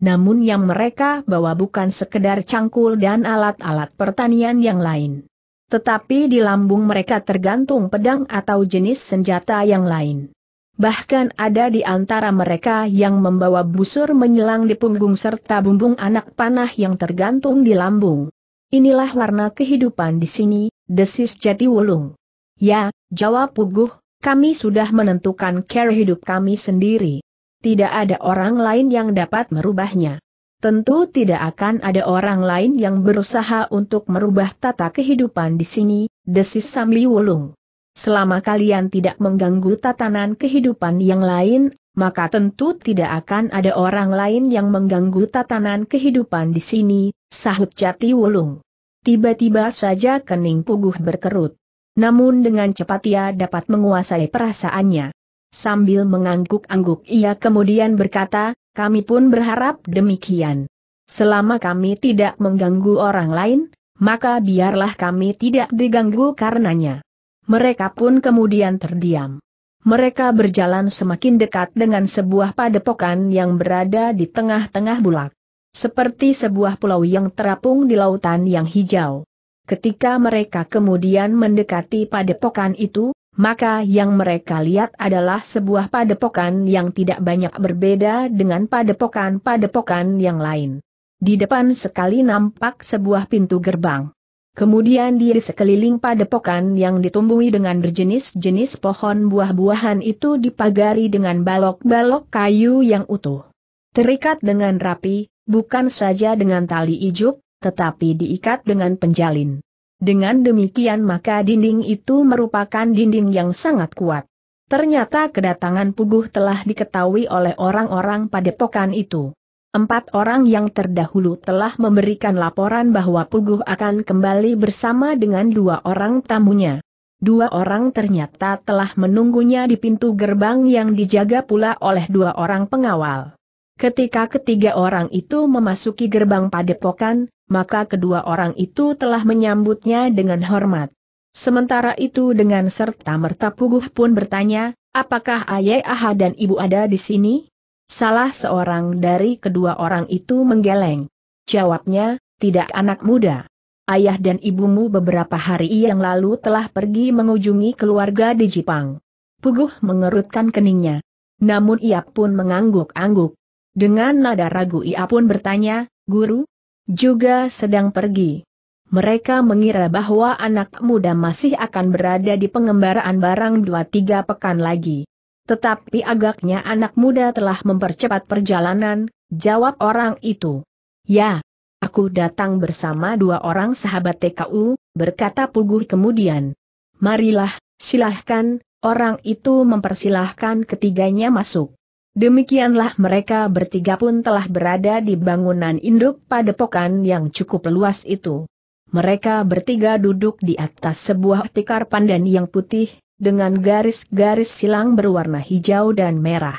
Speaker 1: Namun yang mereka bawa bukan sekedar cangkul dan alat-alat pertanian yang lain tetapi di lambung mereka tergantung pedang atau jenis senjata yang lain. Bahkan ada di antara mereka yang membawa busur menyelang di punggung serta bumbung anak panah yang tergantung di lambung. Inilah warna kehidupan di sini, desis Jati Wulung. Ya, jawab Puguh, kami sudah menentukan care hidup kami sendiri. Tidak ada orang lain yang dapat merubahnya. Tentu tidak akan ada orang lain yang berusaha untuk merubah tata kehidupan di sini, desis Samli Wulung. Selama kalian tidak mengganggu tatanan kehidupan yang lain, maka tentu tidak akan ada orang lain yang mengganggu tatanan kehidupan di sini, sahut Jati Wulung. Tiba-tiba saja kening Puguh berkerut. Namun dengan cepat ia dapat menguasai perasaannya. Sambil mengangguk-angguk ia kemudian berkata, kami pun berharap demikian. Selama kami tidak mengganggu orang lain, maka biarlah kami tidak diganggu karenanya. Mereka pun kemudian terdiam. Mereka berjalan semakin dekat dengan sebuah padepokan yang berada di tengah-tengah bulak. Seperti sebuah pulau yang terapung di lautan yang hijau. Ketika mereka kemudian mendekati padepokan itu, maka yang mereka lihat adalah sebuah padepokan yang tidak banyak berbeda dengan padepokan-padepokan yang lain. Di depan sekali nampak sebuah pintu gerbang. Kemudian di sekeliling padepokan yang ditumbuhi dengan berjenis-jenis pohon buah-buahan itu dipagari dengan balok-balok kayu yang utuh. Terikat dengan rapi, bukan saja dengan tali ijuk, tetapi diikat dengan penjalin. Dengan demikian maka dinding itu merupakan dinding yang sangat kuat. Ternyata kedatangan Puguh telah diketahui oleh orang-orang padepokan itu. Empat orang yang terdahulu telah memberikan laporan bahwa Puguh akan kembali bersama dengan dua orang tamunya. Dua orang ternyata telah menunggunya di pintu gerbang yang dijaga pula oleh dua orang pengawal. Ketika ketiga orang itu memasuki gerbang padepokan, maka kedua orang itu telah menyambutnya dengan hormat. Sementara itu dengan serta merta Puguh pun bertanya, apakah Ayah Aha dan Ibu ada di sini? Salah seorang dari kedua orang itu menggeleng. Jawabnya, tidak anak muda. Ayah dan ibumu beberapa hari yang lalu telah pergi mengunjungi keluarga di Jepang. Puguh mengerutkan keningnya. Namun ia pun mengangguk-angguk. Dengan nada ragu ia pun bertanya, Guru? Juga sedang pergi. Mereka mengira bahwa anak muda masih akan berada di pengembaraan barang dua tiga pekan lagi. Tetapi agaknya anak muda telah mempercepat perjalanan, jawab orang itu. Ya, aku datang bersama dua orang sahabat TKU, berkata Puguh kemudian. Marilah, silahkan, orang itu mempersilahkan ketiganya masuk. Demikianlah mereka bertiga pun telah berada di bangunan induk padepokan yang cukup luas itu. Mereka bertiga duduk di atas sebuah tikar pandan yang putih, dengan garis-garis silang berwarna hijau dan merah.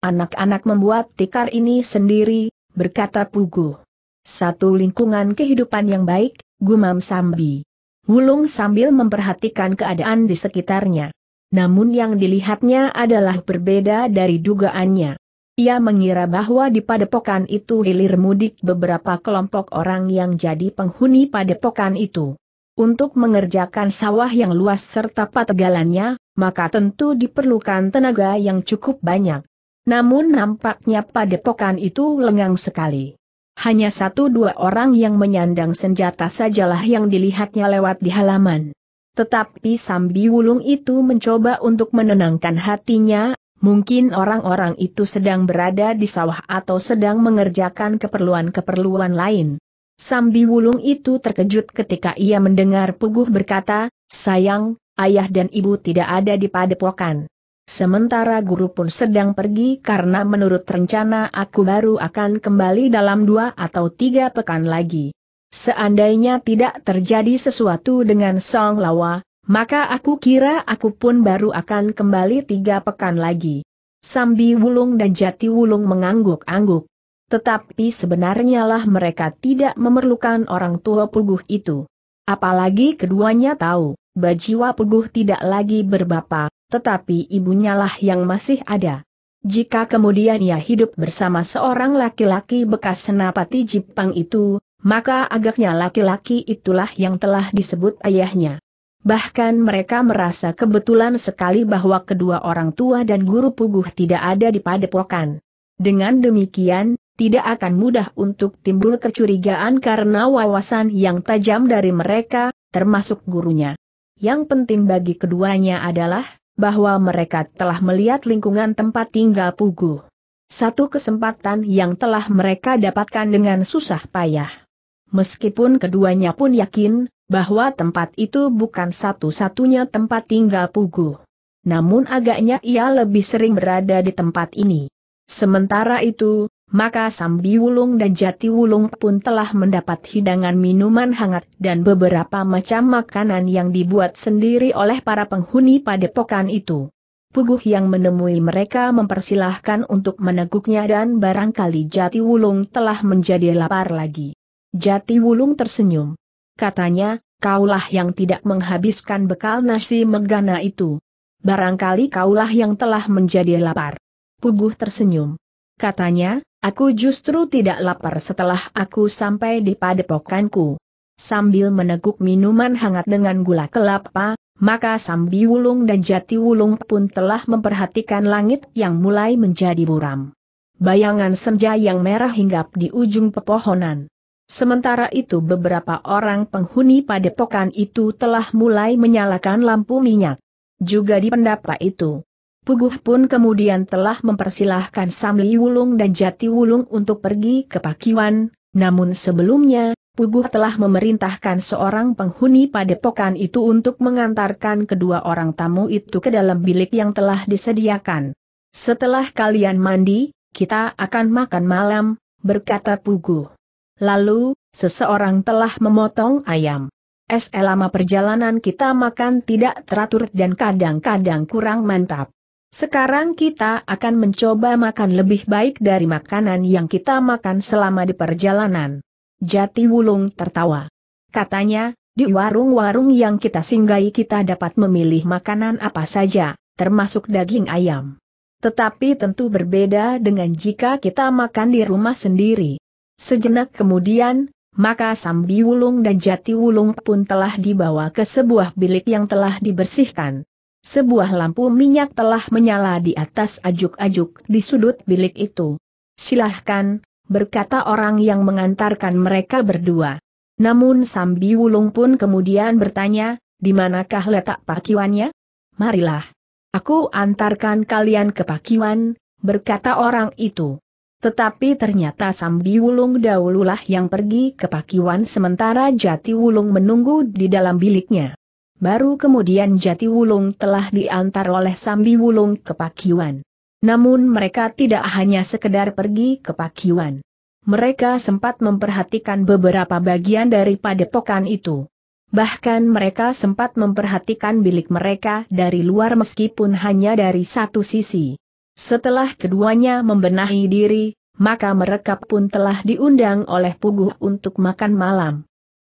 Speaker 1: Anak-anak membuat tikar ini sendiri, berkata Pugu. Satu lingkungan kehidupan yang baik, gumam Sambi. Wulung sambil memperhatikan keadaan di sekitarnya namun yang dilihatnya adalah berbeda dari dugaannya. Ia mengira bahwa di padepokan itu hilir mudik beberapa kelompok orang yang jadi penghuni padepokan itu. Untuk mengerjakan sawah yang luas serta pategalannya, maka tentu diperlukan tenaga yang cukup banyak. Namun nampaknya padepokan itu lengang sekali. Hanya satu dua orang yang menyandang senjata sajalah yang dilihatnya lewat di halaman. Tetapi Sambi Wulung itu mencoba untuk menenangkan hatinya, mungkin orang-orang itu sedang berada di sawah atau sedang mengerjakan keperluan-keperluan lain. Sambi Wulung itu terkejut ketika ia mendengar Puguh berkata, sayang, ayah dan ibu tidak ada di padepokan. Sementara guru pun sedang pergi karena menurut rencana aku baru akan kembali dalam dua atau tiga pekan lagi. Seandainya tidak terjadi sesuatu dengan Song Lawa, maka aku kira aku pun baru akan kembali tiga pekan lagi. Sambi Wulung dan Jati Wulung mengangguk-angguk. Tetapi sebenarnya lah mereka tidak memerlukan orang tua Puguh itu. Apalagi keduanya tahu, Bajiwa Puguh tidak lagi berbapa, tetapi ibunya lah yang masih ada. Jika kemudian ia hidup bersama seorang laki-laki bekas senapati Jepang itu, maka agaknya laki-laki itulah yang telah disebut ayahnya. Bahkan mereka merasa kebetulan sekali bahwa kedua orang tua dan guru puguh tidak ada di padepokan. Dengan demikian, tidak akan mudah untuk timbul kecurigaan karena wawasan yang tajam dari mereka, termasuk gurunya. Yang penting bagi keduanya adalah bahwa mereka telah melihat lingkungan tempat tinggal Puguh. Satu kesempatan yang telah mereka dapatkan dengan susah payah meskipun keduanya pun yakin, bahwa tempat itu bukan satu-satunya tempat tinggal Pugu. Namun agaknya ia lebih sering berada di tempat ini. Sementara itu, maka Sambi Wulung dan Jati Wulung pun telah mendapat hidangan minuman hangat dan beberapa macam makanan yang dibuat sendiri oleh para penghuni padepokan itu. Puguh yang menemui mereka mempersilahkan untuk meneguknya dan barangkali Jati Wulung telah menjadi lapar lagi. Jati Wulung tersenyum. Katanya, kaulah yang tidak menghabiskan bekal nasi megana itu. Barangkali kaulah yang telah menjadi lapar. Puguh tersenyum. Katanya, aku justru tidak lapar setelah aku sampai di padepokanku. Sambil meneguk minuman hangat dengan gula kelapa, maka Sambi Wulung dan Jati Wulung pun telah memperhatikan langit yang mulai menjadi buram. Bayangan senja yang merah hinggap di ujung pepohonan. Sementara itu beberapa orang penghuni padepokan itu telah mulai menyalakan lampu minyak. Juga di pendapa itu. Puguh pun kemudian telah mempersilahkan Samli Wulung dan Jati Wulung untuk pergi ke Pakiwan, namun sebelumnya, Puguh telah memerintahkan seorang penghuni padepokan itu untuk mengantarkan kedua orang tamu itu ke dalam bilik yang telah disediakan. Setelah kalian mandi, kita akan makan malam, berkata Puguh. Lalu, seseorang telah memotong ayam. Selama perjalanan kita makan tidak teratur dan kadang-kadang kurang mantap. Sekarang kita akan mencoba makan lebih baik dari makanan yang kita makan selama di perjalanan. Jati Wulung tertawa. Katanya, di warung-warung yang kita singgahi kita dapat memilih makanan apa saja, termasuk daging ayam. Tetapi tentu berbeda dengan jika kita makan di rumah sendiri. Sejenak kemudian, maka Sambi Wulung dan Jati Wulung pun telah dibawa ke sebuah bilik yang telah dibersihkan. Sebuah lampu minyak telah menyala di atas ajuk-ajuk di sudut bilik itu. Silahkan, berkata orang yang mengantarkan mereka berdua. Namun Sambi Wulung pun kemudian bertanya, di manakah letak pakiwannya? Marilah. Aku antarkan kalian ke pakiwan, berkata orang itu. Tetapi ternyata Sambi Wulung dahululah yang pergi ke Pakiwan sementara Jati Wulung menunggu di dalam biliknya. Baru kemudian Jati Wulung telah diantar oleh Sambi Wulung ke Pakiwan. Namun mereka tidak hanya sekedar pergi ke Pakiwan. Mereka sempat memperhatikan beberapa bagian dari padepokan itu. Bahkan mereka sempat memperhatikan bilik mereka dari luar meskipun hanya dari satu sisi. Setelah keduanya membenahi diri, maka mereka pun telah diundang oleh Puguh untuk makan malam.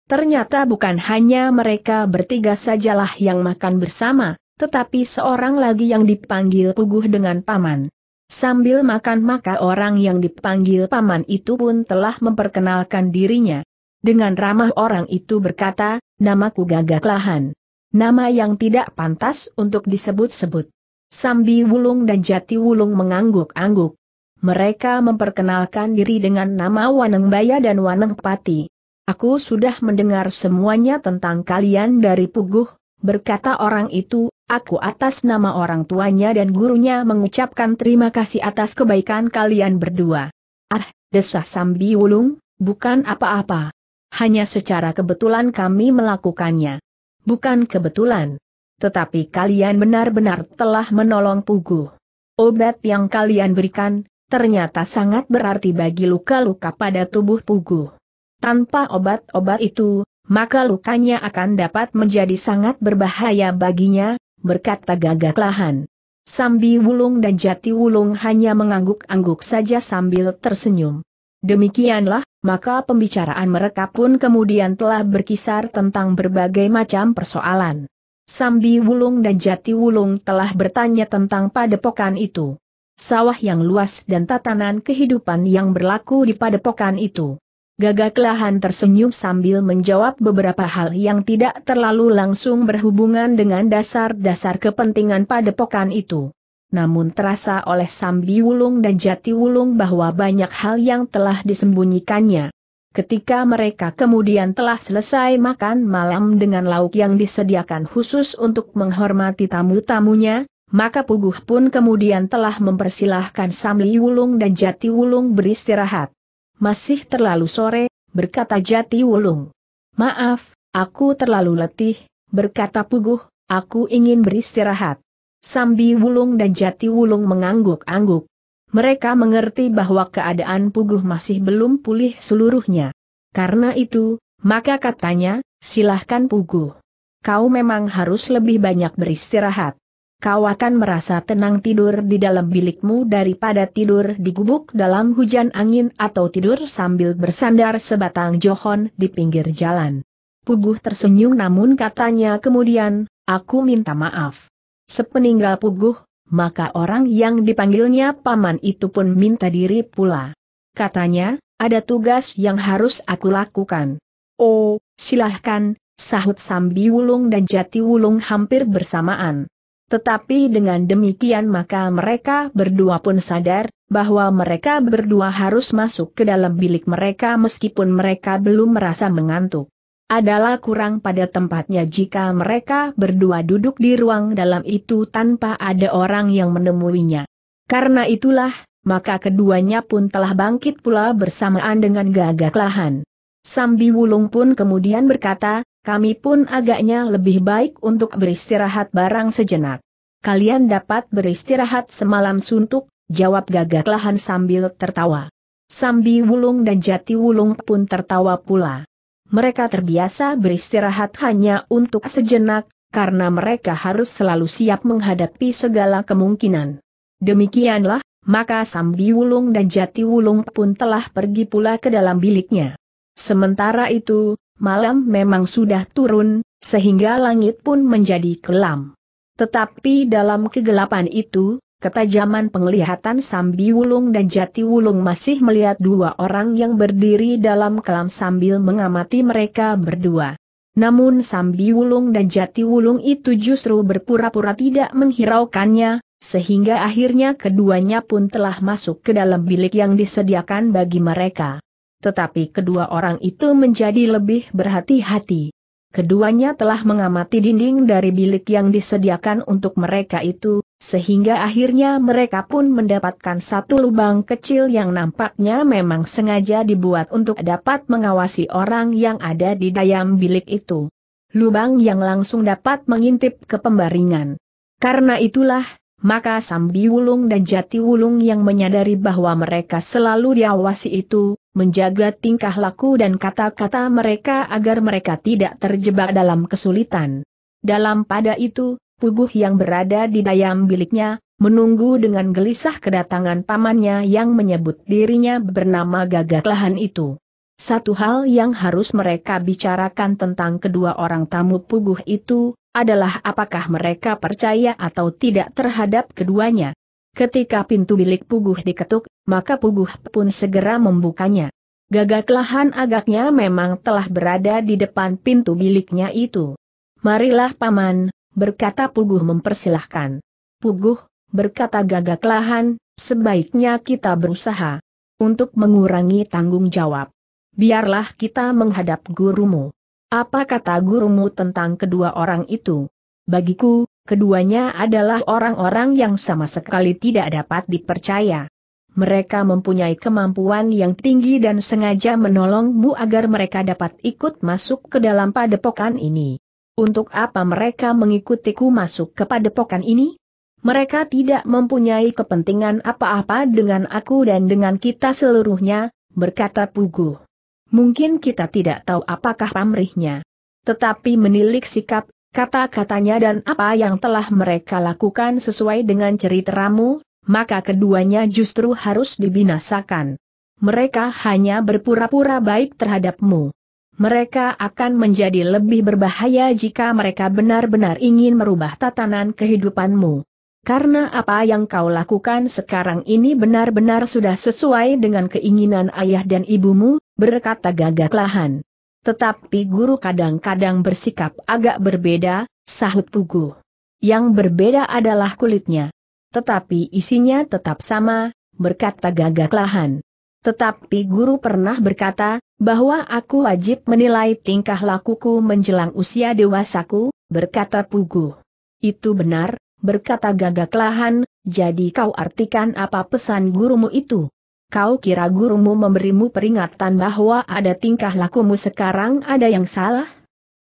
Speaker 1: Ternyata bukan hanya mereka bertiga sajalah yang makan bersama, tetapi seorang lagi yang dipanggil Puguh dengan Paman. Sambil makan maka orang yang dipanggil Paman itu pun telah memperkenalkan dirinya. Dengan ramah orang itu berkata, namaku Gagak Lahan. Nama yang tidak pantas untuk disebut-sebut. Sambi Wulung dan Jati Wulung mengangguk-angguk. Mereka memperkenalkan diri dengan nama Waneng Baya dan Waneng Pati. Aku sudah mendengar semuanya tentang kalian dari Puguh, berkata orang itu, aku atas nama orang tuanya dan gurunya mengucapkan terima kasih atas kebaikan kalian berdua. Ah, desah Sambi Wulung, bukan apa-apa. Hanya secara kebetulan kami melakukannya. Bukan kebetulan tetapi kalian benar-benar telah menolong Pugu. Obat yang kalian berikan, ternyata sangat berarti bagi luka-luka pada tubuh Pugu. Tanpa obat-obat itu, maka lukanya akan dapat menjadi sangat berbahaya baginya, berkata gagak lahan. Sambi Wulung dan Jati Wulung hanya mengangguk-angguk saja sambil tersenyum. Demikianlah, maka pembicaraan mereka pun kemudian telah berkisar tentang berbagai macam persoalan. Sambi Wulung dan Jati Wulung telah bertanya tentang padepokan itu. Sawah yang luas dan tatanan kehidupan yang berlaku di padepokan itu. Gagak lahan tersenyum sambil menjawab beberapa hal yang tidak terlalu langsung berhubungan dengan dasar-dasar kepentingan padepokan itu. Namun terasa oleh Sambi Wulung dan Jati Wulung bahwa banyak hal yang telah disembunyikannya. Ketika mereka kemudian telah selesai makan malam dengan lauk yang disediakan khusus untuk menghormati tamu-tamunya, maka Puguh pun kemudian telah mempersilahkan Samli Wulung dan Jati Wulung beristirahat. Masih terlalu sore, berkata Jati Wulung. Maaf, aku terlalu letih, berkata Puguh, aku ingin beristirahat. Sambi Wulung dan Jati Wulung mengangguk-angguk mereka mengerti bahwa keadaan Puguh masih belum pulih seluruhnya. Karena itu, maka katanya, silahkan Puguh. Kau memang harus lebih banyak beristirahat. Kau akan merasa tenang tidur di dalam bilikmu daripada tidur di gubuk dalam hujan angin atau tidur sambil bersandar sebatang johon di pinggir jalan. Puguh tersenyum namun katanya kemudian, aku minta maaf. Sepeninggal Puguh, maka orang yang dipanggilnya paman itu pun minta diri pula. Katanya, ada tugas yang harus aku lakukan. Oh, silahkan, sahut Sambi Wulung dan Jati Wulung hampir bersamaan. Tetapi dengan demikian maka mereka berdua pun sadar, bahwa mereka berdua harus masuk ke dalam bilik mereka meskipun mereka belum merasa mengantuk adalah kurang pada tempatnya jika mereka berdua duduk di ruang dalam itu tanpa ada orang yang menemuinya. Karena itulah, maka keduanya pun telah bangkit pula bersamaan dengan gagak lahan. Sambi Wulung pun kemudian berkata, kami pun agaknya lebih baik untuk beristirahat barang sejenak. Kalian dapat beristirahat semalam suntuk, jawab gagak lahan sambil tertawa. Sambi Wulung dan Jati Wulung pun tertawa pula mereka terbiasa beristirahat hanya untuk sejenak, karena mereka harus selalu siap menghadapi segala kemungkinan. Demikianlah, maka Sambi Wulung dan Jati Wulung pun telah pergi pula ke dalam biliknya. Sementara itu, malam memang sudah turun, sehingga langit pun menjadi kelam. Tetapi dalam kegelapan itu, Ketajaman penglihatan Sambi Wulung dan Jati Wulung masih melihat dua orang yang berdiri dalam kelam sambil mengamati mereka berdua. Namun Sambi Wulung dan Jati Wulung itu justru berpura-pura tidak menghiraukannya, sehingga akhirnya keduanya pun telah masuk ke dalam bilik yang disediakan bagi mereka. Tetapi kedua orang itu menjadi lebih berhati-hati. Keduanya telah mengamati dinding dari bilik yang disediakan untuk mereka itu, sehingga akhirnya mereka pun mendapatkan satu lubang kecil yang nampaknya memang sengaja dibuat untuk dapat mengawasi orang yang ada di dalam bilik itu. Lubang yang langsung dapat mengintip ke pembaringan. Karena itulah, maka Sambi Wulung dan Jati Wulung yang menyadari bahwa mereka selalu diawasi itu, menjaga tingkah laku dan kata-kata mereka agar mereka tidak terjebak dalam kesulitan. Dalam pada itu, Puguh yang berada di dayam biliknya, menunggu dengan gelisah kedatangan pamannya yang menyebut dirinya bernama Gagak Lahan itu. Satu hal yang harus mereka bicarakan tentang kedua orang tamu Puguh itu, adalah apakah mereka percaya atau tidak terhadap keduanya. Ketika pintu bilik Puguh diketuk, maka Puguh pun segera membukanya. Gagak Lahan agaknya memang telah berada di depan pintu biliknya itu. Marilah paman, berkata Puguh mempersilahkan. Puguh, berkata gagak lahan, sebaiknya kita berusaha untuk mengurangi tanggung jawab. Biarlah kita menghadap gurumu. Apa kata gurumu tentang kedua orang itu? Bagiku, keduanya adalah orang-orang yang sama sekali tidak dapat dipercaya. Mereka mempunyai kemampuan yang tinggi dan sengaja menolongmu agar mereka dapat ikut masuk ke dalam padepokan ini. Untuk apa mereka mengikutiku masuk ke padepokan ini? Mereka tidak mempunyai kepentingan apa-apa dengan aku dan dengan kita seluruhnya, berkata Pugu. Mungkin kita tidak tahu apakah pamrihnya. Tetapi menilik sikap, kata-katanya dan apa yang telah mereka lakukan sesuai dengan ceritamu, maka keduanya justru harus dibinasakan. Mereka hanya berpura-pura baik terhadapmu. Mereka akan menjadi lebih berbahaya jika mereka benar-benar ingin merubah tatanan kehidupanmu. Karena apa yang kau lakukan sekarang ini benar-benar sudah sesuai dengan keinginan ayah dan ibumu, berkata gagak lahan. Tetapi guru kadang-kadang bersikap agak berbeda, sahut Pugu. Yang berbeda adalah kulitnya. Tetapi isinya tetap sama, berkata gagak lahan. Tetapi guru pernah berkata, bahwa aku wajib menilai tingkah lakuku menjelang usia dewasaku, berkata Pugu. Itu benar, berkata gagak lahan, jadi kau artikan apa pesan gurumu itu? Kau kira gurumu memberimu peringatan bahwa ada tingkah lakumu sekarang ada yang salah?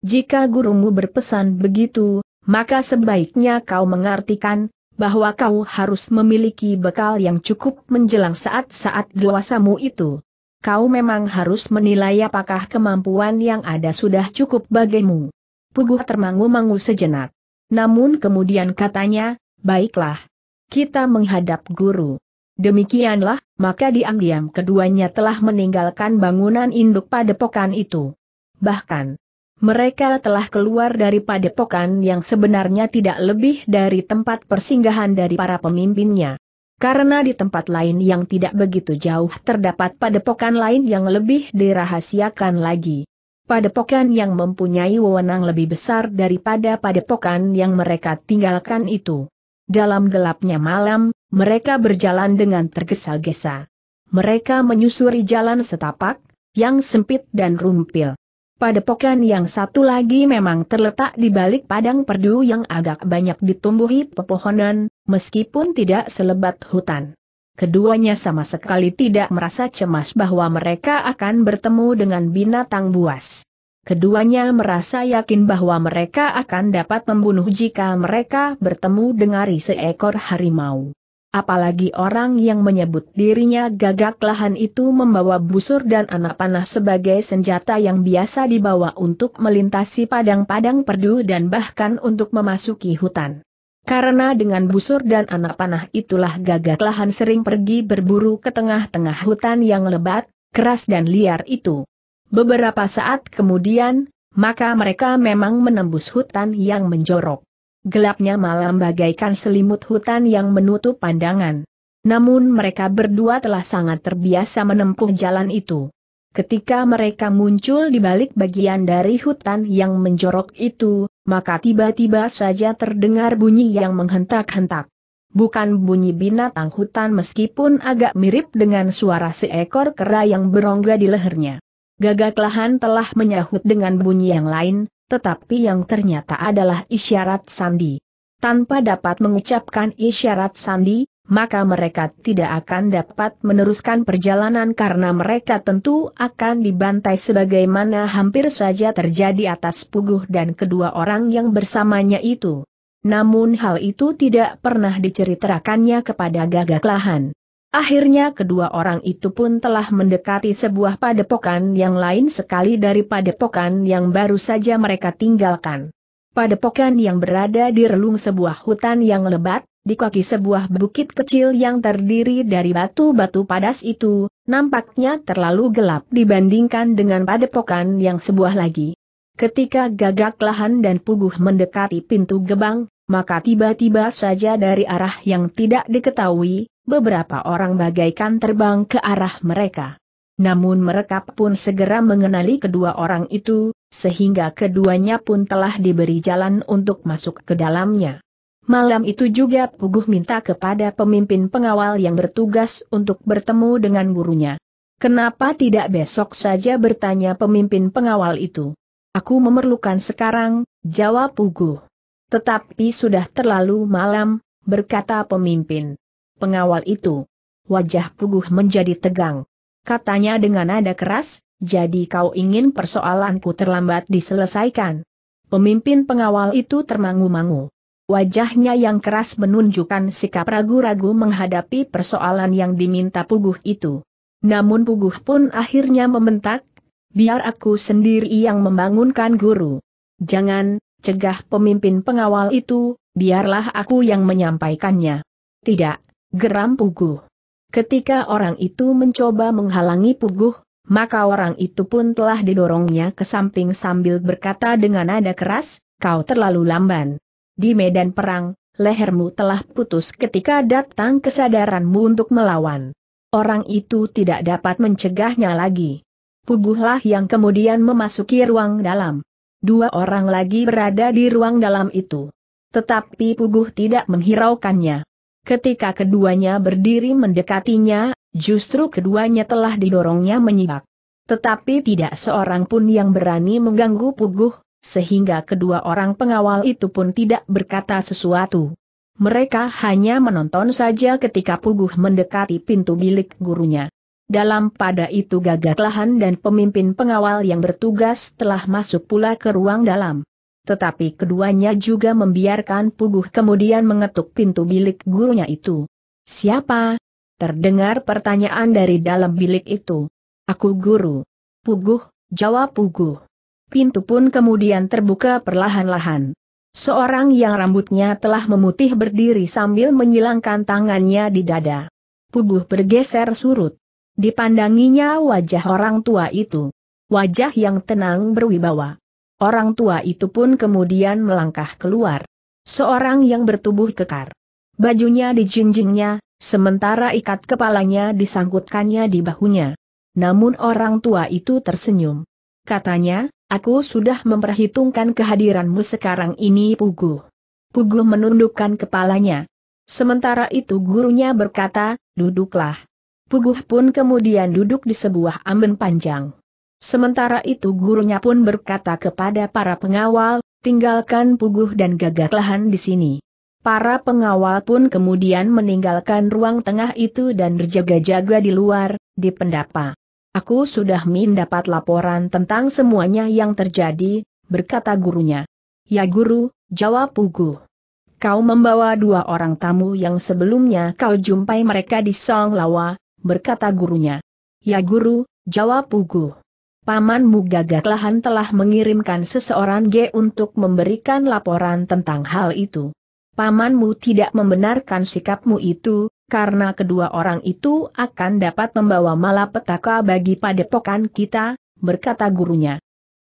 Speaker 1: Jika gurumu berpesan begitu, maka sebaiknya kau mengartikan, bahwa kau harus memiliki bekal yang cukup menjelang saat-saat dewasamu itu kau memang harus menilai apakah kemampuan yang ada sudah cukup bagimu. Puguh termangu-mangu sejenak. Namun kemudian katanya, baiklah. Kita menghadap guru. Demikianlah, maka diam-diam keduanya telah meninggalkan bangunan induk padepokan itu. Bahkan, mereka telah keluar dari padepokan yang sebenarnya tidak lebih dari tempat persinggahan dari para pemimpinnya karena di tempat lain yang tidak begitu jauh terdapat padepokan lain yang lebih dirahasiakan lagi. Padepokan yang mempunyai wewenang lebih besar daripada padepokan yang mereka tinggalkan itu. Dalam gelapnya malam, mereka berjalan dengan tergesa-gesa. Mereka menyusuri jalan setapak, yang sempit dan rumpil. Padepokan yang satu lagi memang terletak di balik padang perdu yang agak banyak ditumbuhi pepohonan, meskipun tidak selebat hutan. Keduanya sama sekali tidak merasa cemas bahwa mereka akan bertemu dengan binatang buas. Keduanya merasa yakin bahwa mereka akan dapat membunuh jika mereka bertemu dengan seekor harimau. Apalagi orang yang menyebut dirinya gagak lahan itu membawa busur dan anak panah sebagai senjata yang biasa dibawa untuk melintasi padang-padang perdu dan bahkan untuk memasuki hutan. Karena dengan busur dan anak panah itulah gagak lahan sering pergi berburu ke tengah-tengah hutan yang lebat, keras dan liar itu. Beberapa saat kemudian, maka mereka memang menembus hutan yang menjorok. Gelapnya malam bagaikan selimut hutan yang menutup pandangan. Namun mereka berdua telah sangat terbiasa menempuh jalan itu. Ketika mereka muncul di balik bagian dari hutan yang menjorok itu, maka tiba-tiba saja terdengar bunyi yang menghentak-hentak. Bukan bunyi binatang hutan meskipun agak mirip dengan suara seekor kera yang berongga di lehernya. Gagak lahan telah menyahut dengan bunyi yang lain, tetapi yang ternyata adalah isyarat sandi. Tanpa dapat mengucapkan isyarat sandi, maka mereka tidak akan dapat meneruskan perjalanan karena mereka tentu akan dibantai sebagaimana hampir saja terjadi atas Puguh dan kedua orang yang bersamanya itu. Namun hal itu tidak pernah diceritakannya kepada gagak lahan. Akhirnya kedua orang itu pun telah mendekati sebuah padepokan yang lain sekali dari padepokan yang baru saja mereka tinggalkan. Padepokan yang berada di relung sebuah hutan yang lebat, di kaki sebuah bukit kecil yang terdiri dari batu-batu padas itu, nampaknya terlalu gelap dibandingkan dengan padepokan yang sebuah lagi. Ketika gagak lahan dan puguh mendekati pintu gebang, maka tiba-tiba saja dari arah yang tidak diketahui, beberapa orang bagaikan terbang ke arah mereka. Namun mereka pun segera mengenali kedua orang itu, sehingga keduanya pun telah diberi jalan untuk masuk ke dalamnya. Malam itu juga Puguh minta kepada pemimpin pengawal yang bertugas untuk bertemu dengan gurunya. Kenapa tidak besok saja bertanya pemimpin pengawal itu? Aku memerlukan sekarang, jawab Puguh. Tetapi sudah terlalu malam, berkata pemimpin. Pengawal itu. Wajah Puguh menjadi tegang. Katanya dengan nada keras, jadi kau ingin persoalanku terlambat diselesaikan. Pemimpin pengawal itu termangu-mangu. Wajahnya yang keras menunjukkan sikap ragu-ragu menghadapi persoalan yang diminta Puguh itu. Namun Puguh pun akhirnya membentak, biar aku sendiri yang membangunkan guru. Jangan, cegah pemimpin pengawal itu, biarlah aku yang menyampaikannya. Tidak, geram Puguh. Ketika orang itu mencoba menghalangi Puguh, maka orang itu pun telah didorongnya ke samping sambil berkata dengan nada keras, kau terlalu lamban di medan perang, lehermu telah putus ketika datang kesadaranmu untuk melawan. Orang itu tidak dapat mencegahnya lagi. Puguhlah yang kemudian memasuki ruang dalam. Dua orang lagi berada di ruang dalam itu. Tetapi Puguh tidak menghiraukannya. Ketika keduanya berdiri mendekatinya, justru keduanya telah didorongnya menyibak. Tetapi tidak seorang pun yang berani mengganggu Puguh, sehingga kedua orang pengawal itu pun tidak berkata sesuatu. Mereka hanya menonton saja ketika Puguh mendekati pintu bilik gurunya. Dalam pada itu gagak lahan dan pemimpin pengawal yang bertugas telah masuk pula ke ruang dalam. Tetapi keduanya juga membiarkan Puguh kemudian mengetuk pintu bilik gurunya itu. Siapa? Terdengar pertanyaan dari dalam bilik itu. Aku guru. Puguh, jawab Puguh. Pintu pun kemudian terbuka perlahan-lahan. Seorang yang rambutnya telah memutih berdiri sambil menyilangkan tangannya di dada. Puguh bergeser surut. Dipandanginya wajah orang tua itu. Wajah yang tenang berwibawa. Orang tua itu pun kemudian melangkah keluar. Seorang yang bertubuh kekar. Bajunya dijinjingnya, sementara ikat kepalanya disangkutkannya di bahunya. Namun orang tua itu tersenyum. Katanya, Aku sudah memperhitungkan kehadiranmu sekarang ini Pugu. Pugu menundukkan kepalanya. Sementara itu gurunya berkata, duduklah. Puguh pun kemudian duduk di sebuah amben panjang. Sementara itu gurunya pun berkata kepada para pengawal, tinggalkan Puguh dan gagak lahan di sini. Para pengawal pun kemudian meninggalkan ruang tengah itu dan berjaga-jaga di luar, di pendapa. Aku sudah mendapat laporan tentang semuanya yang terjadi, berkata gurunya. Ya guru, jawab Pugu. Kau membawa dua orang tamu yang sebelumnya kau jumpai mereka di Song Lawa, berkata gurunya. Ya guru, jawab Pugu. Pamanmu gagak lahan telah mengirimkan seseorang G untuk memberikan laporan tentang hal itu. Pamanmu tidak membenarkan sikapmu itu, karena kedua orang itu akan dapat membawa malapetaka bagi padepokan kita, berkata gurunya.